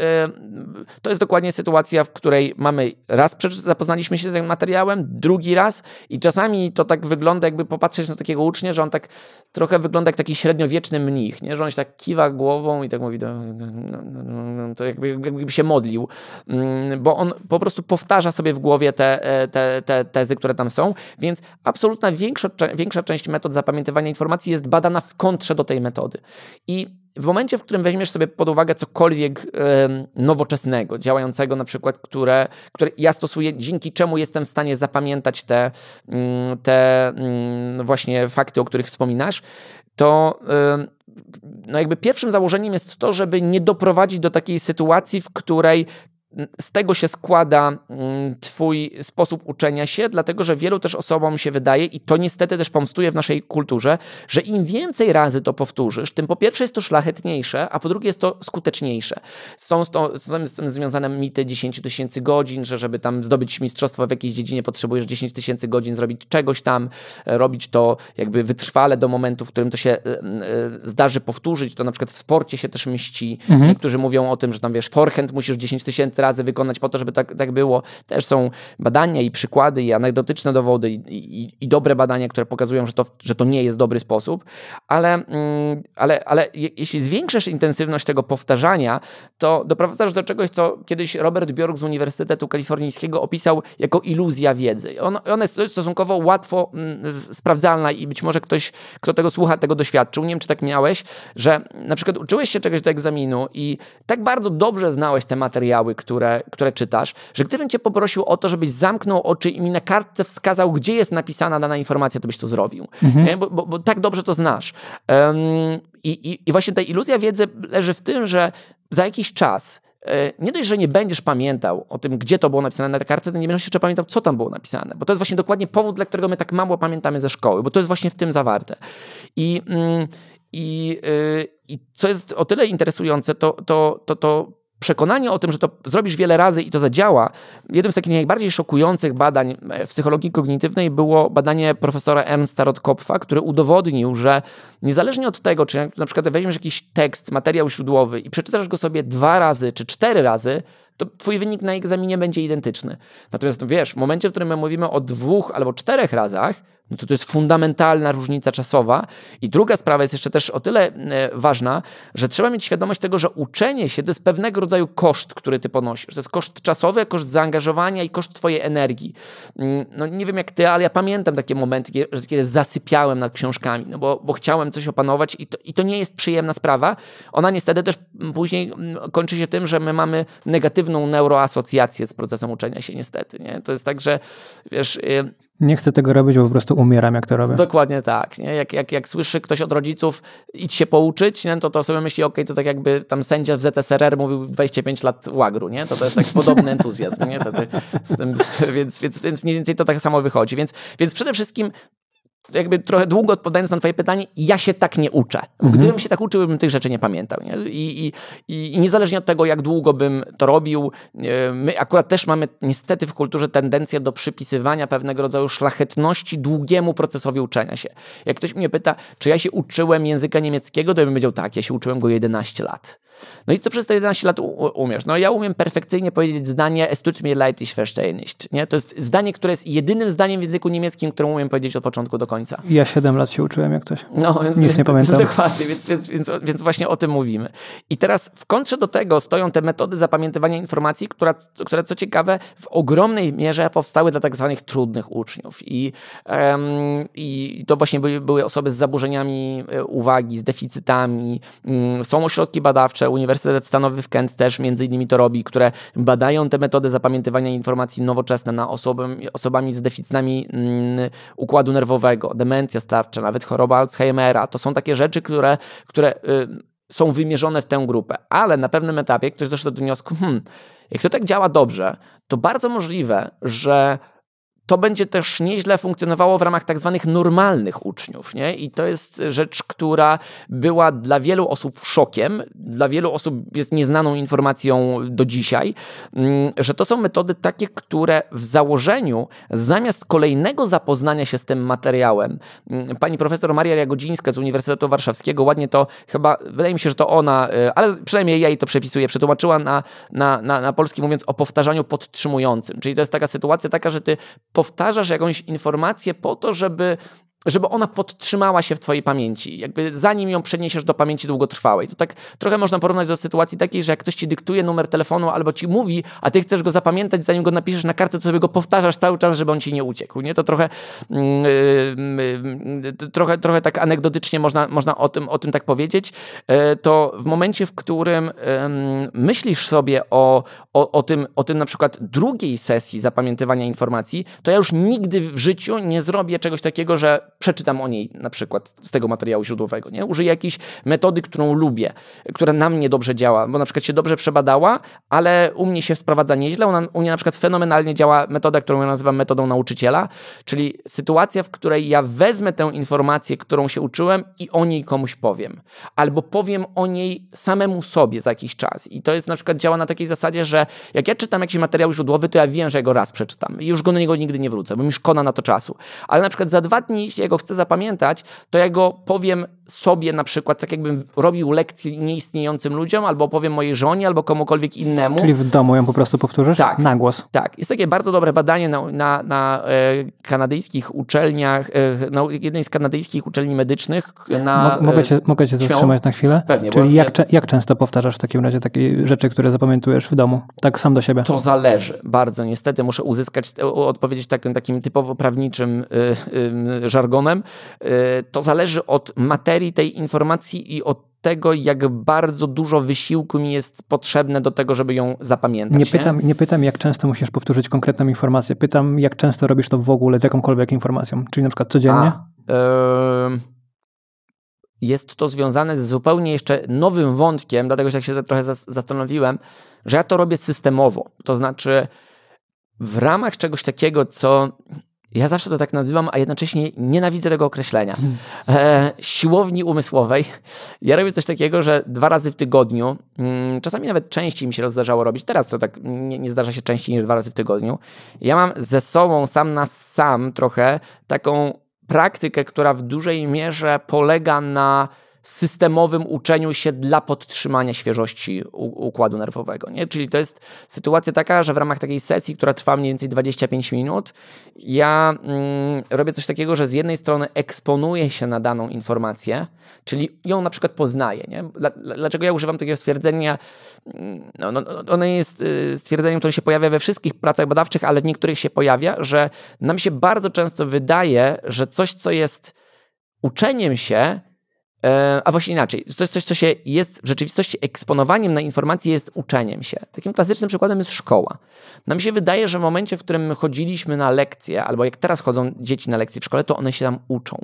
to jest dokładnie sytuacja, w której mamy raz zapoznaliśmy się z tym materiałem, drugi raz i czasami to tak wygląda, jakby popatrzeć na takiego ucznia, że on tak trochę wygląda jak taki średniowieczny mnich, nie? że on się tak kiwa głową i tak mówi, no, no, no, to jakby, jakby się modlił, bo on po prostu powtarza sobie w głowie te, te, te tezy, które tam są, więc absolutna większa, większa część metod zapamiętywania informacji jest badana w kontrze do tej metody. I w momencie, w którym weźmiesz sobie pod uwagę cokolwiek yy, nowoczesnego, działającego na przykład, które, które ja stosuję, dzięki czemu jestem w stanie zapamiętać te, yy, te yy, właśnie fakty, o których wspominasz, to no jakby pierwszym założeniem jest to, żeby nie doprowadzić do takiej sytuacji, w której z tego się składa mm, Twój sposób uczenia się, dlatego że wielu też osobom się wydaje, i to niestety też pomstuje w naszej kulturze, że im więcej razy to powtórzysz, tym po pierwsze jest to szlachetniejsze, a po drugie jest to skuteczniejsze. Są z, to, z tym związane mity 10 tysięcy godzin, że żeby tam zdobyć mistrzostwo w jakiejś dziedzinie potrzebujesz 10 tysięcy godzin zrobić czegoś tam, robić to jakby wytrwale do momentu, w którym to się y, y, zdarzy powtórzyć. To na przykład w sporcie się też mści. Mhm. Niektórzy mówią o tym, że tam wiesz, forehand musisz 10 tysięcy razy razy wykonać po to, żeby tak, tak było. Też są badania i przykłady i anegdotyczne dowody i, i, i dobre badania, które pokazują, że to, że to nie jest dobry sposób, ale, mm, ale, ale jeśli zwiększysz intensywność tego powtarzania, to doprowadzasz do czegoś, co kiedyś Robert Bjork z Uniwersytetu Kalifornijskiego opisał jako iluzja wiedzy. On, ona jest stosunkowo łatwo mm, sprawdzalna i być może ktoś, kto tego słucha, tego doświadczył. Nie wiem, czy tak miałeś, że na przykład uczyłeś się czegoś do egzaminu i tak bardzo dobrze znałeś te materiały, które, które czytasz, że gdybym cię poprosił o to, żebyś zamknął oczy i mi na kartce wskazał, gdzie jest napisana dana informacja, to byś to zrobił. Mhm. Bo, bo, bo, tak dobrze to znasz. Um, i, i, I właśnie ta iluzja wiedzy leży w tym, że za jakiś czas e, nie dość, że nie będziesz pamiętał o tym, gdzie to było napisane na tej kartce, to nie będziesz jeszcze pamiętał, co tam było napisane. Bo to jest właśnie dokładnie powód, dla którego my tak mało pamiętamy ze szkoły, bo to jest właśnie w tym zawarte. I, mm, i, y, i co jest o tyle interesujące, to, to, to, to przekonanie o tym, że to zrobisz wiele razy i to zadziała, jednym z takich najbardziej szokujących badań e, w psychologii kognitywnej było badanie profesora Ernsta Rotkopfa, który udowodnił, że niezależnie od tego, czy na przykład weźmiesz jakiś tekst, materiał źródłowy i przeczytasz go sobie dwa razy czy cztery razy, to twój wynik na egzaminie będzie identyczny. Natomiast wiesz, w momencie, w którym my mówimy o dwóch albo czterech razach, no to to jest fundamentalna różnica czasowa. I druga sprawa jest jeszcze też o tyle e, ważna, że trzeba mieć świadomość tego, że uczenie się to jest pewnego rodzaju koszt, który ty ponosisz. To jest koszt czasowy, koszt zaangażowania i koszt twojej energii. Mm, no nie wiem jak ty, ale ja pamiętam takie momenty, kiedy zasypiałem nad książkami, no bo, bo chciałem coś opanować i to, i to nie jest przyjemna sprawa. Ona niestety też mm, później mm, kończy się tym, że my mamy negatywną neuroasocjację z procesem uczenia się niestety. Nie? To jest tak, że wiesz... Nie chcę tego robić, bo po prostu umieram, jak to robię. Dokładnie tak. Nie? Jak, jak, jak słyszy ktoś od rodziców, idź się pouczyć, nie? To, to sobie myśli, okej, okay, to tak jakby tam sędzia w ZSRR mówił 25 lat łagru, nie? To, to jest tak podobny entuzjazm, nie? To, z tym, z, *laughs* więc, więc, więc mniej więcej to tak samo wychodzi. Więc, więc przede wszystkim jakby trochę długo odpowiadając na twoje pytanie, ja się tak nie uczę. Mhm. Gdybym się tak uczył, bym tych rzeczy nie pamiętał. Nie? I, i, I niezależnie od tego, jak długo bym to robił, my akurat też mamy niestety w kulturze tendencję do przypisywania pewnego rodzaju szlachetności długiemu procesowi uczenia się. Jak ktoś mnie pyta, czy ja się uczyłem języka niemieckiego, to ja bym powiedział tak, ja się uczyłem go 11 lat. No i co przez te 11 lat umiesz? No ja umiem perfekcyjnie powiedzieć zdanie es tut mir leid, ich verstehe nicht. Nie? To jest zdanie, które jest jedynym zdaniem w języku niemieckim, które umiem powiedzieć od początku do końca końca. Ja 7 lat się uczyłem jak ktoś. No, więc, Nic nie pamiętam. Dokładnie, więc, więc, więc, więc właśnie o tym mówimy. I teraz w kontrze do tego stoją te metody zapamiętywania informacji, która, które co ciekawe w ogromnej mierze powstały dla tak zwanych trudnych uczniów. I, um, i to właśnie były, były osoby z zaburzeniami e, uwagi, z deficytami. Mm, są ośrodki badawcze, Uniwersytet Stanowy w Kent też między innymi to robi, które badają te metody zapamiętywania informacji nowoczesne na osoby, osobami z deficytami mm, układu nerwowego, demencja starcza, nawet choroba Alzheimera. To są takie rzeczy, które, które y, są wymierzone w tę grupę. Ale na pewnym etapie ktoś doszedł do wniosku, hmm, jak to tak działa dobrze, to bardzo możliwe, że to będzie też nieźle funkcjonowało w ramach tak zwanych normalnych uczniów. Nie? I to jest rzecz, która była dla wielu osób szokiem, dla wielu osób jest nieznaną informacją do dzisiaj, mm, że to są metody takie, które w założeniu zamiast kolejnego zapoznania się z tym materiałem, mm, pani profesor Maria Jagodzińska z Uniwersytetu Warszawskiego ładnie to chyba, wydaje mi się, że to ona, e, ale przynajmniej ja jej to przepisuję, przetłumaczyła na, na, na, na polski mówiąc o powtarzaniu podtrzymującym. Czyli to jest taka sytuacja taka, że ty powtarzasz jakąś informację po to, żeby żeby ona podtrzymała się w Twojej pamięci, jakby zanim ją przeniesiesz do pamięci długotrwałej. To tak trochę można porównać do sytuacji takiej, że jak ktoś ci dyktuje numer telefonu albo ci mówi, a ty chcesz go zapamiętać, zanim go napiszesz na kartce, to sobie go powtarzasz cały czas, żeby on ci nie uciekł. Nie? To trochę, yy, yy, trochę, trochę tak anegdotycznie można, można o, tym, o tym tak powiedzieć. Yy, to w momencie, w którym myślisz sobie o, o, o, tym, o tym na przykład drugiej sesji zapamiętywania informacji, to ja już nigdy w życiu nie zrobię czegoś takiego, że przeczytam o niej na przykład z tego materiału źródłowego, nie? Użyję jakiejś metody, którą lubię, która na mnie dobrze działa, bo na przykład się dobrze przebadała, ale u mnie się sprowadza nieźle. Ona, u mnie na przykład fenomenalnie działa metoda, którą ja nazywam metodą nauczyciela, czyli sytuacja, w której ja wezmę tę informację, którą się uczyłem i o niej komuś powiem. Albo powiem o niej samemu sobie za jakiś czas. I to jest na przykład działa na takiej zasadzie, że jak ja czytam jakiś materiał źródłowy, to ja wiem, że ja go raz przeczytam i już go do niego nigdy nie wrócę, bo mi szkoda na to czasu. Ale na przykład za dwa dni, ja chcę zapamiętać, to ja go powiem sobie na przykład, tak jakbym robił lekcję nieistniejącym ludziom, albo powiem mojej żonie, albo komukolwiek innemu. Czyli w domu ją po prostu powtórzysz? Tak. Na głos. Tak. Jest takie bardzo dobre badanie na, na, na e, kanadyjskich uczelniach, e, na jednej z kanadyjskich uczelni medycznych. E, na, mogę, cię, mogę cię zatrzymać na chwilę? Pewnie. Czyli jak, jak często powtarzasz w takim razie takie rzeczy, które zapamiętujesz w domu? Tak sam do siebie. To zależy bardzo. Niestety muszę uzyskać, odpowiedzieć takim, takim typowo prawniczym żargonem E, to zależy od materii tej informacji i od tego, jak bardzo dużo wysiłku mi jest potrzebne do tego, żeby ją zapamiętać. Nie, nie? Pytam, nie pytam, jak często musisz powtórzyć konkretną informację. Pytam, jak często robisz to w ogóle z jakąkolwiek informacją, czyli na przykład codziennie? A, yy jest to związane z zupełnie jeszcze nowym wątkiem, dlatego że jak się trochę zastanowiłem, że ja to robię systemowo. To znaczy, w ramach czegoś takiego, co ja zawsze to tak nazywam, a jednocześnie nienawidzę tego określenia. E, siłowni umysłowej. Ja robię coś takiego, że dwa razy w tygodniu, mm, czasami nawet częściej mi się zdarzało robić, teraz to tak nie, nie, zdarza się częściej niż dwa razy w tygodniu. Ja mam ze sobą, sam na sam trochę, taką praktykę, która w dużej mierze polega na systemowym uczeniu się dla podtrzymania świeżości układu nerwowego. Nie? Czyli to jest sytuacja taka, że w ramach takiej sesji, która trwa mniej więcej 25 minut, ja mm, robię coś takiego, że z jednej strony eksponuję się na daną informację, czyli ją na przykład poznaję. Nie? Dlaczego ja używam takiego stwierdzenia? Mm, no, no, ono jest y, stwierdzeniem, które się pojawia we wszystkich pracach badawczych, ale w niektórych się pojawia, że nam się bardzo często wydaje, że coś, co jest uczeniem się, E, a właśnie inaczej, to jest coś, co się jest w rzeczywistości eksponowaniem na informacje jest uczeniem się. Takim klasycznym przykładem jest szkoła. Nam się wydaje, że w momencie, w którym chodziliśmy na lekcje, albo jak teraz chodzą dzieci na lekcje w szkole, to one się tam uczą.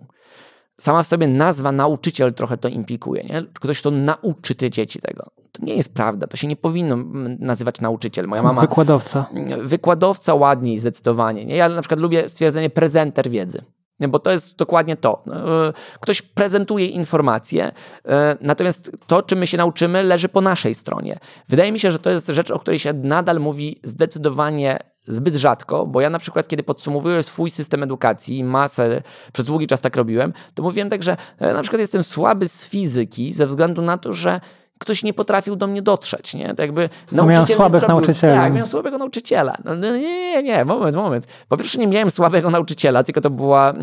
Sama w sobie nazwa nauczyciel trochę to implikuje, nie? Ktoś, to nauczy te dzieci tego. To nie jest prawda, to się nie powinno nazywać nauczyciel. Moja mama... Wykładowca. Wykładowca ładniej zdecydowanie, nie? Ja na przykład lubię stwierdzenie prezenter wiedzy bo to jest dokładnie to. E, ktoś prezentuje informacje, e, natomiast to, czym my się nauczymy, leży po naszej stronie. Wydaje mi się, że to jest rzecz, o której się nadal mówi zdecydowanie zbyt rzadko, bo ja na przykład, kiedy podsumowuję swój system edukacji, masę, przez długi czas tak robiłem, to mówiłem tak, że e, na przykład jestem słaby z fizyki ze względu na to, że ktoś nie potrafił do mnie dotrzeć, nie? Tak jakby no miałem słabych nauczycieli. Tak, miałem słabego nauczyciela. No, no, nie, nie, nie, moment, moment. Po pierwsze nie miałem słabego nauczyciela, tylko to była mm,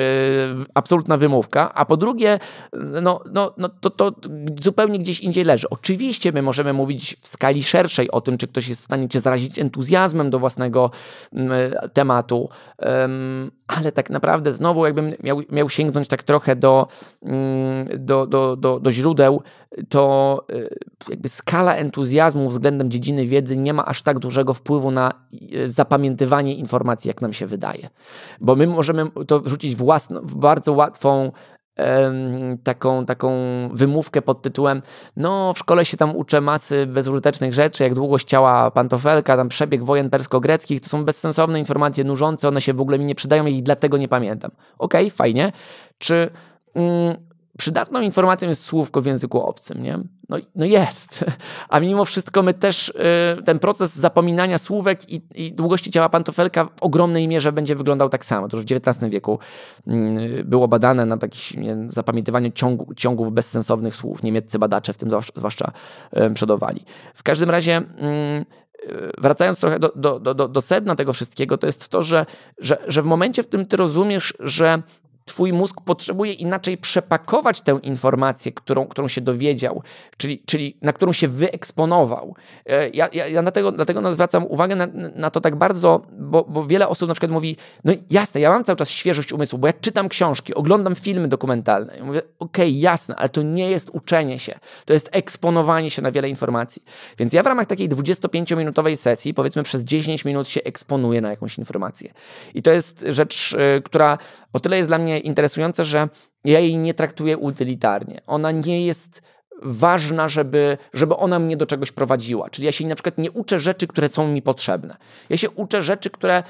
y, absolutna wymówka, a po drugie, no, no, no to, to zupełnie gdzieś indziej leży. Oczywiście my możemy mówić w skali szerszej o tym, czy ktoś jest w stanie cię zarazić entuzjazmem do własnego mm, tematu, ale tak naprawdę znowu jakbym miał, miał sięgnąć tak trochę do, mm, do, do, do, do źródeł, to Y, jakby skala entuzjazmu względem dziedziny wiedzy nie ma aż tak dużego wpływu na y, zapamiętywanie informacji, jak nam się wydaje. Bo my możemy to wrzucić własną, w bardzo łatwą taką, taką wymówkę pod tytułem no w szkole się tam uczę masy bezużytecznych rzeczy, jak długość ciała pantofelka, tam przebieg wojen persko-greckich, to są bezsensowne informacje, nużące, one się w ogóle mi nie przydają i dlatego nie pamiętam. Okej, okay, fajnie. Czy mm, przydatną informacją jest słówko w języku obcym, nie? No, no jest. *laughs* A mimo wszystko my też y, ten proces zapominania słówek i, i, długości ciała pantofelka w ogromnej mierze będzie wyglądał tak samo. To już w XIX wieku y, było badane na takich zapamiętywaniu ciągu, ciągów bezsensownych słów. Niemieccy badacze w tym zwłaszcza y, przodowali. W każdym razie mm, y, wracając trochę do, do, do, do sedna tego wszystkiego, to jest to, że, że, że w momencie, w którym ty rozumiesz, że Twój mózg potrzebuje inaczej przepakować tę informację, którą, którą się dowiedział, czyli, czyli na którą się wyeksponował. E, ja, ja, ja dlatego, dlatego zwracam uwagę na, na to tak bardzo, bo, bo wiele osób na przykład mówi: No jasne, ja mam cały czas świeżość umysłu, bo ja czytam książki, oglądam filmy dokumentalne. Ja mówię: Okej, okay, jasne, ale to nie jest uczenie się, to jest eksponowanie się na wiele informacji. Więc ja w ramach takiej 25-minutowej sesji, powiedzmy przez 10 minut, się eksponuję na jakąś informację. I to jest rzecz, e, która o tyle jest dla mnie interesujące, że ja jej nie traktuję utylitarnie. Ona nie jest ważna, żeby, żeby ona mnie do czegoś prowadziła. Czyli ja się na przykład nie uczę rzeczy, które są mi potrzebne. Ja się uczę rzeczy, które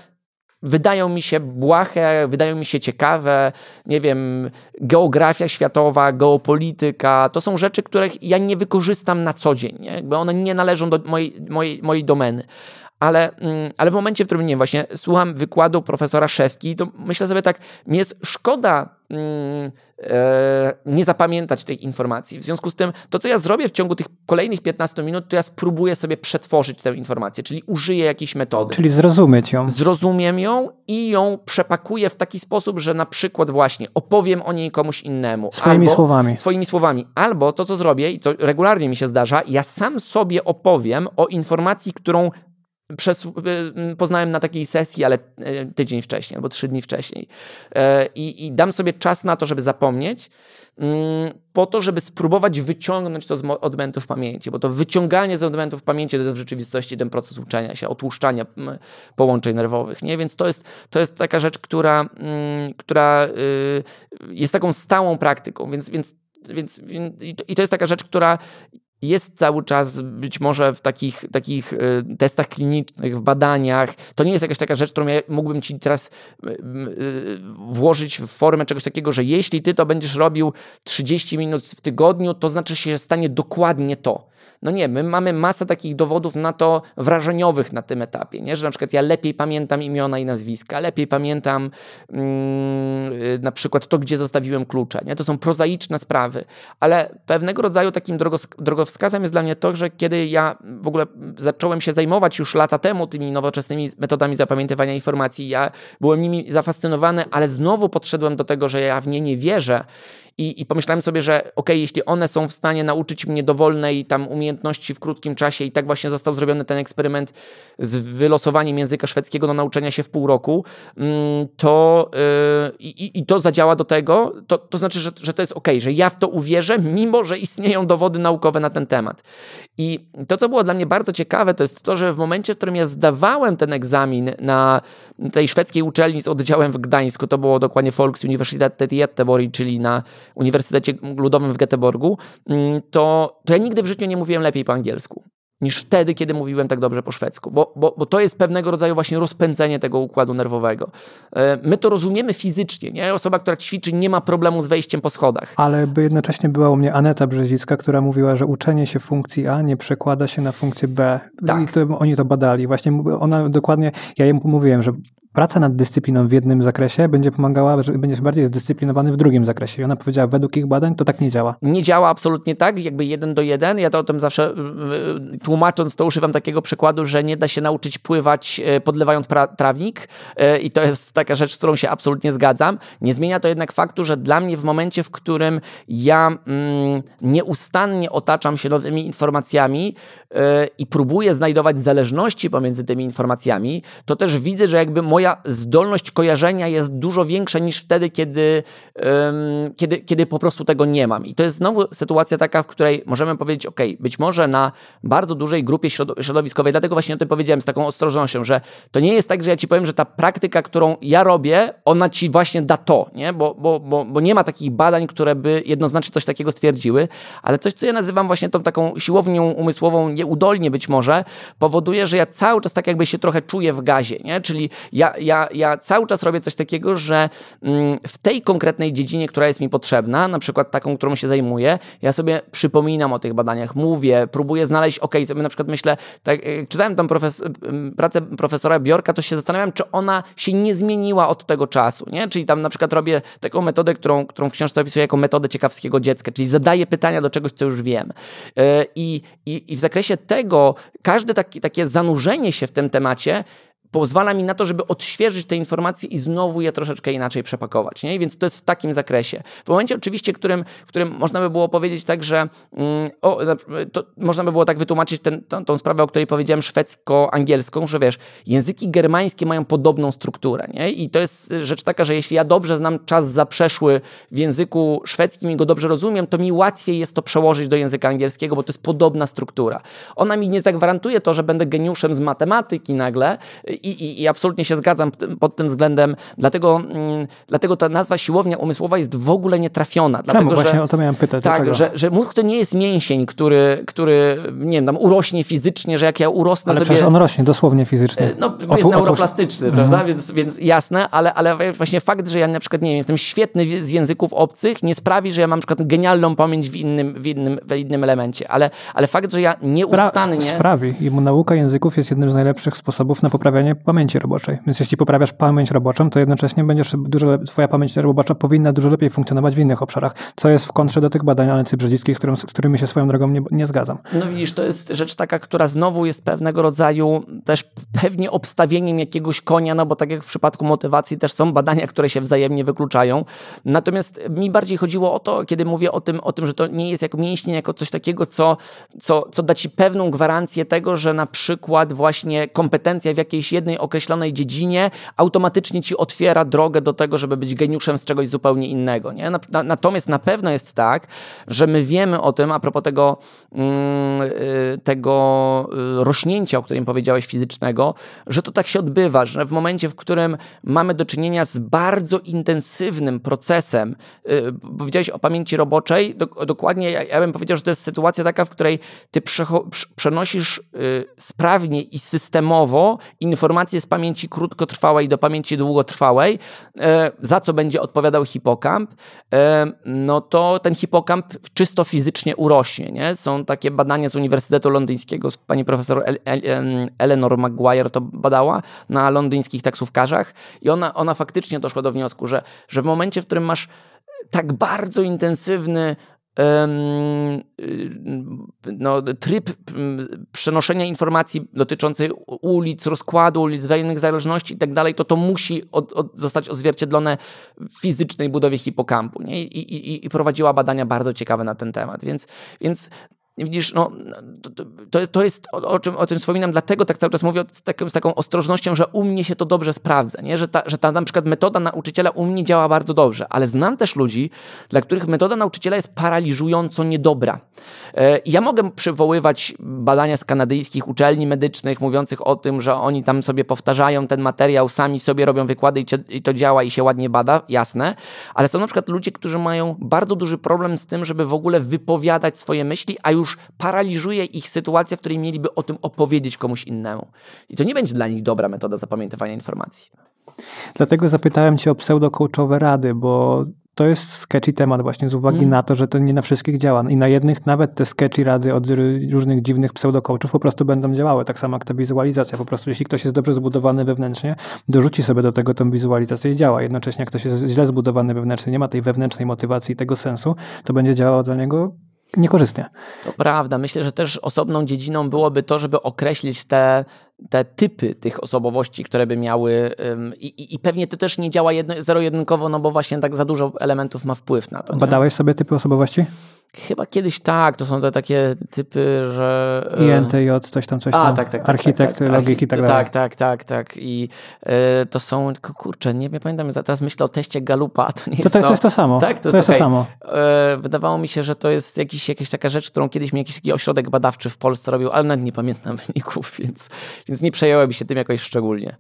wydają mi się błahe, wydają mi się ciekawe, nie wiem, geografia światowa, geopolityka, to są rzeczy, których ja nie wykorzystam na co dzień, nie? bo one nie należą do mojej, mojej, mojej domeny ale, mm, ale w momencie, w którym, nie wiem, właśnie słucham wykładu profesora Szewki, to myślę sobie tak, mi jest szkoda mm, e, nie zapamiętać tej informacji. W związku z tym, to co ja zrobię w ciągu tych kolejnych 15 minut, to ja spróbuję sobie przetworzyć tę informację, czyli użyję jakiejś metody. Czyli zrozumieć ją. Zrozumiem ją i ją przepakuję w taki sposób, że na przykład właśnie opowiem o niej komuś innemu. Swoimi albo, słowami. Swoimi słowami. Albo to, co zrobię i co regularnie mi się zdarza, ja sam sobie opowiem o informacji, którą przez, y, mm, poznałem na takiej sesji, ale y, tydzień wcześniej albo trzy dni wcześniej. E, I, I, dam sobie czas na to, żeby zapomnieć, mm, po to, żeby spróbować wyciągnąć to z odmentów pamięci, bo to wyciąganie z odmentów pamięci to jest w rzeczywistości ten proces uczenia się, otłuszczania mm, połączeń nerwowych. Nie? Więc to jest, to jest taka rzecz, która, która y, jest taką stałą praktyką. Więc, więc więc, i to jest taka rzecz, która jest cały czas być może w takich, takich y, testach klinicznych, w badaniach. To nie jest jakaś taka rzecz, którą ja mógłbym ci teraz y, y, włożyć w formę czegoś takiego, że jeśli ty to będziesz robił 30 minut w tygodniu, to znaczy się stanie dokładnie to. No nie, my mamy masę takich dowodów na to wrażeniowych na tym etapie, nie? że na przykład ja lepiej pamiętam imiona i nazwiska, lepiej pamiętam mm, y, na przykład to, gdzie zostawiłem klucze. Nie? To są prozaiczne sprawy, ale pewnego rodzaju takim drogowskazem jest dla mnie to, że kiedy ja w ogóle zacząłem się zajmować już lata temu tymi nowoczesnymi metodami zapamiętywania informacji, ja byłem nimi zafascynowany, ale znowu podszedłem do tego, że ja w nie nie wierzę i, i pomyślałem sobie, że ok, jeśli one są w stanie nauczyć mnie dowolnej tam umiejętności w krótkim czasie i tak właśnie został zrobiony ten eksperyment z wylosowaniem języka szwedzkiego do nauczenia się w pół roku, mm, to y, i, i to zadziała do tego, to, to znaczy, że, że to jest ok, że ja w to uwierzę, mimo że istnieją dowody naukowe na ten temat. I to, co było dla mnie bardzo ciekawe, to jest to, że w momencie, w którym ja zdawałem ten egzamin na tej szwedzkiej uczelni z oddziałem w Gdańsku, to było dokładnie Volksuniversität Göteborg, czyli na Uniwersytecie Ludowym w Göteborgu, mm, to, to ja nigdy w życiu nie mówiłem lepiej po angielsku niż wtedy, kiedy mówiłem tak dobrze po szwedzku, bo, bo, bo to jest pewnego rodzaju właśnie rozpędzenie tego układu nerwowego. E, my to rozumiemy fizycznie, nie? Osoba, która ćwiczy, nie ma problemu z wejściem po schodach. Ale by jednocześnie była u mnie Aneta Brzezicka, która mówiła, że uczenie się funkcji A nie przekłada się na funkcję B. Tak. I to, oni to badali. Właśnie ona dokładnie, ja jej mówiłem, że praca nad dyscypliną w jednym zakresie będzie pomagała, że będziesz bardziej zdyscyplinowany w drugim zakresie. I ona powiedziała, według ich badań to tak nie działa. Nie działa absolutnie tak, jakby jeden do jeden. Ja to o tym zawsze tłumacząc, to używam takiego przykładu, że nie da się nauczyć pływać e, podlewając trawnik e, i to jest taka rzecz, z którą się absolutnie zgadzam. Nie zmienia to jednak faktu, że dla mnie w momencie, w którym ja mm, nieustannie otaczam się nowymi informacjami yy, i próbuję znajdować zależności pomiędzy tymi informacjami, to też widzę, że jakby moje zdolność kojarzenia jest dużo większa niż wtedy, kiedy, um, kiedy, kiedy po prostu tego nie mam. I to jest znowu sytuacja taka, w której możemy powiedzieć, ok, być może na bardzo dużej grupie środowiskowej, dlatego właśnie o tym powiedziałem z taką ostrożnością, że to nie jest tak, że ja ci powiem, że ta praktyka, którą ja robię, ona ci właśnie da to, nie? Bo, bo, bo, bo nie ma takich badań, które by jednoznacznie coś takiego stwierdziły, ale coś, co ja nazywam właśnie tą taką siłownią umysłową, nieudolnie być może, powoduje, że ja cały czas tak jakby się trochę czuję w gazie, nie? Czyli ja ja, ja cały czas robię coś takiego, że mm, w tej konkretnej dziedzinie, która jest mi potrzebna, na przykład taką, którą się zajmuję, ja sobie przypominam o tych badaniach, mówię, próbuję znaleźć, ok, sobie na przykład myślę, tak, e, czytałem tam profes pracę profesora Bjorka, to się zastanawiam, czy ona się nie zmieniła od tego czasu, nie? Czyli tam na przykład robię taką metodę, którą, którą w książce opisuję jako metodę ciekawskiego dziecka, czyli zadaję pytania do czegoś, co już wiem. E, I, i, i w zakresie tego każde taki, takie zanurzenie się w tym temacie pozwala mi na to, żeby odświeżyć te informacje i znowu je troszeczkę inaczej przepakować. Nie? Więc to jest w takim zakresie. W momencie oczywiście, którym, którym można by było powiedzieć tak, że mm, można by było tak wytłumaczyć ten, tą, tą, sprawę, o której powiedziałem, szwedzko-angielską, że wiesz, języki germańskie mają podobną strukturę. Nie? I to jest rzecz taka, że jeśli ja dobrze znam czas zaprzeszły w języku szwedzkim i go dobrze rozumiem, to mi łatwiej jest to przełożyć do języka angielskiego, bo to jest podobna struktura. Ona mi nie zagwarantuje to, że będę geniuszem z matematyki nagle i, i absolutnie się zgadzam pod tym względem. Dlatego, mm, dlatego ta nazwa siłownia umysłowa jest w ogóle nietrafiona. Dlatego, Czemu? Właśnie że, o to miałem pytać. Tak, że, że mózg to nie jest mięsień, który, który nie wiem, tam urośnie fizycznie, że jak ja urosnę ale sobie... Ale on rośnie dosłownie fizycznie. E, no, bo jest neuroplastyczny, otóż... Mhm. prawda? Mhm. Więc, więc jasne, ale, ale właśnie fakt, że ja na przykład, nie wiem, jestem świetny z języków obcych, nie sprawi, że ja mam na przykład genialną pamięć w innym, w innym, w innym elemencie, ale, ale fakt, że ja nieustannie... Spra sprawi. I nauka języków jest jednym z najlepszych sposobów na poprawianie poprawianie pamięci roboczej. Więc jeśli poprawiasz pamięć roboczą, to jednocześnie będziesz dużo, twoja pamięć robocza powinna dużo lepiej funkcjonować w innych obszarach, co jest w kontrze do tych badań antybrzezickich, z, z którymi się swoją drogą nie, nie zgadzam. No widzisz, to jest rzecz taka, która znowu jest pewnego rodzaju też pewnie obstawieniem jakiegoś konia, no bo tak jak w przypadku motywacji też są badania, które się wzajemnie wykluczają. Natomiast mi bardziej chodziło o to, kiedy mówię o tym, o tym że to nie jest jak mięśnie, jako coś takiego, co, co, co da ci pewną gwarancję tego, że na przykład właśnie kompetencja w jakiejś jednej określonej dziedzinie, automatycznie ci otwiera drogę do tego, żeby być geniuszem z czegoś zupełnie innego. Nie? Natomiast na pewno jest tak, że my wiemy o tym, a propos tego, mm, y, tego y, rośnięcia, o którym powiedziałeś, fizycznego, że to tak się odbywa, że w momencie, w którym mamy do czynienia z bardzo intensywnym procesem, y, powiedziałeś o pamięci roboczej, dokładnie ja bym powiedział, że to jest sytuacja taka, w której ty przenosisz sprawnie i systemowo informacje, informacje z pamięci krótkotrwałej do pamięci długotrwałej, e, za co będzie odpowiadał hipokamp, e, no to ten hipokamp czysto fizycznie urośnie. Nie? Są takie badania z Uniwersytetu Londyńskiego, pani profesor Eleanor Maguire to badała na londyńskich taksówkarzach i ona, ona faktycznie doszła do wniosku, że, że w momencie, w którym masz tak bardzo intensywny Y, no, tryb przenoszenia informacji dotyczących ulic, rozkładu ulic, wzajemnych zależności itd., tak to to musi od, od zostać odzwierciedlone w fizycznej budowie hipokampu. Nie? I, i, I prowadziła badania bardzo ciekawe na ten temat. Więc, więc Widzisz, no, to, jest, to jest o, czym, o tym wspominam, dlatego tak cały czas mówię z, taką, z taką ostrożnością, że u mnie się to dobrze sprawdza, nie? Że, ta, że ta na przykład metoda nauczyciela u mnie działa bardzo dobrze, ale znam też ludzi, dla których metoda nauczyciela jest paraliżująco niedobra. E, ja mogę przywoływać badania z kanadyjskich uczelni medycznych mówiących o tym, że oni tam sobie powtarzają ten materiał, sami sobie robią wykłady i to działa i się ładnie bada, jasne, ale są na przykład ludzie, którzy mają bardzo duży problem z tym, żeby w ogóle wypowiadać swoje myśli, a już już paraliżuje ich sytuacja, w której mieliby o tym opowiedzieć komuś innemu. I to nie będzie dla nich dobra metoda zapamiętywania informacji. Dlatego zapytałem cię o pseudo rady, bo to jest sketchy temat właśnie z uwagi mm. na to, że to nie na wszystkich działa. I na jednych nawet te sketchy rady od różnych dziwnych pseudokołczów po prostu będą działały. Tak samo jak ta wizualizacja. Po prostu jeśli ktoś jest dobrze zbudowany wewnętrznie, dorzuci sobie do tego tą wizualizację i działa. Jednocześnie jak ktoś jest źle zbudowany wewnętrznie, nie ma tej wewnętrznej motywacji i tego sensu, to będzie działało dla niego niekorzystnie. To prawda. Myślę, że też osobną dziedziną byłoby to, żeby określić te te typy tych osobowości, które by miały i, i, i pewnie to też nie działa jedno, zero-jedynkowo, no bo właśnie tak za dużo elementów ma wpływ na to. Nie? Badałeś sobie typy osobowości? Chyba kiedyś tak, to są te takie typy, że... Y, INTJ, coś tam, coś tam, A, tak, tak, tak, architekt, tak, tak, tak, logiki i tak dalej. Tak, tak, tak, tak i y, to są, kurczę, nie, nie pamiętam, teraz myślę o teście Galupa, to nie to jest to, to. jest to samo. Tak, to, to jest, jest okay. to samo. Y, wydawało mi się, że to jest jakiś, jakaś taka rzecz, którą kiedyś mi jakiś taki ośrodek badawczy w Polsce robił, ale nawet nie pamiętam wyników, *laughs* więc więc nie przejęłaby się tym jakoś szczególnie.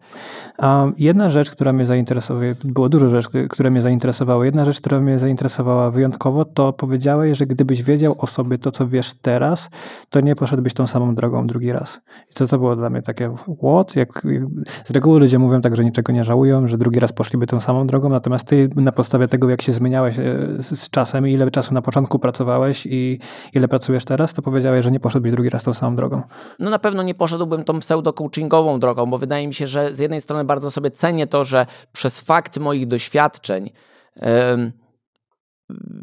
Jedna rzecz, która mnie zainteresowała, było dużo rzeczy, które mnie zainteresowały. Jedna rzecz, która mnie zainteresowała wyjątkowo, to powiedziałeś, że gdybyś wiedział o sobie to, co wiesz teraz, to nie poszedłbyś tą samą drogą drugi raz. I to, to było dla mnie takie what? Jak, z reguły ludzie mówią tak, że niczego nie żałują, że drugi raz poszliby tą samą drogą, natomiast ty na podstawie tego, jak się zmieniałeś e, z czasem i ile czasu na początku pracowałeś i ile pracujesz teraz, to powiedziałeś, że nie poszedłbyś drugi raz tą samą drogą. No na pewno nie poszedłbym tą pseudo coachingową drogą, bo wydaje mi się, że z jednej strony bardzo sobie cenię to, że przez fakt moich doświadczeń,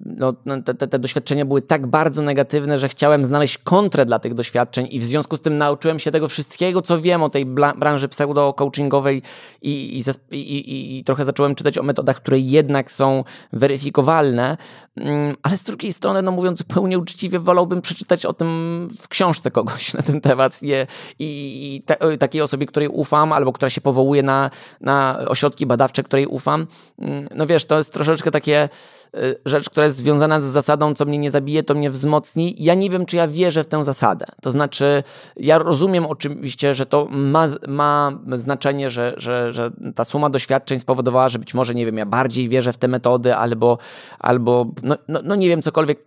no, no te, te, doświadczenia były tak bardzo negatywne, że chciałem znaleźć kontrę dla tych doświadczeń i w związku z tym nauczyłem się tego wszystkiego, co wiem o tej branży pseudo-coachingowej i, i, i, i trochę zacząłem czytać o metodach, które jednak są weryfikowalne, mm, ale z drugiej strony, no mówiąc zupełnie uczciwie, wolałbym przeczytać o tym w książce kogoś na ten temat i, i te, takiej osobie, której ufam, albo która się powołuje na, na ośrodki badawcze, której ufam. Mm, no wiesz, to jest troszeczkę takie, y, że rzecz, która jest związana z zasadą, co mnie nie zabije, to mnie wzmocni. Ja nie wiem, czy ja wierzę w tę zasadę. To znaczy, ja rozumiem oczywiście, że to ma, ma znaczenie, że, że, że ta suma doświadczeń spowodowała, że być może, nie wiem, ja bardziej wierzę w te metody, albo, albo no, no, no nie wiem, cokolwiek,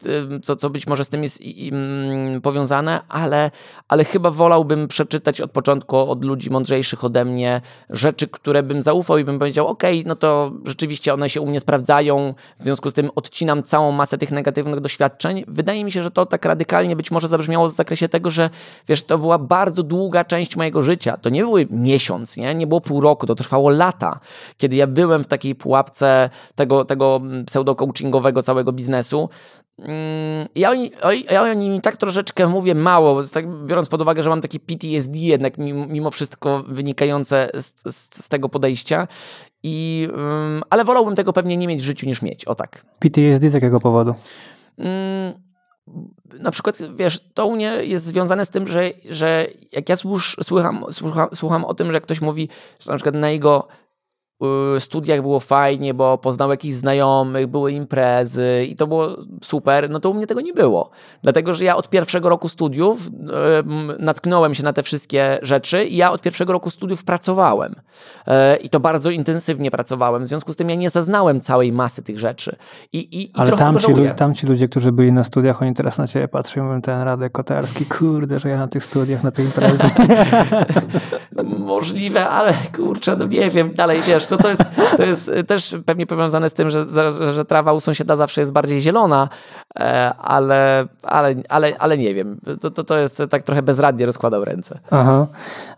co, co być może z tym jest i, i, mm, powiązane, ale, ale chyba wolałbym przeczytać od początku od ludzi mądrzejszych ode mnie rzeczy, które bym zaufał i bym powiedział, ok, no to rzeczywiście one się u mnie sprawdzają, w związku z tym od odcinam całą masę tych negatywnych doświadczeń. Wydaje mi się, że to tak radykalnie być może zabrzmiało w zakresie tego, że wiesz, to była bardzo długa część mojego życia. To nie były miesiąc, nie, nie było pół roku, to trwało lata, kiedy ja byłem w takiej pułapce tego, tego mm, pseudo-coachingowego całego biznesu. Mm, ja o, ja nim tak troszeczkę mówię mało, tak, biorąc pod uwagę, że mam takie PTSD jednak mimo wszystko wynikające z, z, z tego podejścia. I, mm, ale wolałbym tego pewnie nie mieć w życiu niż mieć, o tak. PTSD z jakiego powodu? Mm, na przykład, wiesz, to u mnie jest związane z tym, że, że jak ja słucham, słucham, słucham o tym, że ktoś mówi, że na przykład na jego Y, studiach było fajnie, bo poznał jakichś znajomych, były imprezy i to było super, no to u mnie tego nie było. Dlatego, że ja od pierwszego roku studiów y, natknąłem się na te wszystkie rzeczy i ja od pierwszego roku studiów pracowałem. E, I to bardzo intensywnie pracowałem. W związku z tym ja nie zaznałem całej masy tych rzeczy. I, i, Ale i tam, ci, tam ci ludzie, którzy byli na studiach, oni teraz na ciebie patrzą i mówią, ten Radek Kotarski, kurde, że ja na tych studiach, na tej imprezy. *laughs* Możliwe, ale kurczę, no nie wiem, dalej wiesz, to to, to, jest, to jest też pewnie powiązane z tym, że, że, że trawa u sąsiada zawsze jest bardziej zielona, e, ale, ale, ale, ale nie wiem. To, to, to jest tak trochę bezradnie rozkładał ręce. Aha.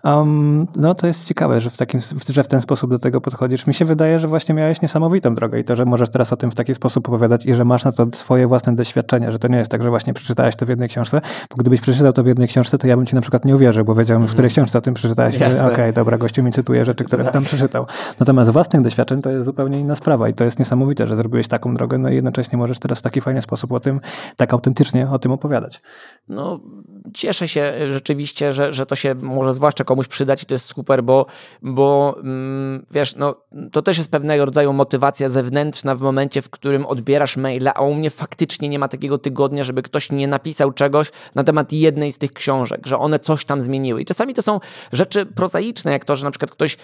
Um, no to jest ciekawe, że w, takim, że w ten sposób do tego podchodzisz. Mi się wydaje, że właśnie miałeś niesamowitą drogę i to, że możesz teraz o tym w taki sposób opowiadać i że masz na to swoje własne doświadczenia, że to nie jest tak, że właśnie przeczytałeś to w jednej książce, bo gdybyś przeczytał to w jednej książce, to ja bym ci na przykład nie uwierzył, bo wiedziałem, mm. w której mhm. książce o tym przeczytałeś. Okej, okay, dobra, gościu mi cytuje rzeczy, które tam przeczytał. Natomiast Natomiast z własnych doświadczeń to jest zupełnie inna sprawa i to jest niesamowite, że zrobiłeś taką drogę, no i jednocześnie możesz teraz w taki fajny sposób o tym, tak autentycznie o tym opowiadać. No, cieszę się rzeczywiście, że, że to się może zwłaszcza komuś przydać i to jest super, bo, bo mm, wiesz, no, to też jest pewnego rodzaju motywacja zewnętrzna w momencie, w którym odbierasz maila, a u mnie faktycznie nie ma takiego tygodnia, żeby ktoś nie napisał czegoś na temat jednej z tych książek, że one coś tam zmieniły. I czasami to są rzeczy prozaiczne, jak to, że na przykład ktoś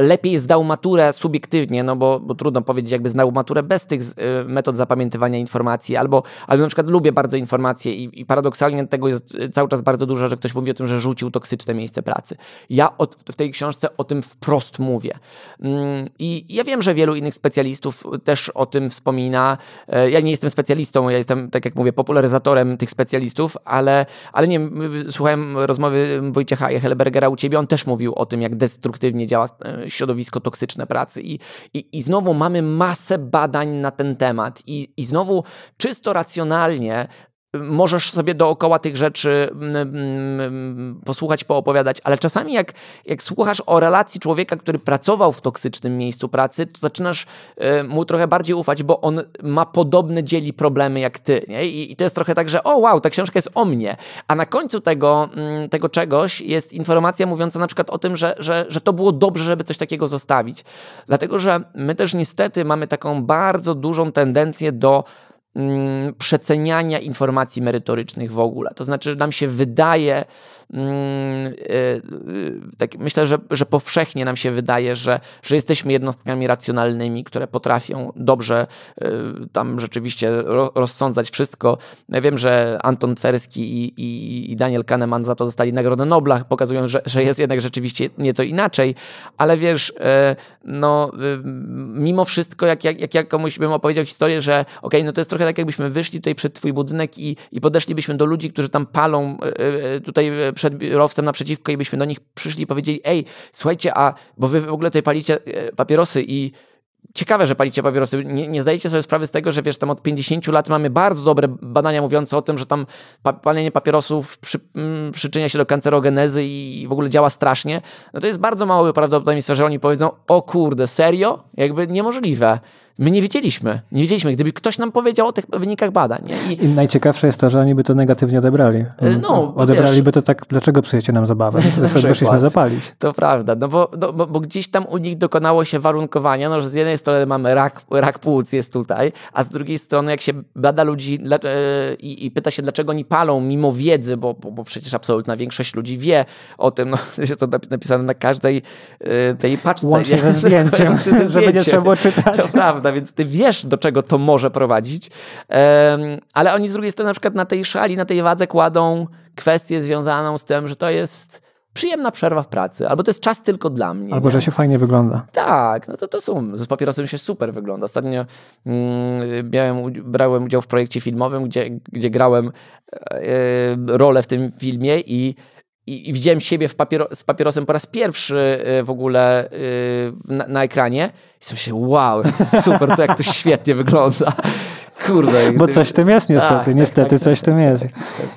lepiej zdał maturę, maturę subiektywnie, no bo, bo trudno powiedzieć, jakby znał maturę bez tych y, metod zapamiętywania informacji, albo, ale na przykład lubię bardzo informacje i, i paradoksalnie tego jest y, cały czas bardzo dużo, że ktoś mówi o tym, że rzucił toksyczne miejsce pracy. Ja od, w tej książce o tym wprost mówię. Mm, I ja wiem, że wielu innych specjalistów też o tym wspomina. E, ja nie jestem specjalistą, ja jestem, tak jak mówię, popularyzatorem tych specjalistów, ale, ale nie słuchałem rozmowy Wojciecha Jechelbergera u ciebie, on też mówił o tym, jak destruktywnie działa e, środowisko toksyczne pracy. I, i, i znowu mamy masę badań na ten temat, i, i znowu czysto racjonalnie możesz sobie dookoła tych rzeczy mm, mm, mm, posłuchać, poopowiadać, ale czasami jak, jak słuchasz o relacji człowieka, który pracował w toksycznym miejscu pracy, to zaczynasz e, mu trochę bardziej ufać, bo on ma podobne dzieli problemy jak ty. Nie? I, I to jest trochę tak, że o wow, ta książka jest o mnie. A na końcu tego, tego czegoś jest informacja mówiąca na przykład o tym, że, że, że to było dobrze, żeby coś takiego zostawić. Dlatego, że my też niestety mamy taką bardzo dużą tendencję do Mm, przeceniania informacji merytorycznych w ogóle. To znaczy, że nam się wydaje, mm, y, y, tak myślę, że, że powszechnie nam się wydaje, że, że jesteśmy jednostkami racjonalnymi, które potrafią dobrze y, tam rzeczywiście rozsądzać wszystko. Ja wiem, że Anton Twerski i, i, i Daniel Kahneman za to dostali Nagrodę Nobla, pokazują, że, że jest jednak rzeczywiście nieco inaczej, ale wiesz, no mimo wszystko, jak, jak, jak ja komuś bym opowiedział historię, że okej, okay, no to jest trochę trochę tak, jakbyśmy wyszli tutaj przed twój budynek i, i podeszlibyśmy do ludzi, którzy tam palą y, tutaj e, przed biurowcem naprzeciwko i byśmy do nich przyszli i powiedzieli, ej, słuchajcie, a, bo wy w ogóle tutaj palicie papierosy i ciekawe, że palicie papierosy. Nie, nie zdajecie sobie sprawy z tego, że wiesz, tam od 50 lat mamy bardzo dobre badania mówiące o tym, że tam palenie papierosów przy, mm, przyczynia się do kancerogenezy i w ogóle działa strasznie. No to jest bardzo małe prawdopodobieństwo, że oni powiedzą, o kurde, serio? Jakby niemożliwe. My nie wiedzieliśmy. Nie wiedzieliśmy, gdyby ktoś nam powiedział o tych wynikach badań. I, I najciekawsze jest to, że oni by to negatywnie odebrali. E, no, Odebraliby wiesz, to tak, dlaczego psujecie nam zabawę? No, wyszliśmy zapalić. To prawda, no bo, no bo, bo, gdzieś tam u nich dokonało się warunkowania, no, że z jednej strony mamy rak, rak płuc jest tutaj, a z drugiej strony jak się bada ludzi dla, e, i, i, pyta się, dlaczego oni palą mimo wiedzy, bo, bo, bo przecież absolutna większość ludzi wie o tym, no, jest *laughs* to napisane na każdej e, tej paczce. Łącznie ze zdjęciem, *laughs* żeby nie trzeba było czytać. To prawda prawda? Więc ty wiesz, do czego to może prowadzić. ale oni z drugiej strony na przykład na tej szali, na tej wadze kładą kwestię związaną z tym, że to jest przyjemna przerwa w pracy, albo to jest czas tylko dla mnie. Albo, nie? że się fajnie wygląda. Tak, no to, to są, z papierosem się super wygląda. Ostatnio mm, miałem, brałem udział w projekcie filmowym, gdzie, gdzie grałem y, rolę w tym filmie i i, i widziałem siebie papiero z papierosem po raz pierwszy y, w ogóle y, na, na ekranie i sobie się, wow, super, to jak to świetnie wygląda. Kurde. Bo coś w tym jest niestety, tak, tak niestety tak, coś w tym tak, jest. Tak,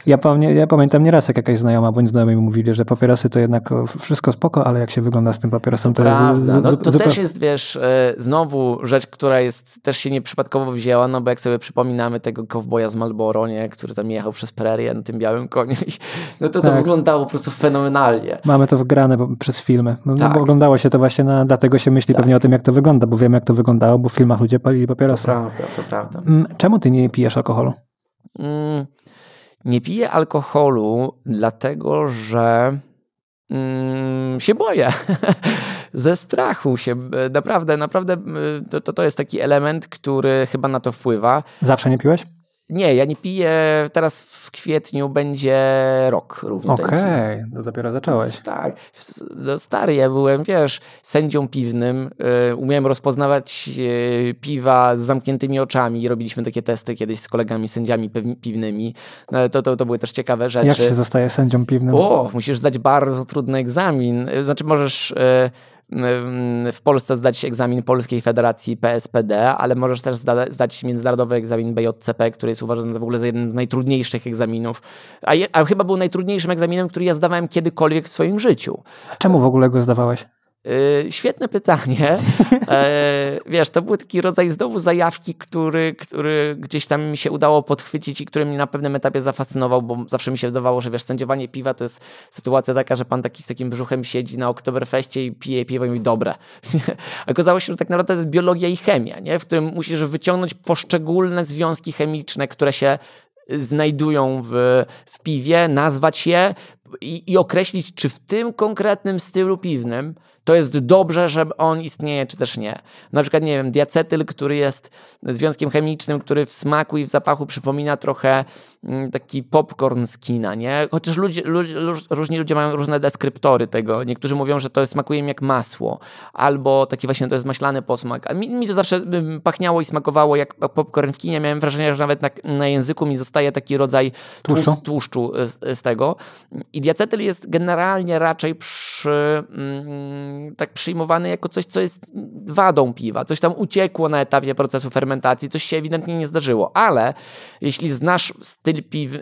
ja, pamię, ja pamiętam nieraz jak jakaś znajoma bądź znajomi mówili, że papierosy to jednak wszystko spoko, ale jak się wygląda z tym papierosem to, to jest... no, to też jest, wiesz, e, znowu rzecz, która jest, też się nieprzypadkowo wzięła, no bo jak sobie przypominamy tego kowboja z Malboro, nie, który tam jechał przez prerię na tym białym koniu, *laughs* no to to wyglądało po prostu fenomenalnie. Mamy to wgrane przez filmy. No, no, bo oglądało się to właśnie, na, dlatego się myśli pewnie o tym, jak to wygląda, bo wiemy, jak to wyglądało, bo w filmach ludzie palili papierosy. To prawda, to prawda. Mm, Czemu ty nie pijesz alkoholu? Mm, nie piję alkoholu, dlatego że mm, się boję. *laughs* Ze strachu się, naprawdę, naprawdę mm, to, to jest taki element, który chyba na to wpływa. Zawsze nie piłeś? Nie, ja nie piję. Teraz w kwietniu będzie rok równolegle. Okej, okay, to dopiero zacząłeś. Tak. No stary ja byłem, wiesz, sędzią piwnym. Y, umiałem rozpoznawać y, piwa z zamkniętymi oczami. Robiliśmy takie testy kiedyś z kolegami sędziami piwnymi. No, to, to, to były też ciekawe rzeczy. Jak się zostaje sędzią piwnym? O, musisz zdać bardzo trudny egzamin. Y, znaczy możesz w Polsce zdać egzamin Polskiej Federacji PSPD, ale możesz też zdać międzynarodowy egzamin BJCP, który jest uważany w ogóle za jeden z najtrudniejszych egzaminów. A, je, a chyba był najtrudniejszym egzaminem, który ja zdawałem kiedykolwiek w swoim życiu. Czemu w ogóle go zdawałeś? Yy, świetne pytanie. Yy, *laughs* wiesz, to był taki rodzaj znowu zajawki, który, który gdzieś tam mi się udało podchwycić i który mnie na pewnym etapie zafascynował, bo zawsze mi się wydawało, że wiesz, sędziowanie piwa to jest sytuacja taka, że pan taki z takim brzuchem siedzi na Oktoberfeście i pije piwo i mówi dobre. *laughs* okazało się, że tak naprawdę to jest biologia i chemia, nie? w którym musisz wyciągnąć poszczególne związki chemiczne, które się y, znajdują w, w piwie, nazwać je i, i określić, czy w tym konkretnym stylu piwnym to jest dobrze, że on istnieje, czy też nie. Na przykład, nie wiem, diacetyl, który jest związkiem chemicznym, który w smaku i w zapachu przypomina trochę mm, taki popcorn z kina, nie? Chociaż ludzie, ludzie, różni ludzie mają różne deskryptory tego. Niektórzy mówią, że to smakuje im jak masło, albo taki właśnie to jest maślany posmak. A mi, mi to zawsze mm, pachniało i smakowało jak popcorn w kinie. Miałem wrażenie, że nawet na, na języku mi zostaje taki rodzaj tłuszczu, tłuszczu, z, z, tego. I diacetyl jest generalnie raczej przy... Mm, tak przyjmowane jako coś, co jest wadą piwa. Coś tam uciekło na etapie procesu fermentacji, coś się ewidentnie nie zdarzyło. Ale jeśli znasz styl piwa,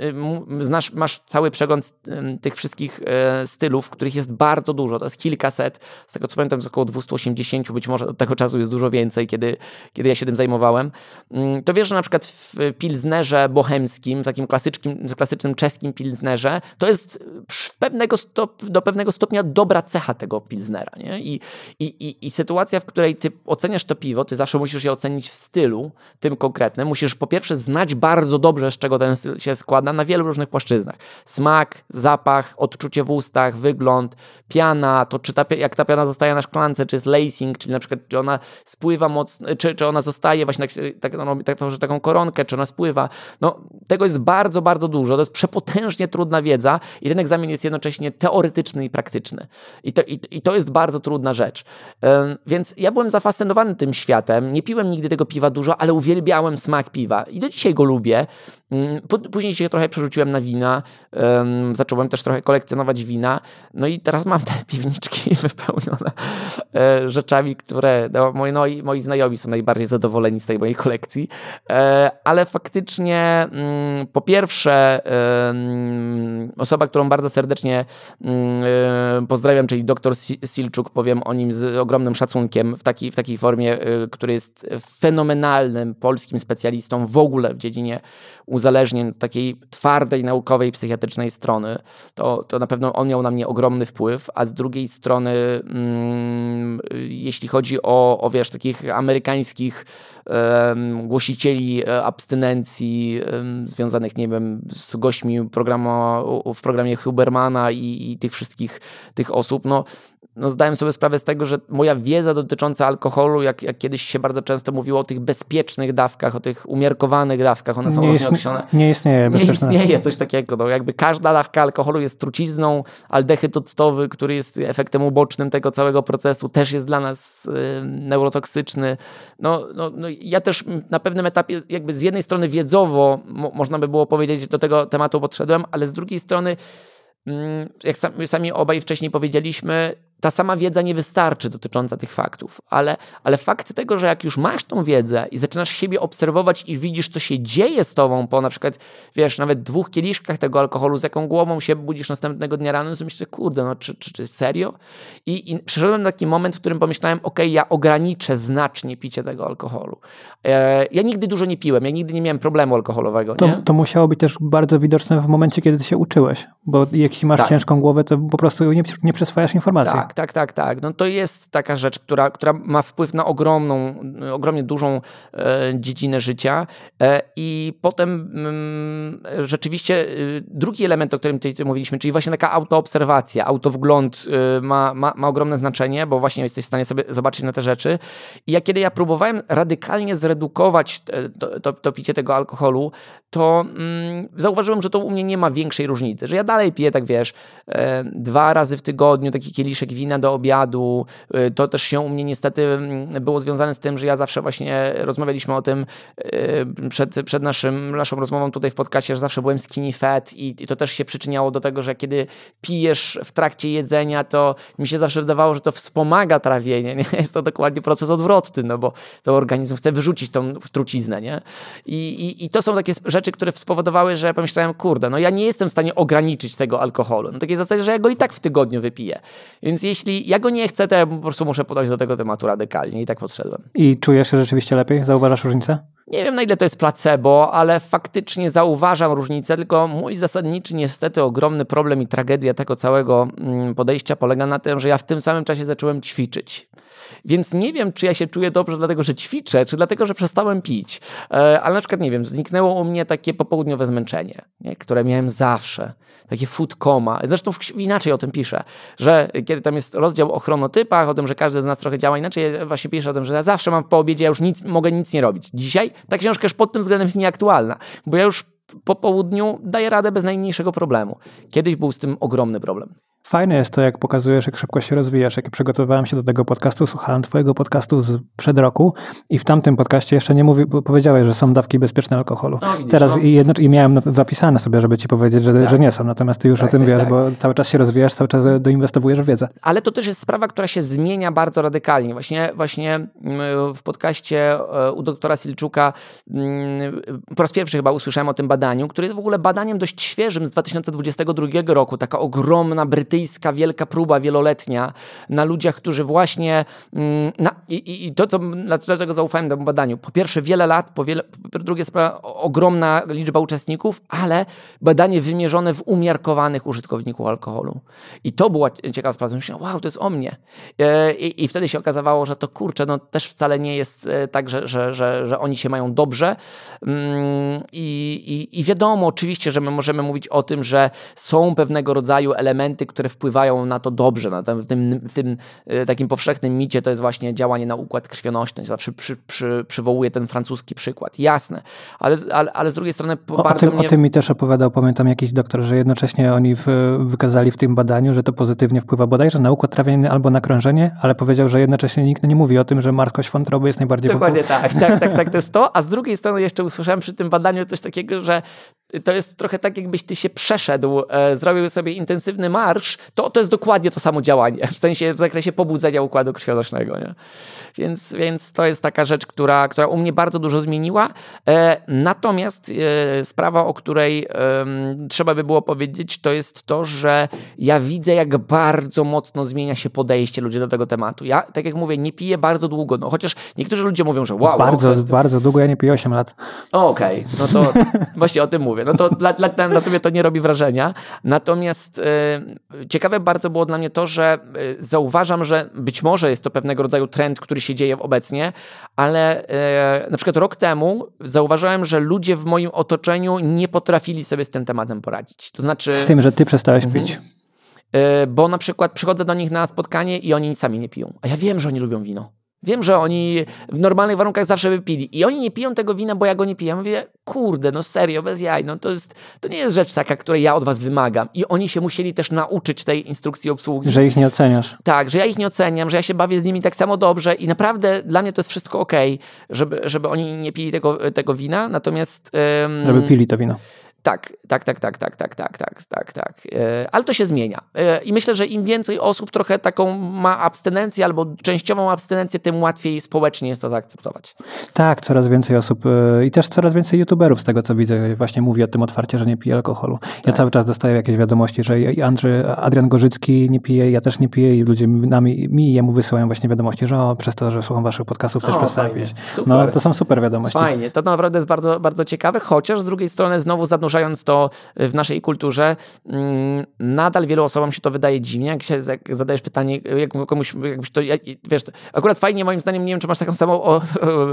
y, znasz, masz cały przegląd tych wszystkich y, stylów, których jest bardzo dużo, to jest kilkaset, z tego co pamiętam jest około 280, być może od tego czasu jest dużo więcej, kiedy, kiedy ja się tym zajmowałem, mm, to wiesz, że na przykład w pilznerze bohemskim, takim klasycznym, klasycznym czeskim pilznerze, to jest pewnego stop, do pewnego stopnia dobra cecha tego pilznera nie? I, i, i, sytuacja, w której ty oceniasz to piwo, ty zawsze musisz je ocenić w stylu tym konkretnym. Musisz po pierwsze znać bardzo dobrze, z czego ten styl się składa na wielu różnych płaszczyznach. Smak, zapach, odczucie w ustach, wygląd, piana, to czy ta, jak ta piana zostaje na szklance, czy jest lacing, czy na przykład czy ona spływa mocno, czy, czy ona zostaje właśnie tak, tak, tak, taką koronkę, czy ona spływa. No, tego jest bardzo, bardzo dużo. To jest przepotężnie trudna wiedza i ten egzamin jest jednocześnie teoretyczny i praktyczny. I to, i, i to jest bardzo bardzo trudna rzecz. Więc ja byłem zafascynowany tym światem. Nie piłem nigdy tego piwa dużo, ale uwielbiałem smak piwa i do dzisiaj go lubię. Mm, później się trochę przerzuciłem na wina. Zacząłem też trochę kolekcjonować wina. No i teraz mam te *laughs* piwniczki wypełnione e, rzeczami, które no, moi, no, moi znajomi są najbardziej zadowoleni z tej mojej kolekcji. E, ale faktycznie mm, po pierwsze osoba, którą bardzo serdecznie mm, e, pozdrawiam, czyli doktor Silczuk, powiem o nim z ogromnym szacunkiem, w, taki, w takiej formie, y, który jest fenomenalnym polskim specjalistą w ogóle w dziedzinie uzależnień, takiej twardej, naukowej, psychiatrycznej strony, to, to na pewno on miał na mnie ogromny wpływ, a z drugiej strony, mm, jeśli chodzi o, o wiesz, takich amerykańskich um, głosicieli e, abstynencji um, związanych, nie wiem, z gośćmi programu, w programie Hubermana i, i tych wszystkich tych osób, no no, zdałem sobie sprawę z tego, że moja wiedza dotycząca alkoholu, jak, jak kiedyś się bardzo często mówiło o tych bezpiecznych dawkach, o tych umiarkowanych dawkach, one są nie różnie określone. Nie istnieje bezpieczne. Nie istnieje coś takiego. No, jakby każda dawka alkoholu jest trucizną, aldehyd octowy, który jest efektem ubocznym tego całego procesu, też jest dla nas y, neurotoksyczny. No, no, no, ja też na pewnym etapie jakby z jednej strony wiedzowo mo można by było powiedzieć, do tego tematu podszedłem, ale z drugiej strony jak sami obaj wcześniej powiedzieliśmy, ta sama wiedza nie wystarczy dotycząca tych faktów, ale, ale fakt tego, że jak już masz tą wiedzę i zaczynasz siebie obserwować i widzisz, co się dzieje z tobą po na przykład, wiesz, nawet dwóch kieliszkach tego alkoholu, z jaką głową się budzisz następnego dnia rano, to myślę, kurde, no czy, czy, czy serio? I, I taki moment, w którym pomyślałem, ok, ja ograniczę znacznie picie tego alkoholu. E, ja nigdy dużo nie piłem, ja nigdy nie miałem problemu alkoholowego. To, nie? to musiało być też bardzo widoczne w momencie, kiedy ty się uczyłeś, bo jeśli masz tak. ciężką głowę, to po prostu nie, nie przyswajasz informacji. Tak. Tak, tak, tak, tak. No to jest taka rzecz, która, która ma wpływ na ogromną, ogromnie dużą e, dziedzinę życia. E, I potem m, mm, rzeczywiście e, drugi element, o którym tutaj, tutaj mówiliśmy, czyli właśnie taka autoobserwacja, autowgląd y, ma, ma, ma ogromne znaczenie, bo właśnie jesteś w stanie sobie zobaczyć na te rzeczy. I ja kiedy ja próbowałem radykalnie zredukować e, to, to, to, picie tego alkoholu, to mm, zauważyłem, że to u mnie nie ma większej różnicy, że ja dalej piję, tak wiesz, e, dwa razy w tygodniu taki kieliszek wina do obiadu. Y, to też się u mnie niestety mm, było związane z tym, że ja zawsze właśnie rozmawialiśmy o tym y, przed, przed naszym, naszą rozmową tutaj w podcaście, że zawsze byłem skinny fat i, i to też się przyczyniało do tego, że kiedy pijesz w trakcie jedzenia, to mi się zawsze wydawało, że to wspomaga trawienie. Nie? Jest to dokładnie proces odwrotny, no bo to organizm chce wyrzucić tą truciznę. Nie? I, i, I to są takie rzeczy, które spowodowały, że ja pomyślałem, kurde, no ja nie jestem w stanie ograniczyć tego alkoholu. Na no takiej zasadzie, że ja go i tak w tygodniu wypiję. Więc jeśli ja go nie chcę, to ja po prostu muszę podejść do tego tematu radykalnie i tak podszedłem. I czujesz się rzeczywiście lepiej? Zauważasz różnicę? Nie wiem na ile to jest placebo, ale faktycznie zauważam różnicę, tylko mój zasadniczy niestety ogromny problem i tragedia tego całego mm, podejścia polega na tym, że ja w tym samym czasie zacząłem ćwiczyć. Więc nie wiem, czy ja się czuję dobrze dlatego, że ćwiczę, czy dlatego, że przestałem pić. E, ale na przykład, nie wiem, zniknęło u mnie takie popołudniowe zmęczenie, nie? które miałem zawsze. Takie food coma. Zresztą inaczej o tym piszę, że kiedy tam jest rozdział o chronotypach, o tym, że każdy z nas trochę działa inaczej, właśnie piszę o tym, że ja zawsze mam po obiedzie, ja już nic, mogę nic nie robić. Dzisiaj ta książka już pod tym względem jest nieaktualna, bo ja już po południu daję radę bez najmniejszego problemu. Kiedyś był z tym ogromny problem. Fajne jest to, jak pokazujesz, jak szybko się rozwijasz. Jak przygotowywałem się do tego podcastu, słuchałem Twojego podcastu sprzed roku i w tamtym podcaście jeszcze nie mówi, powiedziałeś, że są dawki bezpieczne alkoholu. No, widzisz, Teraz no. i, jedno, i miałem zapisane sobie, żeby Ci powiedzieć, że, tak. że nie są. Natomiast Ty już tak, o tym tak, wiesz, tak. bo cały czas się rozwijasz, cały czas doinwestowujesz w wiedzę. Ale to też jest sprawa, która się zmienia bardzo radykalnie. Właśnie, właśnie mm, w podcaście e, u doktora Silczuka mm, po raz pierwszy chyba usłyszałem o tym badaniu, które jest w ogóle badaniem dość świeżym z 2022 roku. Taka ogromna brytyjska brytyjska wielka próba wieloletnia na ludziach, którzy właśnie mm, na, i, i, to, co, dlaczego zaufałem temu badaniu. Po pierwsze wiele lat, po, wiele, po drugie sprawa, ogromna liczba uczestników, ale badanie wymierzone w umiarkowanych użytkowników alkoholu. I to była ciekawa sprawa. Myślałem, wow, to jest o mnie. E, I, I, wtedy się okazało, że to kurczę, no też wcale nie jest e, tak, że, że, że, że oni się mają dobrze. Mm, I, i, I wiadomo oczywiście, że my możemy mówić o tym, że są pewnego rodzaju elementy, które które wpływają na to dobrze. Na ten, w tym, w tym e, takim powszechnym micie to jest właśnie działanie na układ krwionośny. Zawsze przy, przy, przywołuję ten francuski przykład. Jasne, ale, ale, ale z drugiej strony o, bardzo o tym, mnie... o tym mi też opowiadał, pamiętam jakiś doktor, że jednocześnie oni w, wykazali w tym badaniu, że to pozytywnie wpływa bodajże na układ trawienny albo na krążenie, ale powiedział, że jednocześnie nikt nie mówi o tym, że markość wątroby jest najbardziej Dokładnie tak. tak, tak, tak, tak, to jest to. A z drugiej strony jeszcze usłyszałem przy tym badaniu coś takiego, że to jest trochę tak, jakbyś ty się przeszedł, e, zrobił sobie intensywny marsz to, to jest dokładnie to samo działanie, w sensie w zakresie pobudzenia układu krwionośnego. Nie? Więc, więc to jest taka rzecz, która, która u mnie bardzo dużo zmieniła. E, natomiast e, sprawa, o której e, trzeba by było powiedzieć, to jest to, że ja widzę, jak bardzo mocno zmienia się podejście ludzi do tego tematu. Ja, tak jak mówię, nie piję bardzo długo, no chociaż niektórzy ludzie mówią, że wow. Bardzo, wow, jest... bardzo długo, ja nie piję 8 lat. Okej, okay. no to właśnie o tym mówię. No to dla, dla, na to nie robi wrażenia. Natomiast y, ciekawe bardzo było dla mnie to, że y, zauważam, że być może jest to pewnego rodzaju trend, który się dzieje obecnie, ale e, na przykład rok temu zauważyłem, że ludzie w moim otoczeniu nie potrafili sobie z tym tematem poradzić. To znaczy... Z tym, że ty przestałeś mhm. pić e, bo na przykład przychodzę do nich na spotkanie i oni sami nie piją. A ja wiem, że oni lubią wino. Wiem, że oni w normalnych warunkach zawsze by pili. I oni nie piją tego wina, bo ja go nie piję. Ja mówię, kurde, no serio, bez jaj. No to, jest, to nie jest rzecz taka, której ja od was wymagam. I oni się musieli też nauczyć tej instrukcji obsługi. Że ich nie oceniasz. Tak, że ja ich nie oceniam, że ja się bawię z nimi tak samo dobrze i naprawdę dla mnie to jest wszystko okej, okay, żeby, żeby oni nie pili tego, tego wina. Natomiast... Ym... żeby pili to wino. Tak, tak, tak, tak, tak, tak, tak, tak, tak, tak. E, ale to się zmienia. E, I myślę, że im więcej osób trochę taką ma abstynencję albo częściową abstynencję, tym łatwiej społecznie jest to zaakceptować. Tak, coraz więcej osób e, i też coraz więcej youtuberów z tego co widzę właśnie mówi o tym otwarcie, że nie pije alkoholu. Ja tak. cały czas dostaję jakieś wiadomości, że Andrzej, Adrian Gorzycki nie pije, ja też nie piję i ludzie nami, mi i jemu wysyłają właśnie wiadomości, że o, przez to, że słucham waszych podcastów też przestałem pić. No to są super wiadomości. Fajnie, to naprawdę jest bardzo, bardzo ciekawe, chociaż z drugiej strony znowu zadnurzamy poruszając to y, w naszej kulturze, mm, nadal wielu osobom się to wydaje dziwnie, jak się jak zadajesz pytanie, y, jak komuś, jakbyś to, jak, wiesz, akurat fajnie moim zdaniem, nie wiem, czy masz taką samą o, o,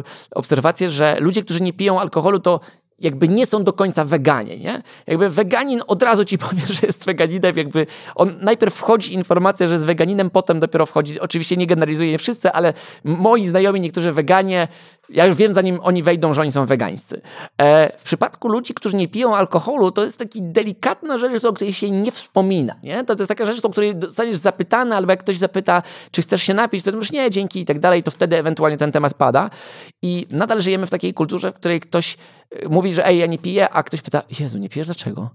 *laughs* obserwację, że ludzie, którzy nie piją alkoholu, to jakby nie są do końca weganie, nie? Jakby weganin od razu ci *laughs* powie, że jest weganinem, jakby on najpierw wchodzi informacja, że jest weganinem, potem dopiero wchodzi, oczywiście nie generalizuje nie wszyscy, ale moi znajomi, niektórzy weganie, ja już wiem zanim oni wejdą, że oni są wegańscy. E, w przypadku ludzi, którzy nie piją alkoholu, to jest taki delikatna rzecz, o której się nie wspomina, nie? To, to jest taka rzecz, o której zostaniesz zapytany, albo jak ktoś zapyta, czy chcesz się napić, to już nie, dzięki i tak dalej, to wtedy ewentualnie ten temat pada i nadal żyjemy w takiej kulturze, w której ktoś mówi, że ej, ja nie piję, a ktoś pyta, Jezu, nie pijesz dlaczego?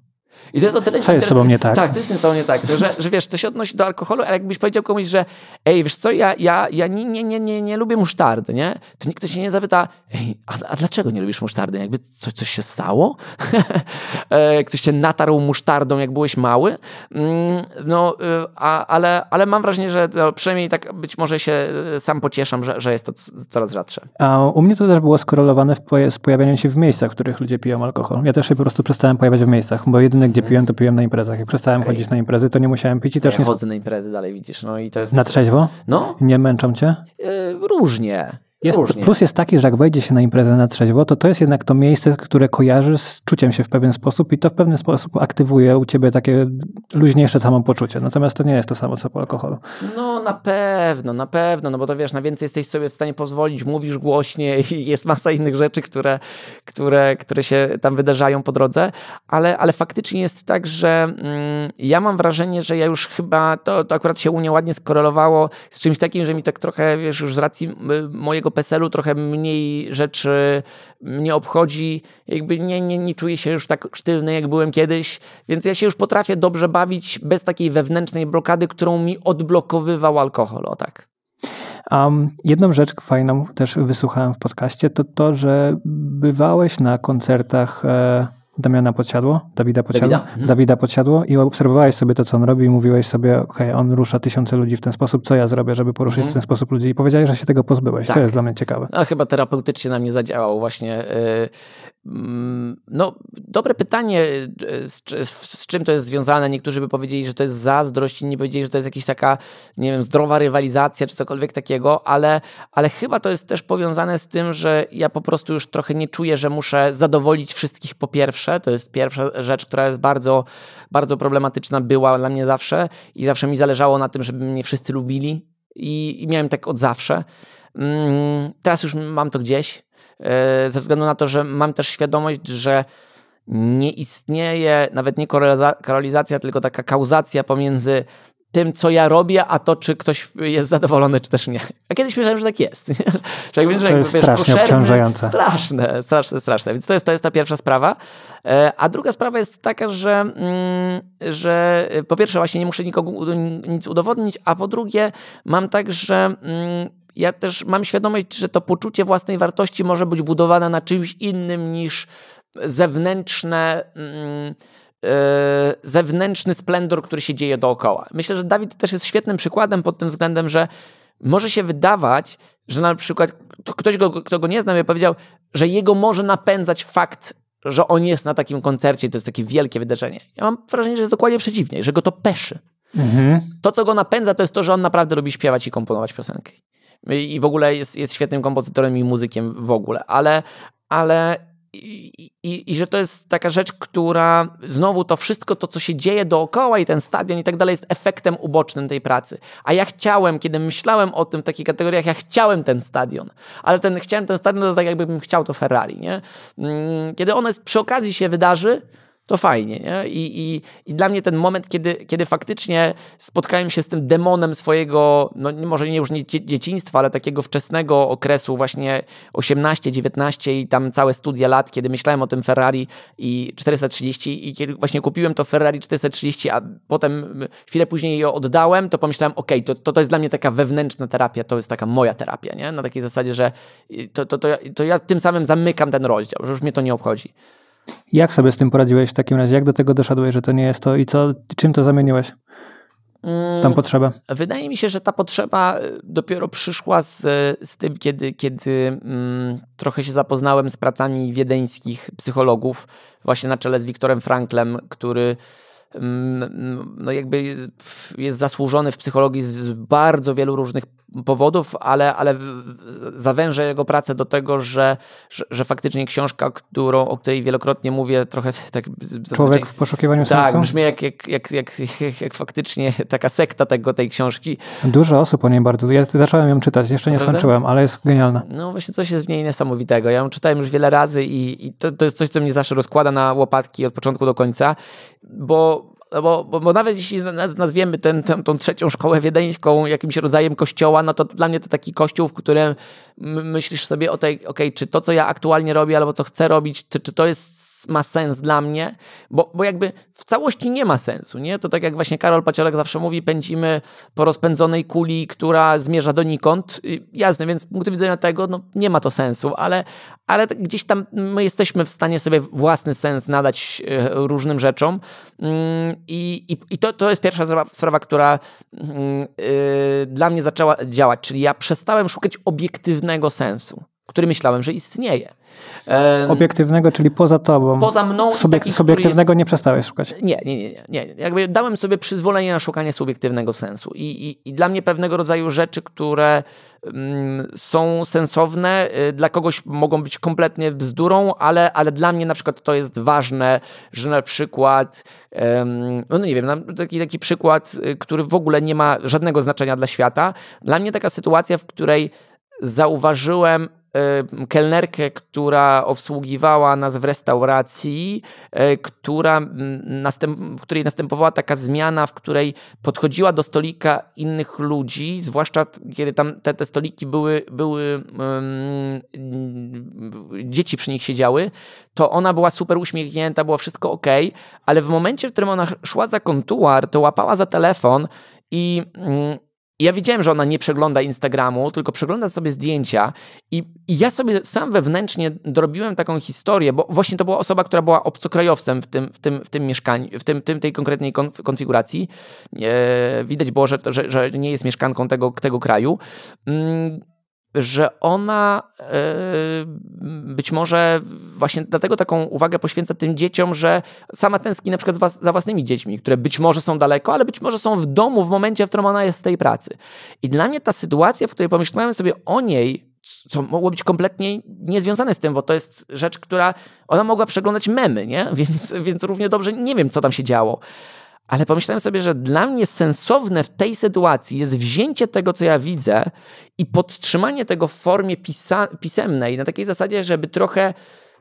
I to jest o tyle Co jest sobą nie tak? Tak, to jest sobą nie tak. Że, że wiesz, to się odnosi do alkoholu, ale jakbyś powiedział komuś, że ej, wiesz co, ja, ja, ja nie, nie, nie, nie, nie lubię musztardy, nie? To nikt się nie zapyta, ej, a, a dlaczego nie lubisz musztardy? Jakby co, coś się stało? *laughs* E, ktoś cię natarł musztardą, jak byłeś mały? Mm, no, y, a, ale, ale mam wrażenie, że no, przynajmniej tak być może się y, sam pocieszam, że, że jest to coraz rzadsze. A u mnie to też było skorelowane z pojawianiem się w miejscach, w których ludzie piją alkohol. Ja też się po prostu przestałem pojawiać w miejscach, bo jedyny jedyne, gdzie piłem, to piłem na imprezach. Jak przestałem okay. chodzić na imprezy, to nie musiałem pić i też ja nie... chodzę na imprezy dalej, widzisz, no i to jest... Na trzeźwo? No. Nie męczą cię? Yy, różnie. Jest, plus jest taki, że jak wejdzie się na imprezę na trzeźwo, to to jest jednak to miejsce, które kojarzy z czuciem się w pewien sposób i to w pewien sposób aktywuje u ciebie takie luźniejsze samopoczucie. Natomiast to nie jest to samo, co po alkoholu. No na pewno, na pewno, no bo to wiesz, na no więcej jesteś sobie w stanie pozwolić, mówisz głośniej *laughs* i jest masa innych rzeczy, które, które, które się tam wydarzają po drodze, ale, ale faktycznie jest tak, że mm, ja mam wrażenie, że ja już chyba, to, to akurat się u mnie ładnie skorelowało z czymś takim, że mi tak trochę, wiesz, już z racji y, mojego PESEL-u trochę mniej rzeczy mnie obchodzi, jakby nie, nie, nie czuję się już tak sztywny, jak byłem kiedyś, więc ja się już potrafię dobrze bawić bez takiej wewnętrznej blokady, którą mi odblokowywał alkohol, o tak. Um, jedną rzecz fajną też wysłuchałem w podcaście, to to, że bywałeś na koncertach... E Damiana Podsiadło, Dawida Podsiadło, Dawida. Mhm. Dawida Podsiadło i obserwowałeś sobie to, co on robi i mówiłeś sobie, ok, on rusza tysiące ludzi w ten sposób, co ja zrobię, żeby poruszyć mhm. w ten sposób ludzi i powiedziałeś, że się tego pozbyłeś. Tak. To jest dla mnie ciekawe. A chyba terapeutycznie na mnie zadziałał właśnie. Y, mm, no, dobre pytanie, y, z, czym to jest związane. Niektórzy by powiedzieli, że to jest zazdrość, inni powiedzieli, że to jest jakaś taka, nie wiem, zdrowa rywalizacja czy cokolwiek takiego, ale, ale chyba to jest też powiązane z tym, że ja po prostu już trochę nie czuję, że muszę zadowolić wszystkich po pierwsze, to jest pierwsza rzecz, która jest bardzo, bardzo problematyczna, była dla mnie zawsze i zawsze mi zależało na tym, żeby mnie wszyscy lubili i, i miałem tak od zawsze. Mm, teraz już mam to gdzieś, e, ze względu na to, że mam też świadomość, że nie istnieje nawet nie korelizacja, tylko taka kauzacja pomiędzy tym, co ja robię, a to, czy ktoś jest zadowolony, czy też nie. A kiedyś myślałem, że tak jest. Że jak to jest strasznie obciążające. Straszne, straszne, straszne. Więc to jest, to jest ta pierwsza sprawa. E, a druga sprawa jest taka, że, mm, że e, po pierwsze właśnie nie muszę nikogo nic udowodnić, a po drugie mam tak, że mm, ja też mam świadomość, że to poczucie własnej wartości może być budowane na czymś innym niż zewnętrzne mm, E, zewnętrzny splendor, który się dzieje dookoła. Myślę, że Dawid też jest świetnym przykładem pod tym względem, że może się wydawać, że na przykład ktoś, go, kto go nie zna, by powiedział, że jego może napędzać fakt, że on jest na takim koncercie, to jest takie wielkie wydarzenie. Ja mam wrażenie, że jest dokładnie przeciwnie, że go to peszy. Mhm. To, co go napędza, to jest to, że on naprawdę lubi śpiewać i komponować piosenki. I w ogóle jest, jest świetnym kompozytorem i muzykiem w ogóle, ale, ale i, i, że to jest taka rzecz, która znowu to wszystko to, co się dzieje dookoła i ten stadion i tak dalej jest efektem ubocznym tej pracy. A ja chciałem, kiedy myślałem o tym w takich kategoriach, ja chciałem ten stadion. Ale ten, chciałem ten stadion, to tak jakbym chciał to Ferrari, nie? Mm, kiedy ono jest, przy okazji się wydarzy, to fajnie. Nie? I, i, I dla mnie ten moment, kiedy, kiedy faktycznie spotkałem się z tym demonem swojego, no może nie już nie dzieciństwa, ale takiego wczesnego okresu, właśnie 18, 19 i tam całe studia lat, kiedy myślałem o tym Ferrari i 430 i kiedy właśnie kupiłem to Ferrari 430, a potem chwilę później je oddałem, to pomyślałem, ok, to, to, to jest dla mnie taka wewnętrzna terapia, to jest taka moja terapia, nie? na takiej zasadzie, że y, to, to, to, ja, to ja tym samym zamykam ten rozdział, że już mnie to nie obchodzi. Jak sobie z tym poradziłeś w takim razie? Jak do tego doszedłeś, że to nie jest to i co, czym to zamieniłeś? Tam mm, potrzebę. Wydaje mi się, że ta potrzeba y, dopiero przyszła z, z tym, kiedy, kiedy mm, trochę się zapoznałem z pracami wiedeńskich psychologów, właśnie na czele z Wiktorem Franklem, który mm, no jakby jest zasłużony w psychologii z bardzo wielu różnych powodów, ale, ale zawężę jego pracę do tego, że, że, że, faktycznie książka, którą, o której wielokrotnie mówię, trochę *laughs* tak... Człowiek w poszukiwaniu tak, sensu? Tak, brzmi jak, jak, jak, jak, jak, *laughs* jak, faktycznie taka sekta tego, tej książki. Dużo osób o niej bardzo... Ja zacząłem ją czytać, jeszcze nie Prawda? skończyłem, ale jest genialna. No właśnie coś jest w niej niesamowitego. Ja ją czytałem już wiele razy i, i to, to jest coś, co mnie zawsze rozkłada na łopatki od początku do końca, bo no bo, bo, bo, nawet jeśli nazwiemy ten, ten, trzecią szkołę wiedeńską jakimś rodzajem kościoła, no to dla mnie to taki kościół, w którym myślisz sobie o tej, okej, okay, czy to, co ja aktualnie robię, albo co chcę robić, czy, czy to jest ma sens dla mnie, bo, bo jakby w całości nie ma sensu, nie? To tak jak właśnie Karol Paciorek zawsze mówi, pędzimy po rozpędzonej kuli, która zmierza donikąd. Y, jasne, więc z punktu widzenia tego, no nie ma to sensu, ale, ale tak gdzieś tam my jesteśmy w stanie sobie własny sens nadać y, różnym rzeczom mm, i, i, i to, to jest pierwsza sprawa, która mm, y, dla mnie zaczęła działać, czyli ja przestałem szukać obiektywnego sensu który myślałem, że istnieje. Obiektywnego, czyli poza tobą. Poza mną. Subiek takich, subiektywnego jest... nie przestałeś szukać. Nie, nie, nie, nie. Jakby dałem sobie przyzwolenie na szukanie subiektywnego sensu. I, i, i dla mnie pewnego rodzaju rzeczy, które mm, są sensowne, y, dla kogoś mogą być kompletnie bzdurą, ale, ale dla mnie na przykład to jest ważne, że na przykład, no, no nie wiem, taki, taki przykład, y, który w ogóle nie ma żadnego znaczenia dla świata. Dla mnie taka sytuacja, w której zauważyłem Y, kelnerkę, która obsługiwała nas w restauracji, y, która następ, w której następowała taka zmiana, w której podchodziła do stolika innych ludzi, zwłaszcza kiedy tam te, te stoliki były, były um, dzieci przy nich siedziały, to ona była super uśmiechnięta, było wszystko ok, ale w momencie, w którym ona szła za kontuar, to łapała za telefon i um, ja wiedziałem, że ona nie przegląda Instagramu, tylko przegląda sobie zdjęcia i, i ja sobie sam wewnętrznie dorobiłem taką historię, bo właśnie to była osoba, która była obcokrajowcem w tym, w tym, w tym mieszkaniu, w tym, tym tej konkretnej konf konfiguracji. E, widać było, że, że, że, nie jest mieszkanką tego, tego kraju. Mm że ona e, być może właśnie dlatego taką uwagę poświęca tym dzieciom, że sama tęskni na przykład za własnymi dziećmi, które być może są daleko, ale być może są w domu w momencie, w którym ona jest z tej pracy. I dla mnie ta sytuacja, w której pomyślałem sobie o niej, co mogło być kompletnie niezwiązane z tym, bo to jest rzecz, która ona mogła przeglądać memy, nie? *laughs* Więc, więc równie dobrze nie wiem, co tam się działo. Ale pomyślałem sobie, że dla mnie sensowne w tej sytuacji jest wzięcie tego, co ja widzę i podtrzymanie tego w formie pisemnej, na takiej zasadzie, żeby trochę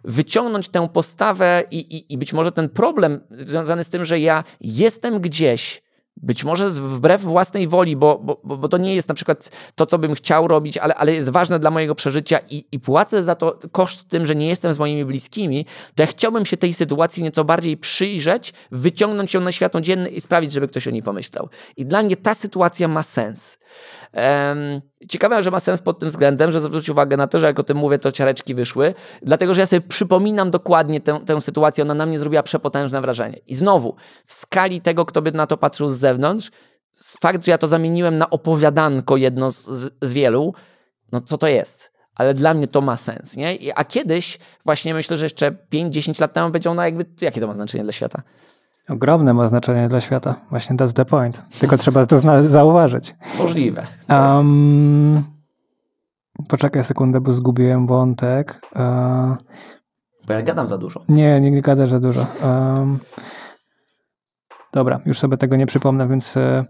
wyciągnąć tę postawę i, i, i być może ten problem związany z tym, że ja jestem gdzieś, być może wbrew własnej woli, bo, bo, bo to nie jest na przykład to, co bym chciał robić, ale, ale jest ważne dla mojego przeżycia i, i płacę za to koszt tym, że nie jestem z moimi bliskimi, to ja chciałbym się tej sytuacji nieco bardziej przyjrzeć, wyciągnąć ją na światło dzienne i sprawić, żeby ktoś o niej pomyślał. I dla mnie ta sytuacja ma sens. Ciekawe, że ma sens pod tym względem, że zwróć uwagę na to, że jak o tym mówię, to ciareczki wyszły, dlatego że ja sobie przypominam dokładnie tę, tę sytuację, ona na mnie zrobiła przepotężne wrażenie. I znowu, w skali tego, kto by na to patrzył z zewnątrz, fakt, że ja to zamieniłem na opowiadanko jedno z, z, z wielu, no co to jest? ale dla mnie to ma sens, nie? A kiedyś, właśnie myślę, że jeszcze 5-10 lat temu będzie ona jakby, jakie to ma znaczenie dla świata? ogromne ma znaczenie dla świata. Właśnie that's the point. Tylko trzeba to zauważyć. Możliwe. Um, poczekaj sekundę, bo zgubiłem wątek. Uh, bo ja gadam za dużo. Nie, nie, nie za dużo. Um, Dobra, już sobie tego nie przypomnę, więc e,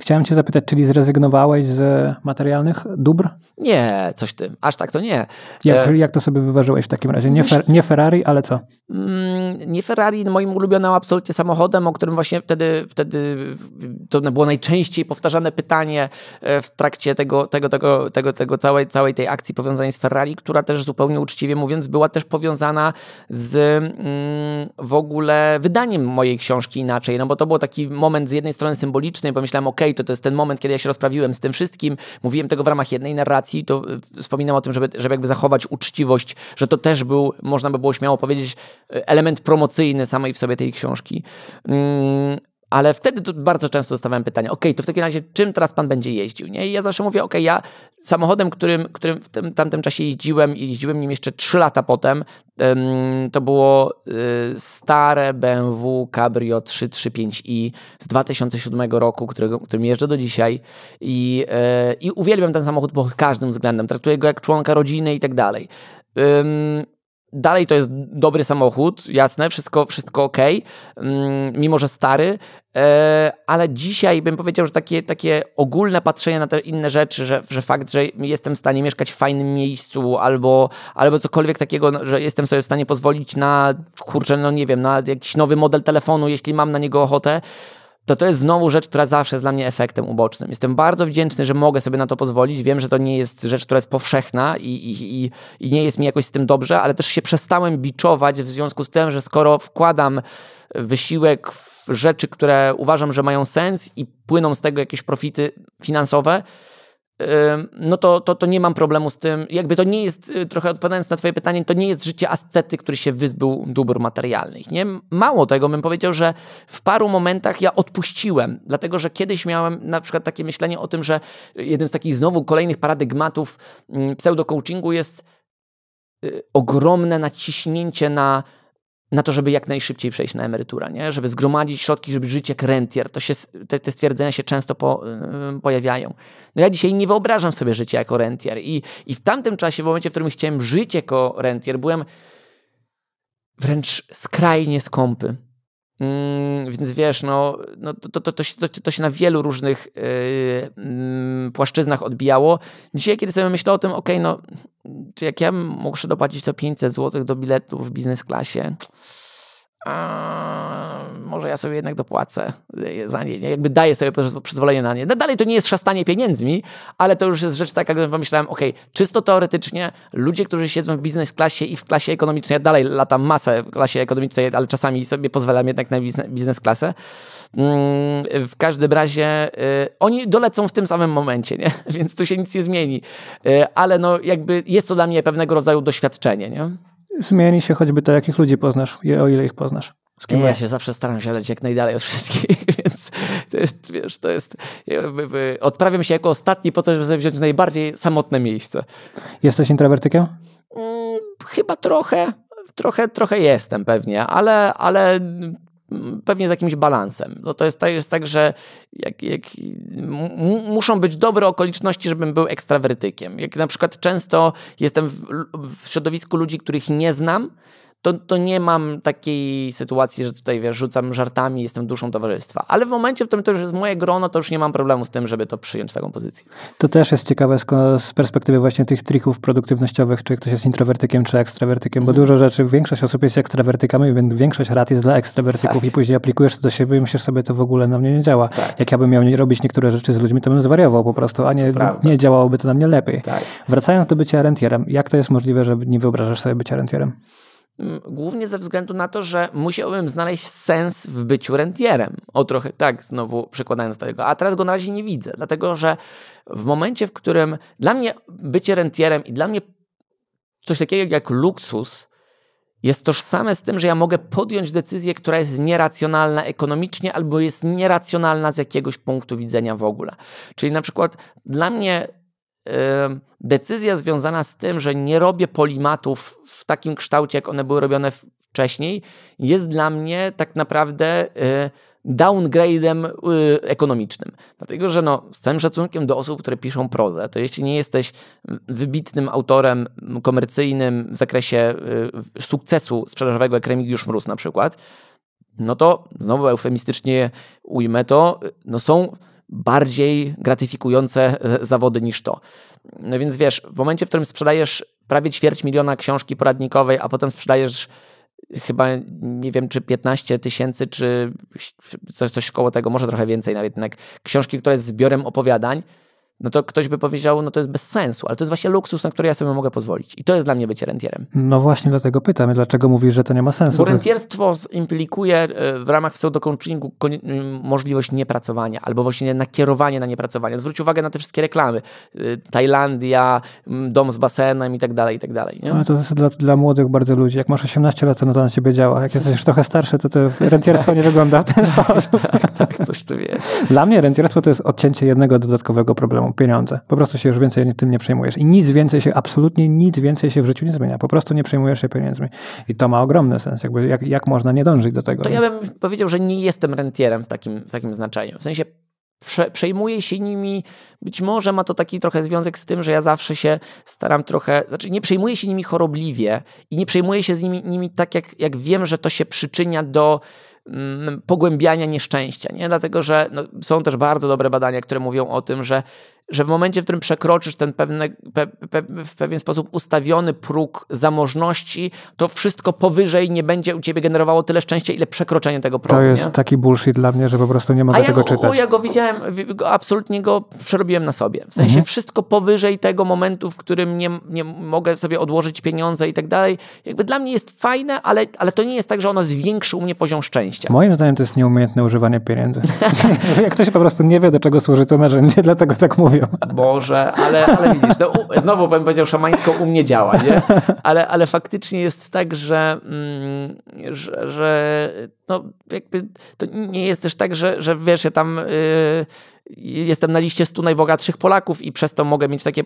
chciałem Cię zapytać, czyli zrezygnowałeś z materialnych dóbr? Nie, coś tym, aż tak to nie. Jak, e... jak to sobie wyważyłeś w takim razie? Nie, fer, nie Ferrari, ale co? Mm, nie Ferrari, moim ulubionym absolutnie samochodem, o którym właśnie wtedy, wtedy to było najczęściej powtarzane pytanie e, w trakcie tego, tego, tego, tego, tego całej, całej tej akcji powiązanej z Ferrari, która też zupełnie uczciwie mówiąc była też powiązana z mm, w ogóle wydaniem mojej książki inaczej, no bo to to był taki moment z jednej strony symboliczny, myślałem, okej, okay, to to jest ten moment, kiedy ja się rozprawiłem z tym wszystkim, mówiłem tego w ramach jednej narracji, to y, wspominam o tym, żeby, żeby jakby zachować uczciwość, że to też był, można by było śmiało powiedzieć, y, element promocyjny samej w sobie tej książki. Mm, ale wtedy bardzo często dostawałem pytania, ok, to w takim razie czym teraz pan będzie jeździł? Nie? I ja zawsze mówię, ok, ja samochodem, którym, którym w tym, tamtym czasie jeździłem i jeździłem nim jeszcze 3 lata potem, to było y, stare BMW Cabrio 335i z 2007 roku, którego, którym jeżdżę do dzisiaj i, e, i uwielbiam ten samochód pod każdym względem. Traktuję go jak członka rodziny i tak dalej. Dalej to jest dobry samochód, jasne, wszystko, wszystko ok, mm, mimo że stary, e, ale dzisiaj bym powiedział, że takie, takie ogólne patrzenie na te inne rzeczy, że, że fakt, że jestem w stanie mieszkać w fajnym miejscu albo, albo cokolwiek takiego, no, że jestem sobie w stanie pozwolić na, kurczę, no nie wiem, na jakiś nowy model telefonu, jeśli mam na niego ochotę, to to jest znowu rzecz, która zawsze jest dla mnie efektem ubocznym. Jestem bardzo wdzięczny, że mogę sobie na to pozwolić. Wiem, że to nie jest rzecz, która jest powszechna i, i, i, i nie jest mi jakoś z tym dobrze, ale też się przestałem biczować w związku z tym, że skoro wkładam wysiłek w rzeczy, które uważam, że mają sens i płyną z tego jakieś profity finansowe, no to, to, to nie mam problemu z tym. Jakby to nie jest, y, trochę odpowiadając na twoje pytanie, to nie jest życie ascety, który się wyzbył dóbr materialnych. Nie? Mało tego, bym powiedział, że w paru momentach ja odpuściłem, dlatego że kiedyś miałem na przykład takie myślenie o tym, że jednym z takich znowu kolejnych paradygmatów mm, pseudo-coachingu jest y, ogromne naciśnięcie na na to, żeby jak najszybciej przejść na emeryturę, nie? żeby zgromadzić środki, żeby żyć jak rentier. To się, te, te stwierdzenia się często po, yy, pojawiają. No ja dzisiaj nie wyobrażam sobie życia jako rentier I, i w tamtym czasie, w momencie, w którym chciałem żyć jako rentier, byłem wręcz skrajnie skąpy. Mm, więc wiesz, no, no to, to, to, to, się, to, to się na wielu różnych yy, płaszczyznach odbijało. Dzisiaj, kiedy sobie myślę o tym, ok, no, czy jak ja muszę dopłacić to 500 zł do biletu w biznes klasie, a może ja sobie jednak dopłacę e, za nie. nie? Jakby daję sobie przyzwolenie na nie. No dalej to nie jest szastanie pieniędzmi, ale to już jest rzecz taka, gdybym pomyślałem, ok, czysto teoretycznie ludzie, którzy siedzą w biznes klasie i w klasie ekonomicznej, ja dalej latam masę w klasie ekonomicznej, ale czasami sobie pozwalam jednak na biznes klasę. Mm, w każdym razie e, oni dolecą w tym samym momencie, nie? *laughs* więc tu się nic nie zmieni. E, ale no jakby jest to dla mnie pewnego rodzaju doświadczenie, nie? zmieni się choćby to, jakich ludzi poznasz, o ile ich poznasz. Ja się zawsze staram siadać jak najdalej od wszystkich, *laughs* więc to jest, wiesz, to jest... Odprawiam się jako ostatni po to, żeby wziąć najbardziej samotne miejsce. Jesteś introwertykiem? Mm, chyba trochę. Trochę, trochę jestem pewnie, ale, ale pewnie z jakimś balansem. No to jest, jest tak, że jak, jak muszą być dobre okoliczności, żebym był ekstrawertykiem. Jak na przykład często jestem w, w środowisku ludzi, których nie znam, to, to nie mam takiej sytuacji, że tutaj wiesz, rzucam żartami, jestem duszą towarzystwa. Ale w momencie, w którym to już jest moje grono, to już nie mam problemu z tym, żeby to przyjąć taką pozycję. To też jest ciekawe z perspektywy właśnie tych trików produktywnościowych, czy ktoś jest introwertykiem, czy ekstrawertykiem, bo mhm. dużo rzeczy, większość osób jest ekstrawertykami, więc większość rad jest dla ekstrawertyków tak. i później aplikujesz to do siebie i myślisz sobie, to w ogóle na mnie nie działa. Tak. Jak ja bym miał robić niektóre rzeczy z ludźmi, to bym zwariował po prostu, a nie, nie działałoby to na mnie lepiej. Tak. Wracając do bycia rentierem, jak to jest możliwe, że nie wyobrażasz sobie bycia rentierem? Mm, głównie ze względu na to, że musiałbym znaleźć sens w byciu rentierem. O trochę tak, znowu przekładając do tego. A teraz go na razie nie widzę, dlatego że w momencie, w którym dla mnie bycie rentierem i dla mnie coś takiego jak luksus jest tożsame z tym, że ja mogę podjąć decyzję, która jest nieracjonalna ekonomicznie albo jest nieracjonalna z jakiegoś punktu widzenia w ogóle. Czyli na przykład dla mnie decyzja związana z tym, że nie robię polimatów w takim kształcie, jak one były robione wcześniej, jest dla mnie tak naprawdę y, downgrade'em y, ekonomicznym. Dlatego, że no, z całym szacunkiem do osób, które piszą prozę, to jeśli nie jesteś wybitnym autorem komercyjnym w zakresie y, sukcesu sprzedażowego, jak Remigiusz Mróz na przykład, no to, znowu eufemistycznie ujmę to, no są bardziej gratyfikujące e, zawody niż to. No więc wiesz, w momencie, w którym sprzedajesz prawie ćwierć miliona książki poradnikowej, a potem sprzedajesz e, chyba nie wiem, czy 15 tysięcy, czy coś, coś koło tego, może trochę więcej nawet, jednak książki, które jest zbiorem opowiadań, no to ktoś by powiedział, no to jest bez sensu, ale to jest właśnie luksus, na który ja sobie mogę pozwolić. I to jest dla mnie bycie rentierem. No właśnie dlatego pytam, dlaczego mówisz, że to nie ma sensu? Bo rentierstwo jest... implikuje e, w ramach pseudocoachingu możliwość niepracowania albo właśnie nakierowanie na niepracowanie. Zwróć uwagę na te wszystkie reklamy. E, Tajlandia, dom z basenem i tak dalej, i tak dalej. Nie? No to jest dla, dla, młodych bardzo ludzi. Jak masz 18 lat, to no to na ciebie działa. Jak jesteś trochę starszy, to to rentierstwo nie wygląda w ten *laughs* tak, sposób. tak, tak, coś tu jest. Dla mnie rentierstwo to jest odcięcie jednego dodatkowego problemu pieniądze. Po prostu się już więcej tym nie przejmujesz. I nic więcej się, absolutnie nic więcej się w życiu nie zmienia. Po prostu nie przejmujesz się pieniędzmi. I to ma ogromny sens. Jakby jak, jak można nie dążyć do tego? To więc... ja bym powiedział, że nie jestem rentierem w takim, w takim znaczeniu. W sensie prze, przejmuję się nimi. Być może ma to taki trochę związek z tym, że ja zawsze się staram trochę, znaczy nie przejmuję się nimi chorobliwie i nie przejmuję się z nimi, nimi tak, jak, jak wiem, że to się przyczynia do mm, pogłębiania nieszczęścia. Nie? Dlatego, że no, są też bardzo dobre badania, które mówią o tym, że że w momencie, w którym przekroczysz ten pewne, pe, pe, w pewien sposób ustawiony próg zamożności, to wszystko powyżej nie będzie u ciebie generowało tyle szczęścia, ile przekroczenie tego progu. To jest nie? taki bullshit dla mnie, że po prostu nie mogę tego ja czytać. Ja go widziałem, absolutnie go przerobiłem na sobie. W sensie mhm. wszystko powyżej tego momentu, w którym nie, nie mogę sobie odłożyć pieniądze i tak dalej, jakby dla mnie jest fajne, ale, ale to nie jest tak, że ono zwiększy u mnie poziom szczęścia. Moim zdaniem to jest nieumiejętne używanie pieniędzy. *laughs* Jak ktoś po prostu nie wie, do czego służy to narzędzie, dlatego tak mówię mówią. Boże, ale, ale widzisz, to u, znowu bym powiedział, szamańsko u mnie działa, nie? Ale, ale faktycznie jest tak, że, mm, że, że no, jakby to nie jest też tak, że, że wiesz, ja tam... Yy, jestem na liście 100 najbogatszych Polaków i przez to mogę mieć takie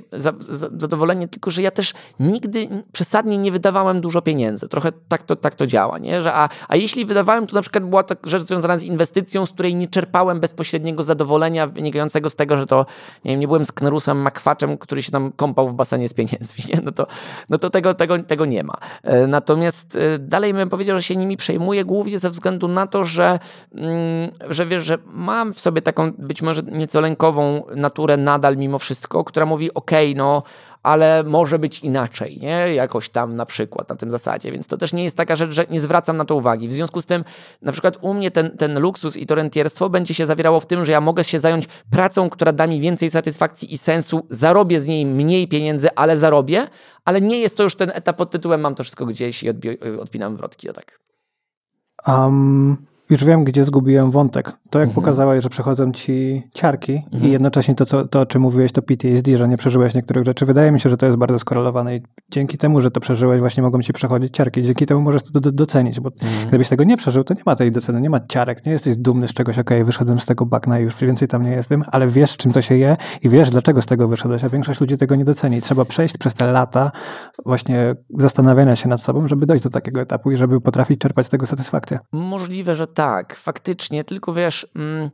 zadowolenie, tylko że ja też nigdy przesadnie nie wydawałem dużo pieniędzy. Trochę tak to, tak to działa, nie? Że a, a jeśli wydawałem, to na przykład była to tak rzecz związana z inwestycją, z której nie czerpałem bezpośredniego zadowolenia wynikającego z tego, że to nie, wiem, nie byłem sknerusem, makwaczem, który się tam kąpał w basenie z pieniędzmi, nie? No to, no to tego, tego, tego nie ma. E, natomiast e, dalej bym powiedział, że się nimi przejmuję głównie ze względu na to, że, mm, że wiesz, że mam w sobie taką być może nieco lękową naturę nadal mimo wszystko, która mówi ok, no ale może być inaczej, nie? Jakoś tam na przykład, na tym zasadzie. Więc to też nie jest taka rzecz, że nie zwracam na to uwagi. W związku z tym, na przykład u mnie ten, ten luksus i to rentierstwo będzie się zawierało w tym, że ja mogę się zająć pracą, która da mi więcej satysfakcji i sensu, zarobię z niej mniej pieniędzy, ale zarobię, ale nie jest to już ten etap pod tytułem mam to wszystko gdzieś i odbi- y, odpinam wrotki, o tak. Um, już wiem, gdzie zgubiłem wątek. To, jak mhm. pokazałeś, że przechodzą ci ciarki mhm. i jednocześnie to, co, to, o czym mówiłeś, to PTSD, że nie przeżyłeś niektórych rzeczy, wydaje mi się, że to jest bardzo skorelowane i dzięki temu, że to przeżyłeś, właśnie mogą ci przechodzić ciarki. Dzięki temu możesz to do, docenić, bo mhm. gdybyś tego nie przeżył, to nie ma tej doceny, nie ma ciarek, nie jesteś dumny z czegoś, okej, okay, wyszedłem z tego bagna i już więcej tam nie jestem, ale wiesz, czym to się je i wiesz, dlaczego z tego wyszedłeś, a większość ludzi tego nie doceni. Trzeba przejść przez te lata właśnie zastanawiania się nad sobą, żeby dojść do takiego etapu i żeby potrafić czerpać z tego satysfakcję. Możliwe, że tak, faktycznie, tylko wiesz... Mm,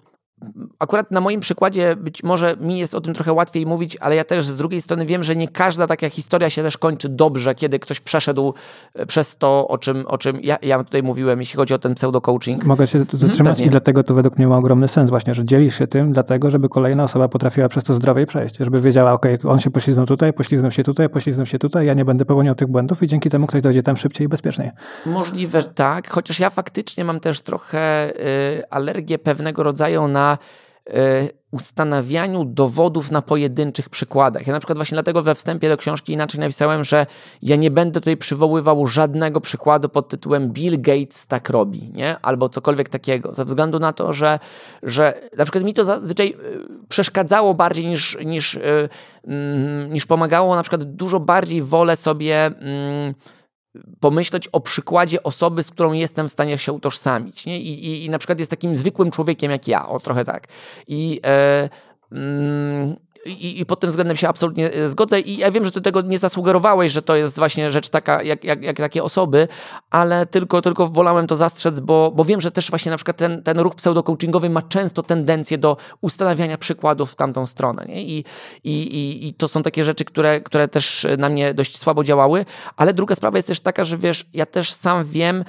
akurat na moim przykładzie być może mi jest o tym trochę łatwiej mówić, ale ja też z drugiej strony wiem, że nie każda taka historia się też kończy dobrze, kiedy ktoś przeszedł e, przez to, o czym, o czym ja, ja tutaj mówiłem, jeśli chodzi o ten pseudo-coaching. Mogę się zatrzymać i dlatego to według mnie ma ogromny sens właśnie, że dzielisz się tym dlatego, żeby kolejna osoba potrafiła przez to zdrowiej przejść, żeby wiedziała, ok, on się poślizgnął tutaj, poślizgnął się tutaj, poślizgnął się tutaj, ja nie będę popełniał tych błędów i dzięki temu ktoś dojdzie tam szybciej i bezpieczniej. Możliwe, tak, chociaż ja faktycznie mam też trochę y, alergię pewnego rodzaju na E, ustanawianiu dowodów na pojedynczych przykładach. Ja na przykład właśnie dlatego we wstępie do książki inaczej napisałem, że ja nie będę tutaj przywoływał żadnego przykładu pod tytułem Bill Gates tak robi, nie? Albo cokolwiek takiego. Ze względu na to, że, że na przykład mi to zazwyczaj e, przeszkadzało bardziej niż, niż, e, mm, niż pomagało. Na przykład dużo bardziej wolę sobie... Mm, pomyśleć o przykładzie osoby, z którą jestem w stanie się utożsamić. Nie? I, i, i na przykład jest takim zwykłym człowiekiem jak ja, o trochę tak. I e, mm, i, i pod tym względem się absolutnie e, zgodzę i ja wiem, że ty tego nie zasugerowałeś, że to jest właśnie rzecz taka, jak, jak, jak takie osoby, ale tylko, tylko wolałem to zastrzec, bo, bo wiem, że też właśnie na przykład ten, ten ruch pseudo-coachingowy ma często tendencję do ustanawiania przykładów w tamtą stronę. Nie? I, i, I to są takie rzeczy, które, które też na mnie dość słabo działały. Ale druga sprawa jest też taka, że wiesz, ja też sam wiem,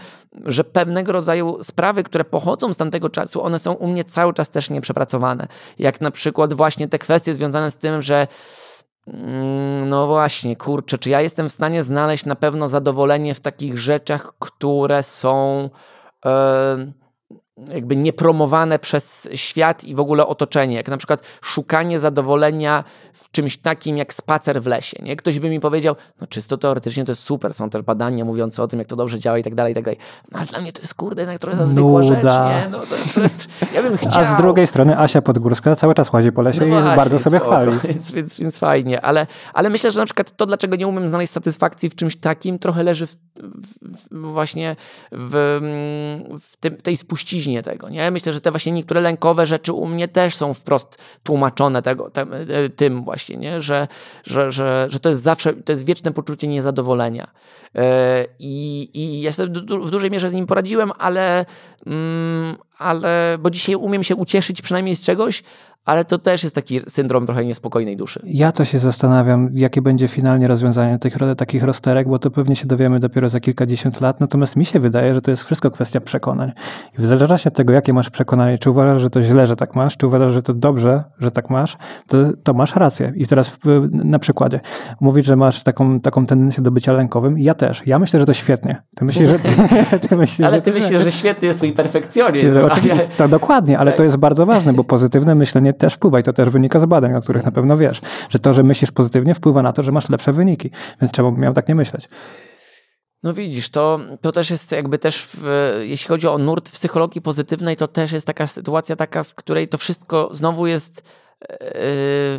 że pewnego rodzaju sprawy, które pochodzą z tamtego czasu, one są u mnie cały czas też nieprzepracowane. Jak na przykład właśnie te kwestie związane z tym, że mm, no właśnie, kurczę, czy ja jestem w stanie znaleźć na pewno zadowolenie w takich rzeczach, które są. Yy jakby niepromowane przez świat i w ogóle otoczenie, jak na przykład szukanie zadowolenia w czymś takim jak spacer w lesie. Nie? Ktoś by mi powiedział, no czysto teoretycznie to jest super, są też badania mówiące o tym, jak to dobrze działa i tak dalej, i tak dalej. No, ale dla mnie to jest kurde, jednak no, trochę za zwykła rzecz, nie? No, to jest, to jest, ja bym chciał. A z drugiej strony Asia Podgórska cały czas łazi po lesie no i właśnie, bardzo sobie spoko, chwali. *laughs* Więc, więc, więc fajnie, ale, ale myślę, że na przykład to, dlaczego nie umiem znaleźć satysfakcji w czymś takim, trochę leży w, w, w właśnie w, mm, w tym, tej spuściźnie płaszczyźnie tego, nie? Myślę, że te właśnie niektóre lękowe rzeczy u mnie też są wprost tłumaczone tego, tem, e, tym właśnie, nie? Że, że, że, że to jest zawsze, to jest wieczne poczucie niezadowolenia. Yy, I, i ja sobie w dużej mierze z nim poradziłem, ale mm, ale bo dzisiaj umiem się ucieszyć przynajmniej z czegoś, ale to też jest taki syndrom trochę niespokojnej duszy. Ja to się zastanawiam, jakie będzie finalnie rozwiązanie tych, takich rozterek, bo to pewnie się dowiemy dopiero za kilkadziesiąt lat, natomiast mi się wydaje, że to jest wszystko kwestia przekonań. I w zależności od tego, jakie masz przekonanie, czy uważasz, że to źle, że tak masz, czy uważasz, że to dobrze, że tak masz, to, to masz rację. I teraz w, na przykładzie mówisz, że masz taką, taką tendencję do bycia lękowym. Ja też. Ja myślę, że to świetnie. Ty myślisz, że... Ty, *laughs* *laughs* ty myślisz, ale ty myślisz, że świetny jest swój perfekcjonizm oczywiście, to dokładnie, ale tak. to jest bardzo ważne, bo pozytywne myślenie też wpływa i to też wynika z badań, o których na pewno wiesz, że to, że myślisz pozytywnie wpływa na to, że masz lepsze wyniki, więc czemu bym miał tak nie myśleć? No widzisz, to, to też jest jakby też, w, jeśli chodzi o nurt psychologii pozytywnej, to też jest taka sytuacja taka, w której to wszystko znowu jest Yy,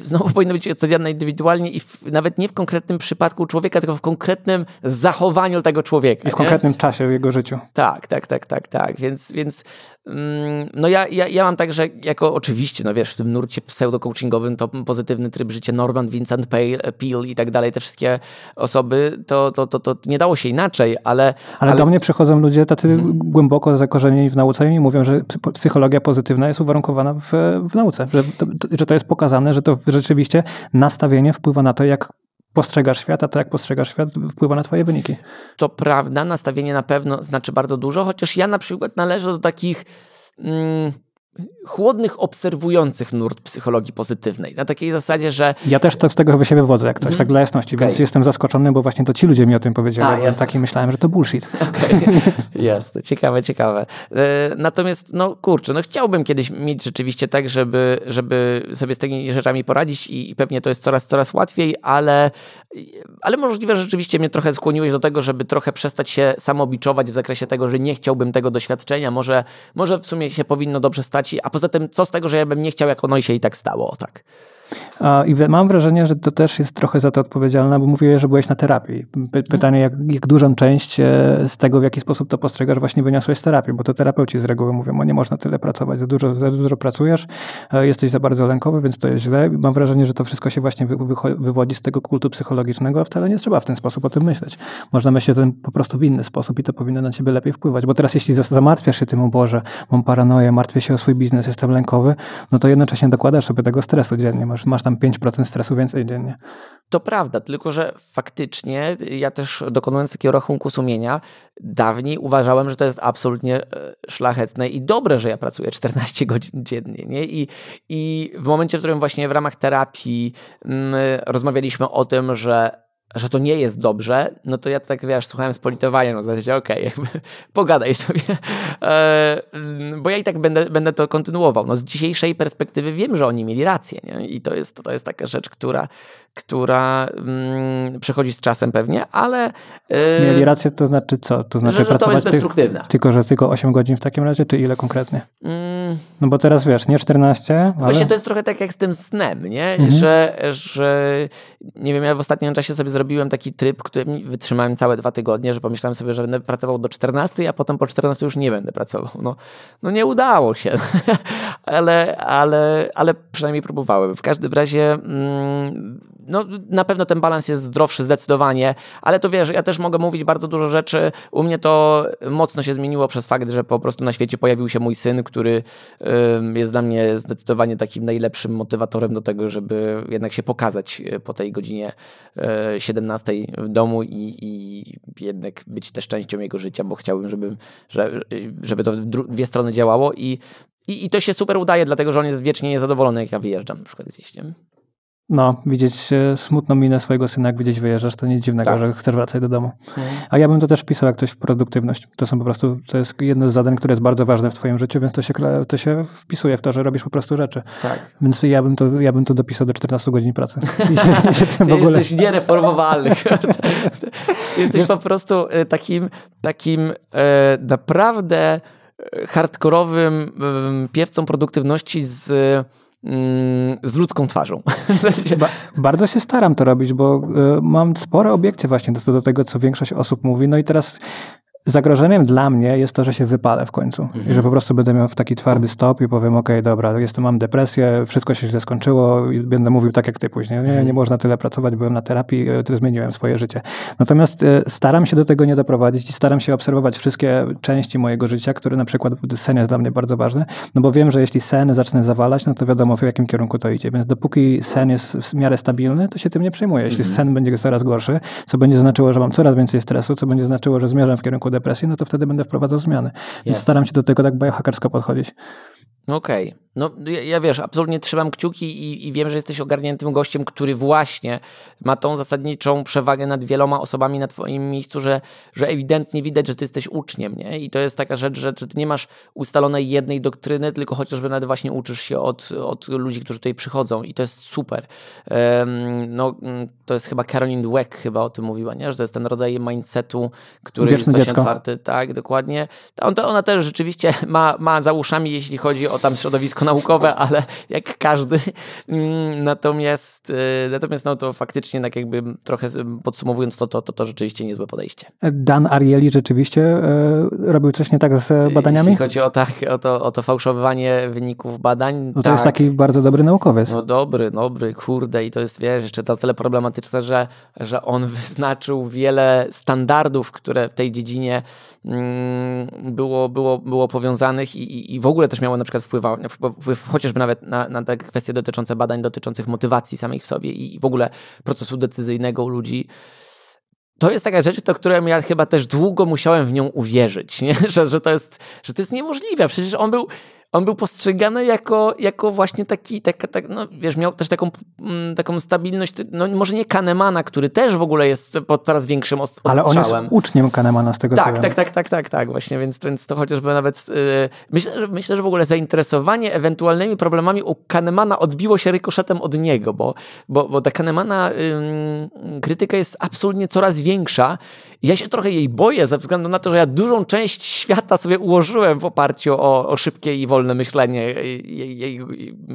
znowu powinno być oceniane indywidualnie i w, nawet nie w konkretnym przypadku człowieka, tylko w konkretnym zachowaniu tego człowieka. I w nie? konkretnym czasie w jego życiu. Tak, tak, tak, tak, tak. Więc, więc mm, no ja, ja, ja mam także jako oczywiście, no wiesz, w tym nurcie pseudo-coachingowym to pozytywny tryb życia, Norman, Vincent Peale i tak dalej, te wszystkie osoby, to, to, to, to nie dało się inaczej, ale... Ale, ale... do mnie przychodzą ludzie tacy hmm. głęboko zakorzenieni w nauce i mówią, że psychologia pozytywna jest uwarunkowana w, w nauce, że, to, że to jest pokazane, że to rzeczywiście nastawienie wpływa na to, jak postrzegasz świat, a to jak postrzegasz świat wpływa na twoje wyniki. To prawda, nastawienie na pewno znaczy bardzo dużo, chociaż ja na przykład należę do takich... Mm, chłodnych, obserwujących nurt psychologii pozytywnej. Na takiej zasadzie, że... Ja też to, z tego chyba się wywodzę, jak coś, mm. tak dla jasności, okay. więc jestem zaskoczony, bo właśnie to ci ludzie mi o tym powiedzieli. A, ja taki myślałem, że to bullshit. *laughs* Okay. ciekawe, ciekawe. E, natomiast, no kurczę, no chciałbym kiedyś mieć rzeczywiście tak, żeby, żeby sobie z tymi rzeczami poradzić i, i pewnie to jest coraz, coraz łatwiej, ale, ale możliwe, że rzeczywiście mnie trochę skłoniłeś do tego, żeby trochę przestać się samobiczować w zakresie tego, że nie chciałbym tego doświadczenia. Może, może w sumie się powinno dobrze stać a poza tym co z tego, że ja bym nie chciał, jak ono się i tak stało, tak. I mam wrażenie, że to też jest trochę za to odpowiedzialne, bo mówiłeś, że byłeś na terapii. Mhm. Pytanie, jak, jak dużą część e, z tego, w jaki sposób to postrzegasz, właśnie wyniosłeś z terapii, bo to terapeuci z reguły mówią, o nie można tyle pracować, za dużo, za dużo pracujesz, e, jesteś za bardzo lękowy, więc to jest źle. I mam wrażenie, że to wszystko się właśnie wy, wywodzi z tego kultu psychologicznego, a wcale nie trzeba w ten sposób o tym myśleć. Można myśleć o tym po prostu w inny sposób i to powinno na ciebie lepiej wpływać, bo teraz jeśli zamartwiasz się tym, o Boże, mam paranoję, martwię się o swój biznes, jestem lękowy, no to jednocześnie dokładasz sobie tego stresu dziennie, masz, masz tam 5% stresu więcej dziennie. To prawda, tylko że faktycznie ja też dokonując takiego rachunku sumienia, dawniej uważałem, że to jest absolutnie e, szlachetne i dobre, że ja pracuję 14 *laughs* godzin dziennie. Nie? I, I w momencie, w którym właśnie w ramach terapii mm, rozmawialiśmy o tym, że że to nie jest dobrze, no to ja tak, wiesz, słuchałem z politowaniem, no zasadzie, okej, okay, *laughs* pogadaj sobie, e, mm, bo ja i tak będę, będę to kontynuował. No z dzisiejszej perspektywy wiem, że oni mieli rację, nie? I to jest, to jest taka rzecz, która, która mm, przychodzi z czasem pewnie, ale... E, mieli rację, to znaczy co? To znaczy że, że pracować... to jest destruktywne. Tych, tylko, że tylko 8 godzin w takim razie, czy ile konkretnie? Mm. No bo teraz, wiesz, nie 14, ale... Właśnie to jest trochę tak jak z tym snem, nie? Mhm. Że, że, nie wiem, ja w ostatnim czasie sobie zrobiłem taki tryb, który wytrzymałem całe dwa tygodnie, że pomyślałem sobie, że będę pracował do 14, a potem po 14 już nie będę pracował. No, no nie udało się, *laughs* ale, ale, ale przynajmniej próbowałem. W każdym razie mm, no, na pewno ten balans jest zdrowszy zdecydowanie, ale to wiesz, ja też mogę mówić bardzo dużo rzeczy. U mnie to mocno się zmieniło przez fakt, że po prostu na świecie pojawił się mój syn, który jest dla mnie zdecydowanie takim najlepszym motywatorem do tego, żeby jednak się pokazać e, po tej godzinie 17 e, w domu i, i jednak być też częścią jego życia, bo chciałbym, żeby, e, żeby to w dwie strony działało i, i, i to się super udaje, dlatego że on jest wiecznie niezadowolony, jak ja wyjeżdżam na przykład gdzieś, nie? No, widzieć e, smutną minę swojego syna, jak widzieć wyjeżdżasz, to nic dziwnego, tak. że chcesz wracać do domu. Mhm. A ja bym to też pisał jak coś w produktywność. To są po prostu, to jest jedno z zadań, które jest bardzo ważne w twoim życiu, więc to się, to się wpisuje w to, że robisz po prostu rzeczy. Tak. Więc ja bym to, ja bym to dopisał do 14 godzin pracy. *laughs* I się, i się Ty ogóle... jesteś niereformowalny. *laughs* jesteś po prostu e, takim, takim e, naprawdę hardkorowym piewcą produktywności z Mm, z ludzką twarzą. *laughs* Ba bardzo się staram to robić, bo y, mam spore obiekcje właśnie do, do, tego, co większość osób mówi. No i teraz Zagrożeniem dla mnie jest to, że się wypalę w końcu mhm. i że po prostu będę miał taki twardy stop i powiem, ok, dobra, jestem, mam depresję, wszystko się źle skończyło i będę mówił tak jak ty później. Nie, nie mhm. można tyle pracować, byłem na terapii, e, zmieniłem swoje życie. Natomiast e, staram się do tego nie doprowadzić i staram się obserwować wszystkie części mojego życia, które na przykład sen jest dla mnie bardzo ważny, no bo wiem, że jeśli sen zacznę zawalać, no to wiadomo w jakim kierunku to idzie. Więc dopóki sen jest w miarę stabilny, to się tym nie przejmuję. Jeśli mhm. sen będzie coraz gorszy, co będzie znaczyło, że mam coraz więcej stresu, co będzie znaczyło, że zmierzam w kierunku depresję, no to wtedy będę wprowadzał zmiany. Więc staram się do tego tak biohackersko podchodzić. Okej, okay. No, ja, ja wiesz, absolutnie trzymam kciuki i, i, wiem, że jesteś ogarniętym gościem, który właśnie ma tą zasadniczą przewagę nad wieloma osobami na twoim miejscu, że, że ewidentnie widać, że ty jesteś uczniem, nie? I to jest taka rzecz, że, że ty nie masz ustalonej jednej doktryny, tylko chociażby nawet właśnie uczysz się od, od ludzi, którzy tutaj przychodzą i to jest super. Um, no, mm, to jest chyba Caroline Dweck chyba o tym mówiła, nie? Że to jest ten rodzaj mindsetu, który jest właśnie otwarty. Tak, dokładnie. To, to ona też rzeczywiście ma, ma za uszami, jeśli chodzi o tam środowisko naukowe, ale jak każdy. Mm, natomiast, y, natomiast no to faktycznie tak jakby trochę podsumowując to, to, to, to rzeczywiście niezłe podejście. Dan Ariely rzeczywiście e, robił coś nie tak z e, y, badaniami? Jeśli chodzi o, tak, o, to, o to fałszowanie wyników badań. No to tak. jest taki bardzo dobry naukowiec. No dobry, dobry, kurde i to jest, wiesz, jeszcze to tyle problematyczne, że, że on *laughs* wyznaczył wiele standardów, które w tej dziedzinie mm, było, było, było powiązanych i, i w ogóle też miało na przykład wpływa, wpływ chociażby nawet na, na te kwestie dotyczące badań, dotyczących motywacji samych w sobie i w ogóle procesu decyzyjnego u ludzi to jest taka rzecz, do której ja chyba też długo musiałem w nią uwierzyć, nie? *laughs* Że, że, to jest, że to jest niemożliwe. Przecież on był on był postrzegany jako, jako właśnie taki, tak, tak, no wiesz, miał też taką, mm, taką stabilność, no może nie Kanemana, który też w ogóle jest pod coraz większym ostrzałem. Ale on jest uczniem Kahnemana z tego tak, tak, tak, tak, tak, tak, właśnie, więc, więc to chociażby nawet, yy, myślę, że, myślę, że w ogóle zainteresowanie ewentualnymi problemami u Kahnemana odbiło się rykoszetem od niego, bo, bo, bo ta Kahnemana yy, krytyka jest absolutnie coraz większa. Ja się trochę jej boję ze względu na to, że ja dużą część świata sobie ułożyłem w oparciu o, o szybkie i wolne wolne myślenie,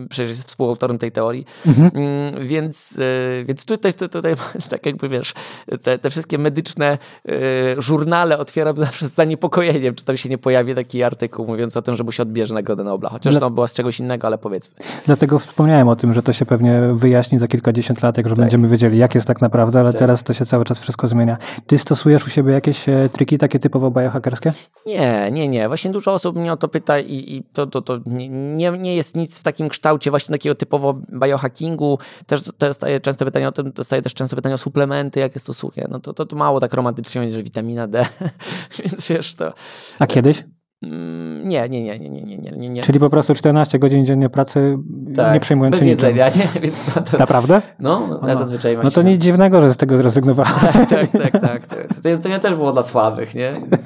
przecież jest współautorem tej teorii, mhm. Mm, więc, e, więc tutaj, tutaj, *laughs* tak jakby wiesz, te, te wszystkie medyczne e, żurnale otwieram zawsze z zaniepokojeniem, czy tam się nie pojawi taki artykuł mówiąc o tym, że mu się odbierze Nagrodę Nobla, chociaż to była z czegoś innego, ale powiedzmy. Dlatego wspomniałem o tym, że to się pewnie wyjaśni za kilkadziesiąt lat, jak już tak. będziemy wiedzieli, jak jest tak naprawdę, ale tak. teraz to się cały czas wszystko zmienia. Ty stosujesz u siebie jakieś e, triki takie typowo biohackerskie? Nie, nie, nie. Właśnie dużo osób mnie o to pyta i, i to to, to nie, nie jest nic w takim kształcie właśnie takiego typowo biohackingu. Też dostaję częste pytania o tym, dostaję też często pytania o suplementy, jakie stosuję. No to, to, to mało tak romantycznie że witamina D, *laughs* więc wiesz to... A kiedyś? Mm, nie, nie, nie, nie, nie, nie, nie, nie. Czyli po prostu 14 godzin dziennie pracy tak, nie przyjmując bez jedzenia, Tak, *laughs* Więc no to, Naprawdę? No, no ja no. zazwyczaj No to nic dziwnego, że z tego zrezygnowałem. *laughs* Tak, tak, tak. tak. To jedzenie też było dla słabych, nie? Więc,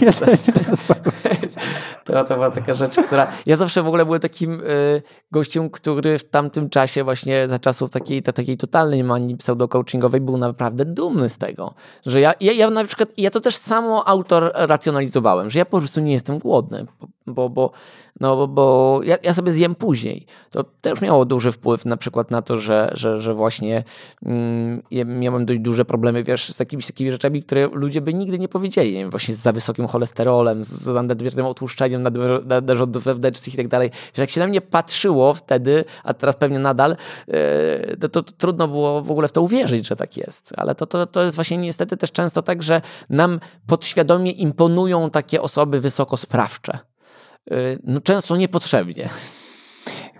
więc, to, to była taka rzecz, która... Ja zawsze w ogóle byłem takim y, gościem, który w tamtym czasie właśnie za czasów takiej, ta takiej totalnej manii pseudo-coachingowej był naprawdę dumny z tego, że ja, ja, ja na przykład, ja to też samo autor racjonalizowałem, że ja po prostu nie jestem głodny. Po, bo, bo, no, bo, bo ja, ja, sobie zjem później. To też miało duży wpływ na przykład na to, że, że, że właśnie mm, miałem dość duże problemy, wiesz, z jakimiś takimi rzeczami, które ludzie by nigdy nie powiedzieli, nie wiem, właśnie z za wysokim cholesterolem, z, z nadmiernym otłuszczeniem, nadrządów wewnętrznych i tak dalej. Wiesz, jak się na mnie patrzyło wtedy, a teraz pewnie nadal, yy, to, to, to, trudno było w ogóle w to uwierzyć, że tak jest. Ale to, to, to jest właśnie niestety też często tak, że nam podświadomie imponują takie osoby wysokosprawcze. Y, no, często niepotrzebnie.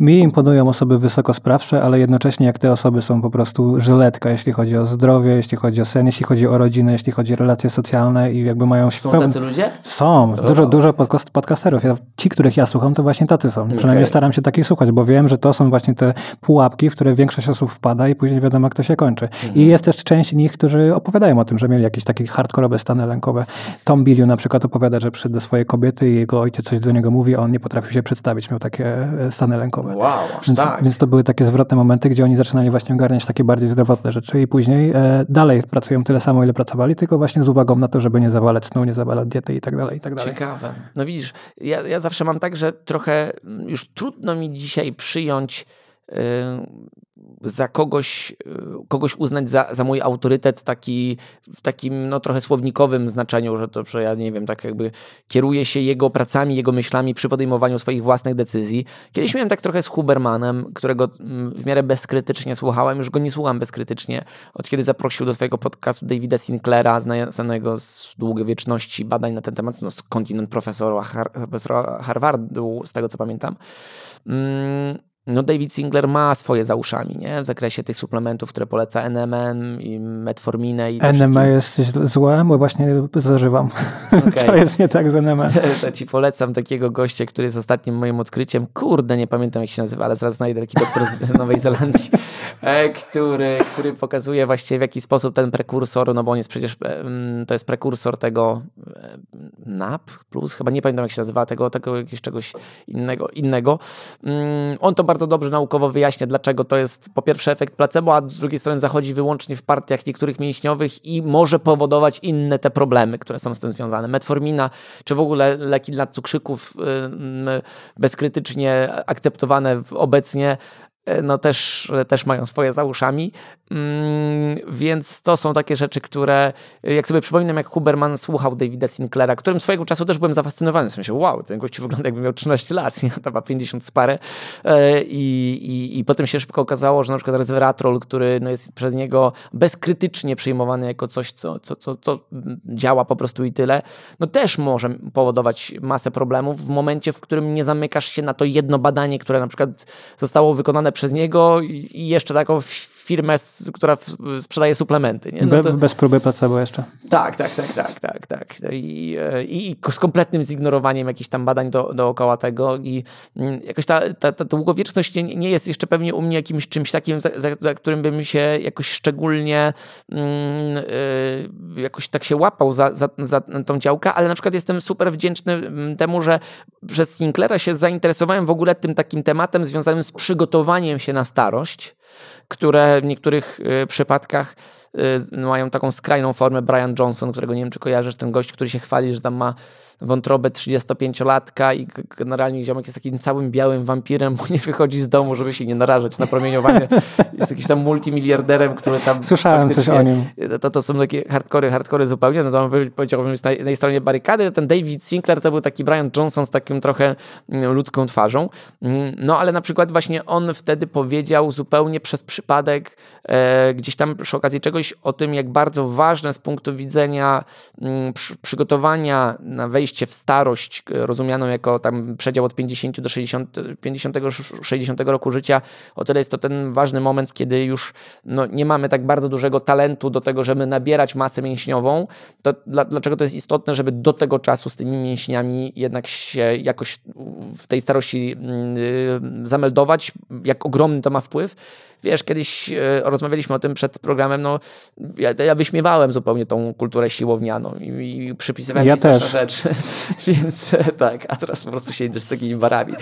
Mi imponują osoby wysokosprawcze, ale jednocześnie jak te osoby są po prostu żyletka, jeśli chodzi o zdrowie, jeśli chodzi o sen, jeśli chodzi o rodzinę, jeśli chodzi o relacje socjalne i jakby mają... Są pełen... tacy ludzie? Są. Dużo, dużo podcast, podcasterów. Ja, ci, których ja słucham, to właśnie tacy są. Okay. Przynajmniej staram się takich słuchać, bo wiem, że to są właśnie te pułapki, w które większość osób wpada i później wiadomo, jak to się kończy. Mhm. I jest też część nich, którzy opowiadają o tym, że mieli jakieś takie hardkorowe stany lękowe. Tom Billiu na przykład opowiada, że przyszedł do swojej kobiety i jego ojciec coś do niego mówi, a on nie potrafił się przedstawić. Miał takie e, stany lękowe. Wow, aż więc, tak. więc to były takie zwrotne momenty, gdzie oni zaczynali właśnie ogarniać takie bardziej zdrowotne rzeczy i później e, dalej pracują tyle samo, ile pracowali, tylko właśnie z uwagą na to, żeby nie zawalać snu, nie zawalać diety i tak dalej, i tak dalej. Ciekawe. No widzisz, ja, ja zawsze mam tak, że trochę mm, już trudno mi dzisiaj przyjąć Y, za kogoś, y, kogoś uznać za, za mój autorytet taki, w takim no, trochę słownikowym znaczeniu, że to że ja nie wiem, tak jakby kieruję się jego pracami, jego myślami przy podejmowaniu swoich własnych decyzji. Kiedyś miałem tak trochę z Hubermanem, którego mm, w miarę bezkrytycznie słuchałem, już go nie słucham bezkrytycznie, od kiedy zaprosił do swojego podcastu Davida Sinclaira, znanego z długiej wieczności badań na ten temat, no, skądinąd profesora, Har profesora Harvardu, z tego co pamiętam. Mm no David Singler ma swoje za uszami, nie? W zakresie tych suplementów, które poleca NMN i metforminę i NME jest złe, bo właśnie zażywam. *laughs* Okay. Co jest nie tak z NMN? *laughs* To ci polecam takiego gościa, który jest ostatnim moim odkryciem. Kurde, nie pamiętam jak się nazywa, ale zaraz znajdę taki doktor z Nowej Zelandii, *laughs* e, który, który pokazuje właśnie w jaki sposób ten prekursor, no bo on jest przecież, e, mm, to jest prekursor tego e, NAP plus, chyba nie pamiętam jak się nazywa, tego, tego jakiegoś czegoś innego. innego. Mm, on to bardzo bardzo dobrze naukowo wyjaśnia, dlaczego to jest po pierwsze efekt placebo, a z drugiej strony zachodzi wyłącznie w partiach niektórych mięśniowych i może powodować inne te problemy, które są z tym związane. Metformina, czy w ogóle leki dla cukrzyków bezkrytycznie akceptowane obecnie E, no też, e, też mają swoje za uszami. Mm, więc to są takie rzeczy, które, e, jak sobie przypominam, jak Huberman słuchał Davida Sinclaira, którym swojego czasu też byłem zafascynowany. W sensie, wow, ten gości wygląda jakby miał 13 lat, *laughs* nie? tam ma 50 z parę. I, i, I potem się szybko okazało, że na przykład resveratrol, który no jest przez niego bezkrytycznie przyjmowany jako coś, co, co, co, co działa po prostu i tyle, no też może powodować masę problemów w momencie, w którym nie zamykasz się na to jedno badanie, które na przykład zostało wykonane przez niego i jeszcze taką firmę, która sprzedaje suplementy. Nie? No to... Bez próby placebo jeszcze. Tak, tak, tak, tak, tak. tak. No I, e, i z kompletnym zignorowaniem jakichś tam badań do, dookoła tego i mm, jakoś ta, ta, ta długowieczność nie, nie jest jeszcze pewnie u mnie jakimś czymś takim, za, za, za którym bym się jakoś szczególnie yy, jakoś tak się łapał za, za, za tą działkę, ale na przykład jestem super wdzięczny mm, temu, że przez Sinclaira się zainteresowałem w ogóle tym takim tematem związanym z przygotowaniem się na starość które w niektórych e, przypadkach e, mają taką skrajną formę. Brian Johnson, którego nie wiem, czy kojarzysz, ten gość, który się chwali, że tam ma wątrobę 35-latka i generalnie ziomek jest takim całym białym wampirem, bo nie wychodzi z domu, żeby się nie narażać na promieniowanie. Jest jakiś tam multimiliarderem, który tam... Słyszałem coś o nim. To, to są takie hardkory, hardkory zupełnie. No to powiedziałbym, jest na tej stronie barykady, ten David Sinclair to był taki Brian Johnson z takim trochę mm, ludzką twarzą. Mm, no ale na przykład właśnie on wtedy powiedział zupełnie przez przypadek, e, gdzieś tam przy okazji czegoś o tym, jak bardzo ważne z punktu widzenia m, mm, przy, przygotowania na wejście przejście w starość, e, rozumianą jako tam przedział od 50 do 60, 50, 60 roku życia, o tyle jest to ten ważny moment, kiedy już no, nie mamy tak bardzo dużego talentu do tego, żeby nabierać masę mięśniową. To dla, dlaczego to jest istotne, żeby do tego czasu z tymi mięśniami jednak się jakoś w tej starości yy, zameldować, jak ogromny to ma wpływ. Wiesz, kiedyś yy, rozmawialiśmy o tym przed programem, no ja, ja wyśmiewałem zupełnie tą kulturę siłownianą i, i przypisywałem ja jej rzeczy. *laughs* Więc e, tak, a teraz po prostu siedzisz z takimi barami.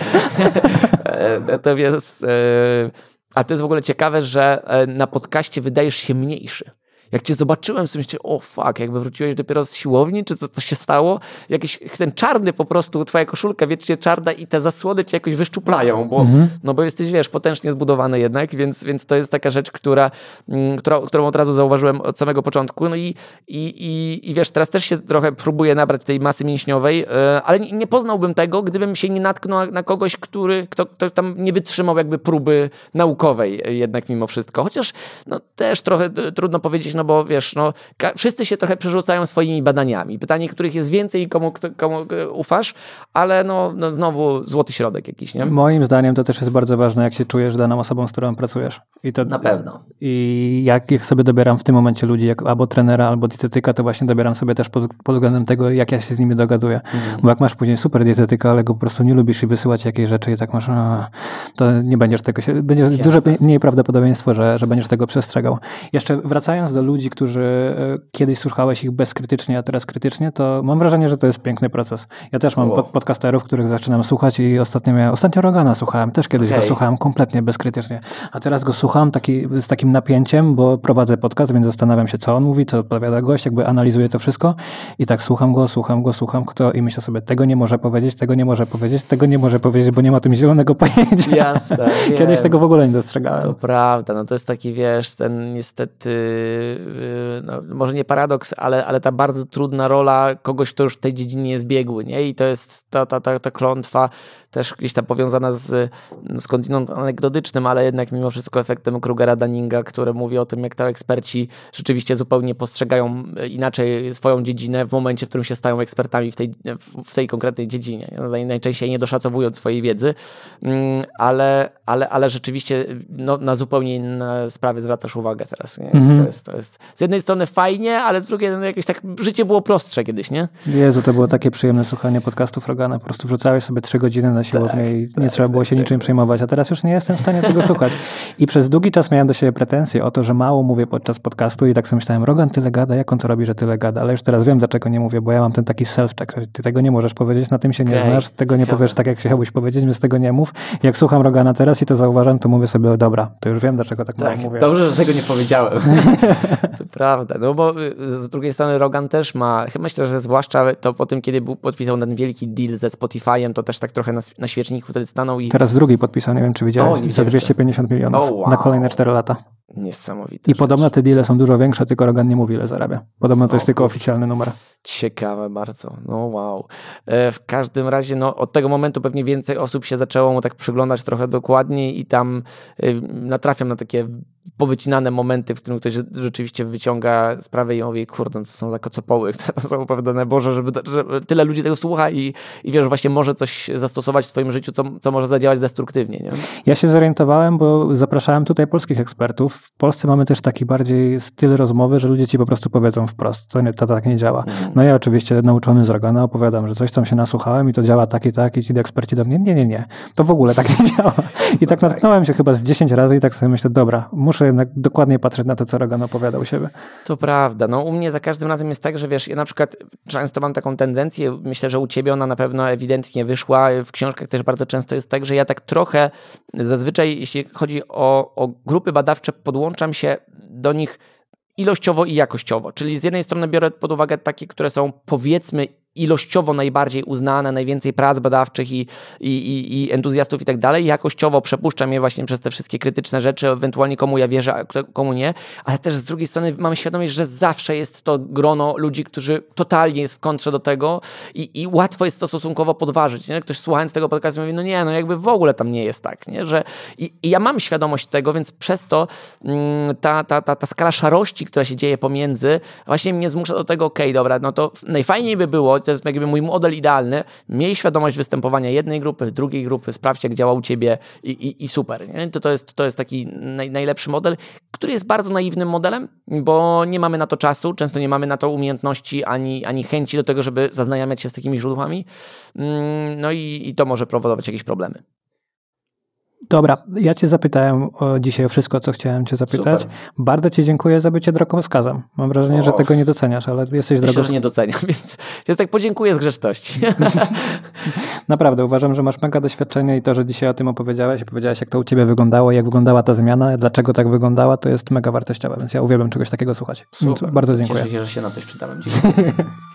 Natomiast, e, e, a to jest w ogóle ciekawe, że na podcaście wydajesz się mniejszy. Jak cię zobaczyłem, sobie myślę, o fuck, jakby wróciłeś dopiero z siłowni, czy co, co się stało? Jakiś ten czarny po prostu, twoja koszulka wiecznie czarna i te zasłony cię jakoś wyszczuplają, bo, mhm. no bo jesteś, wiesz, potężnie zbudowany jednak, więc, więc to jest taka rzecz, która, mm, która, którą od razu zauważyłem od samego początku. No i, i, i, i wiesz, teraz też się trochę próbuję nabrać tej masy mięśniowej, yy, ale nie, nie, poznałbym tego, gdybym się nie natknął na kogoś, który kto, kto tam nie wytrzymał jakby próby naukowej jednak mimo wszystko. Chociaż no, też trochę e, trudno powiedzieć, no bo wiesz, no, wszyscy się trochę przerzucają swoimi badaniami. Pytanie, których jest więcej i komu, komu e, ufasz, ale no, no znowu złoty środek jakiś, nie? Moim zdaniem to też jest bardzo ważne, jak się czujesz daną osobą, z którą pracujesz. I to, Na pewno. I jak ich sobie dobieram w tym momencie ludzi, jak, albo trenera, albo dietetyka, to właśnie dobieram sobie też pod, pod względem tego, jak ja się z nimi dogaduję. Mhm. Bo jak masz później super dietetyka, ale go po prostu nie lubisz i wysyłać jakieś rzeczy i tak masz, no, to nie będziesz tego się, będziesz Jasne. duże mniej prawdopodobieństwo, że, że będziesz tego przestrzegał. Jeszcze wracając do ludzi, którzy e, kiedyś słuchałeś ich bezkrytycznie, a teraz krytycznie, to mam wrażenie, że to jest piękny proces. Ja też mam pod, podcasterów, których zaczynam słuchać i ostatnio, miałem, ostatnio Rogana słuchałem, też kiedyś okay. go słuchałem kompletnie bezkrytycznie, a teraz go słucham taki, z takim napięciem, bo prowadzę podcast, więc zastanawiam się, co on mówi, co odpowiada gość, jakby analizuję to wszystko i tak słucham go, słucham go, słucham kto i myślę sobie, tego nie może powiedzieć, tego nie może powiedzieć, tego nie może powiedzieć, bo nie ma tym zielonego *laughs* pojęcia. Jasne, Kiedyś tego w ogóle nie dostrzegałem. To prawda, no to jest taki, wiesz, ten niestety Y, no, może nie paradoks, ale, ale ta bardzo trudna rola kogoś, kto już w tej dziedzinie jest biegły, nie? I to jest ta, ta, ta, ta klątwa też gdzieś tam powiązana z, z kontinuum anegdotycznym, ale jednak mimo wszystko efektem Krugera-Daninga, który mówi o tym, jak to eksperci rzeczywiście zupełnie postrzegają y, inaczej swoją dziedzinę w momencie, w którym się stają ekspertami w tej, w tej konkretnej dziedzinie. Najczęściej nie doszacowując swojej wiedzy, mm, ale, ale, ale rzeczywiście no, na zupełnie inne sprawy zwracasz uwagę teraz. Mhm. To jest, to jest jest z jednej strony fajnie, ale z drugiej strony jakieś tak życie było prostsze kiedyś, nie? Jezu, to było takie przyjemne słuchanie podcastów Rogana. Po prostu wrzucałeś sobie trzy godziny na siłownię tak, i tak, nie tak, trzeba było tak, się niczym tak, tak. przejmować. A teraz już nie jestem w stanie tego *laughs* słuchać. I przez długi czas miałem do siebie pretensje o to, że mało mówię podczas podcastu i tak sobie myślałem, Rogan tyle gada, jak on to robi, że tyle gada. Ale już teraz wiem, dlaczego nie mówię, bo ja mam ten taki self-check, że ty tego nie możesz powiedzieć, na tym się nie okay. znasz, tego nie powiesz tak, jak chciałbyś powiedzieć, więc tego nie mów. Jak słucham Rogana teraz i to zauważam, to mówię sobie, dobra, to już wiem, dlaczego tak, tak mówię. Dobrze, że tego nie powiedziałem. *laughs* *laughs* To prawda, no bo y, z drugiej strony Rogan też ma, chyba myślę, że zwłaszcza to po tym, kiedy był, podpisał ten wielki deal ze Spotify'em, to też tak trochę na, na świeczniku wtedy stanął i... Teraz drugi podpisany, nie wiem czy widziałeś, o, za 250 milionów wow. na kolejne 4 lata. Niesamowite. I rzecz. podobno te deale są dużo większe, tylko Rogan nie mówi ile zarabia. Podobno to jest o, no. tylko oficjalny numer. Ciekawe bardzo, no wow. E, w każdym razie, no od tego momentu pewnie więcej osób się zaczęło mu tak przyglądać trochę dokładniej i tam e, natrafiam na takie powycinane momenty, w którym ktoś rzeczywiście wyciąga sprawę i mówi, kurde, no co są za kocopoły, *laughs* to są opowiadane, Boże, żeby, to, żeby, tyle ludzi tego słucha i, i wiesz, właśnie może coś zastosować w swoim życiu, co, co może zadziałać destruktywnie. Nie? Ja się zorientowałem, bo zapraszałem tutaj polskich ekspertów. W Polsce mamy też taki bardziej styl rozmowy, że ludzie ci po prostu powiedzą wprost, to, nie, to tak nie działa. Mhm. No ja oczywiście nauczony z Rogana opowiadam, że coś tam się nasłuchałem i to działa tak i tak i ci eksperci do mnie, nie, nie, nie, to w ogóle tak nie *laughs* działa. I tak, no tak natknąłem się chyba z 10 razy i tak sobie myślę, dobra, muszę jednak dokładnie patrzeć na to, co Rogan opowiadał u siebie. To prawda. No u mnie za każdym razem jest tak, że wiesz, ja na przykład często mam taką tendencję, myślę, że u ciebie ona na pewno ewidentnie wyszła, w książkach też bardzo często jest tak, że ja tak trochę zazwyczaj, jeśli chodzi o, o grupy badawcze, podłączam się do nich ilościowo i jakościowo. Czyli z jednej strony biorę pod uwagę takie, które są powiedzmy ilościowo najbardziej uznane, najwięcej prac badawczych i, i, i, i entuzjastów i tak dalej. Jakościowo przepuszczam je właśnie przez te wszystkie krytyczne rzeczy, ewentualnie komu ja wierzę, a komu nie, ale też z drugiej strony mam świadomość, że zawsze jest to grono ludzi, którzy totalnie jest w kontrze do tego i, i łatwo jest to stosunkowo podważyć. Nie? Ktoś słuchając tego podcastu mówi, no nie, no jakby w ogóle tam nie jest tak, nie? Że, i, i ja mam świadomość tego, więc przez to mm, ta, ta, ta, ta skala szarości, która się dzieje pomiędzy, właśnie mnie zmusza do tego, okej, okay, dobra, no to najfajniej by było, to jest jakby mój model idealny. Miej świadomość występowania jednej grupy, drugiej grupy, sprawdź jak działa u ciebie i, i, i super. Nie? To, to, jest, to jest taki naj, najlepszy model, który jest bardzo naiwnym modelem, bo nie mamy na to czasu, często nie mamy na to umiejętności ani, ani chęci do tego, żeby zaznajamiać się z takimi źródłami. Mm, no i, i to może prowokować jakieś problemy. Dobra, ja cię zapytałem dzisiaj o wszystko, co chciałem cię zapytać. Super. Bardzo ci dziękuję za bycie drogowskazem. Mam wrażenie, że tego nie doceniasz, ale jesteś drogowskazem. Myślę, że nie doceniam, *laughs* więc ja tak podziękuję z grzeczności. *laughs* Naprawdę, uważam, że masz mega doświadczenie i to, że dzisiaj o tym opowiedziałeś, powiedziałeś, jak to u ciebie wyglądało, jak wyglądała ta zmiana, dlaczego tak wyglądała, to jest mega wartościowe, więc ja uwielbiam czegoś takiego słuchać. Super. Bardzo dziękuję. Cieszę się, że się na coś czytałem. Dziękuję. *laughs*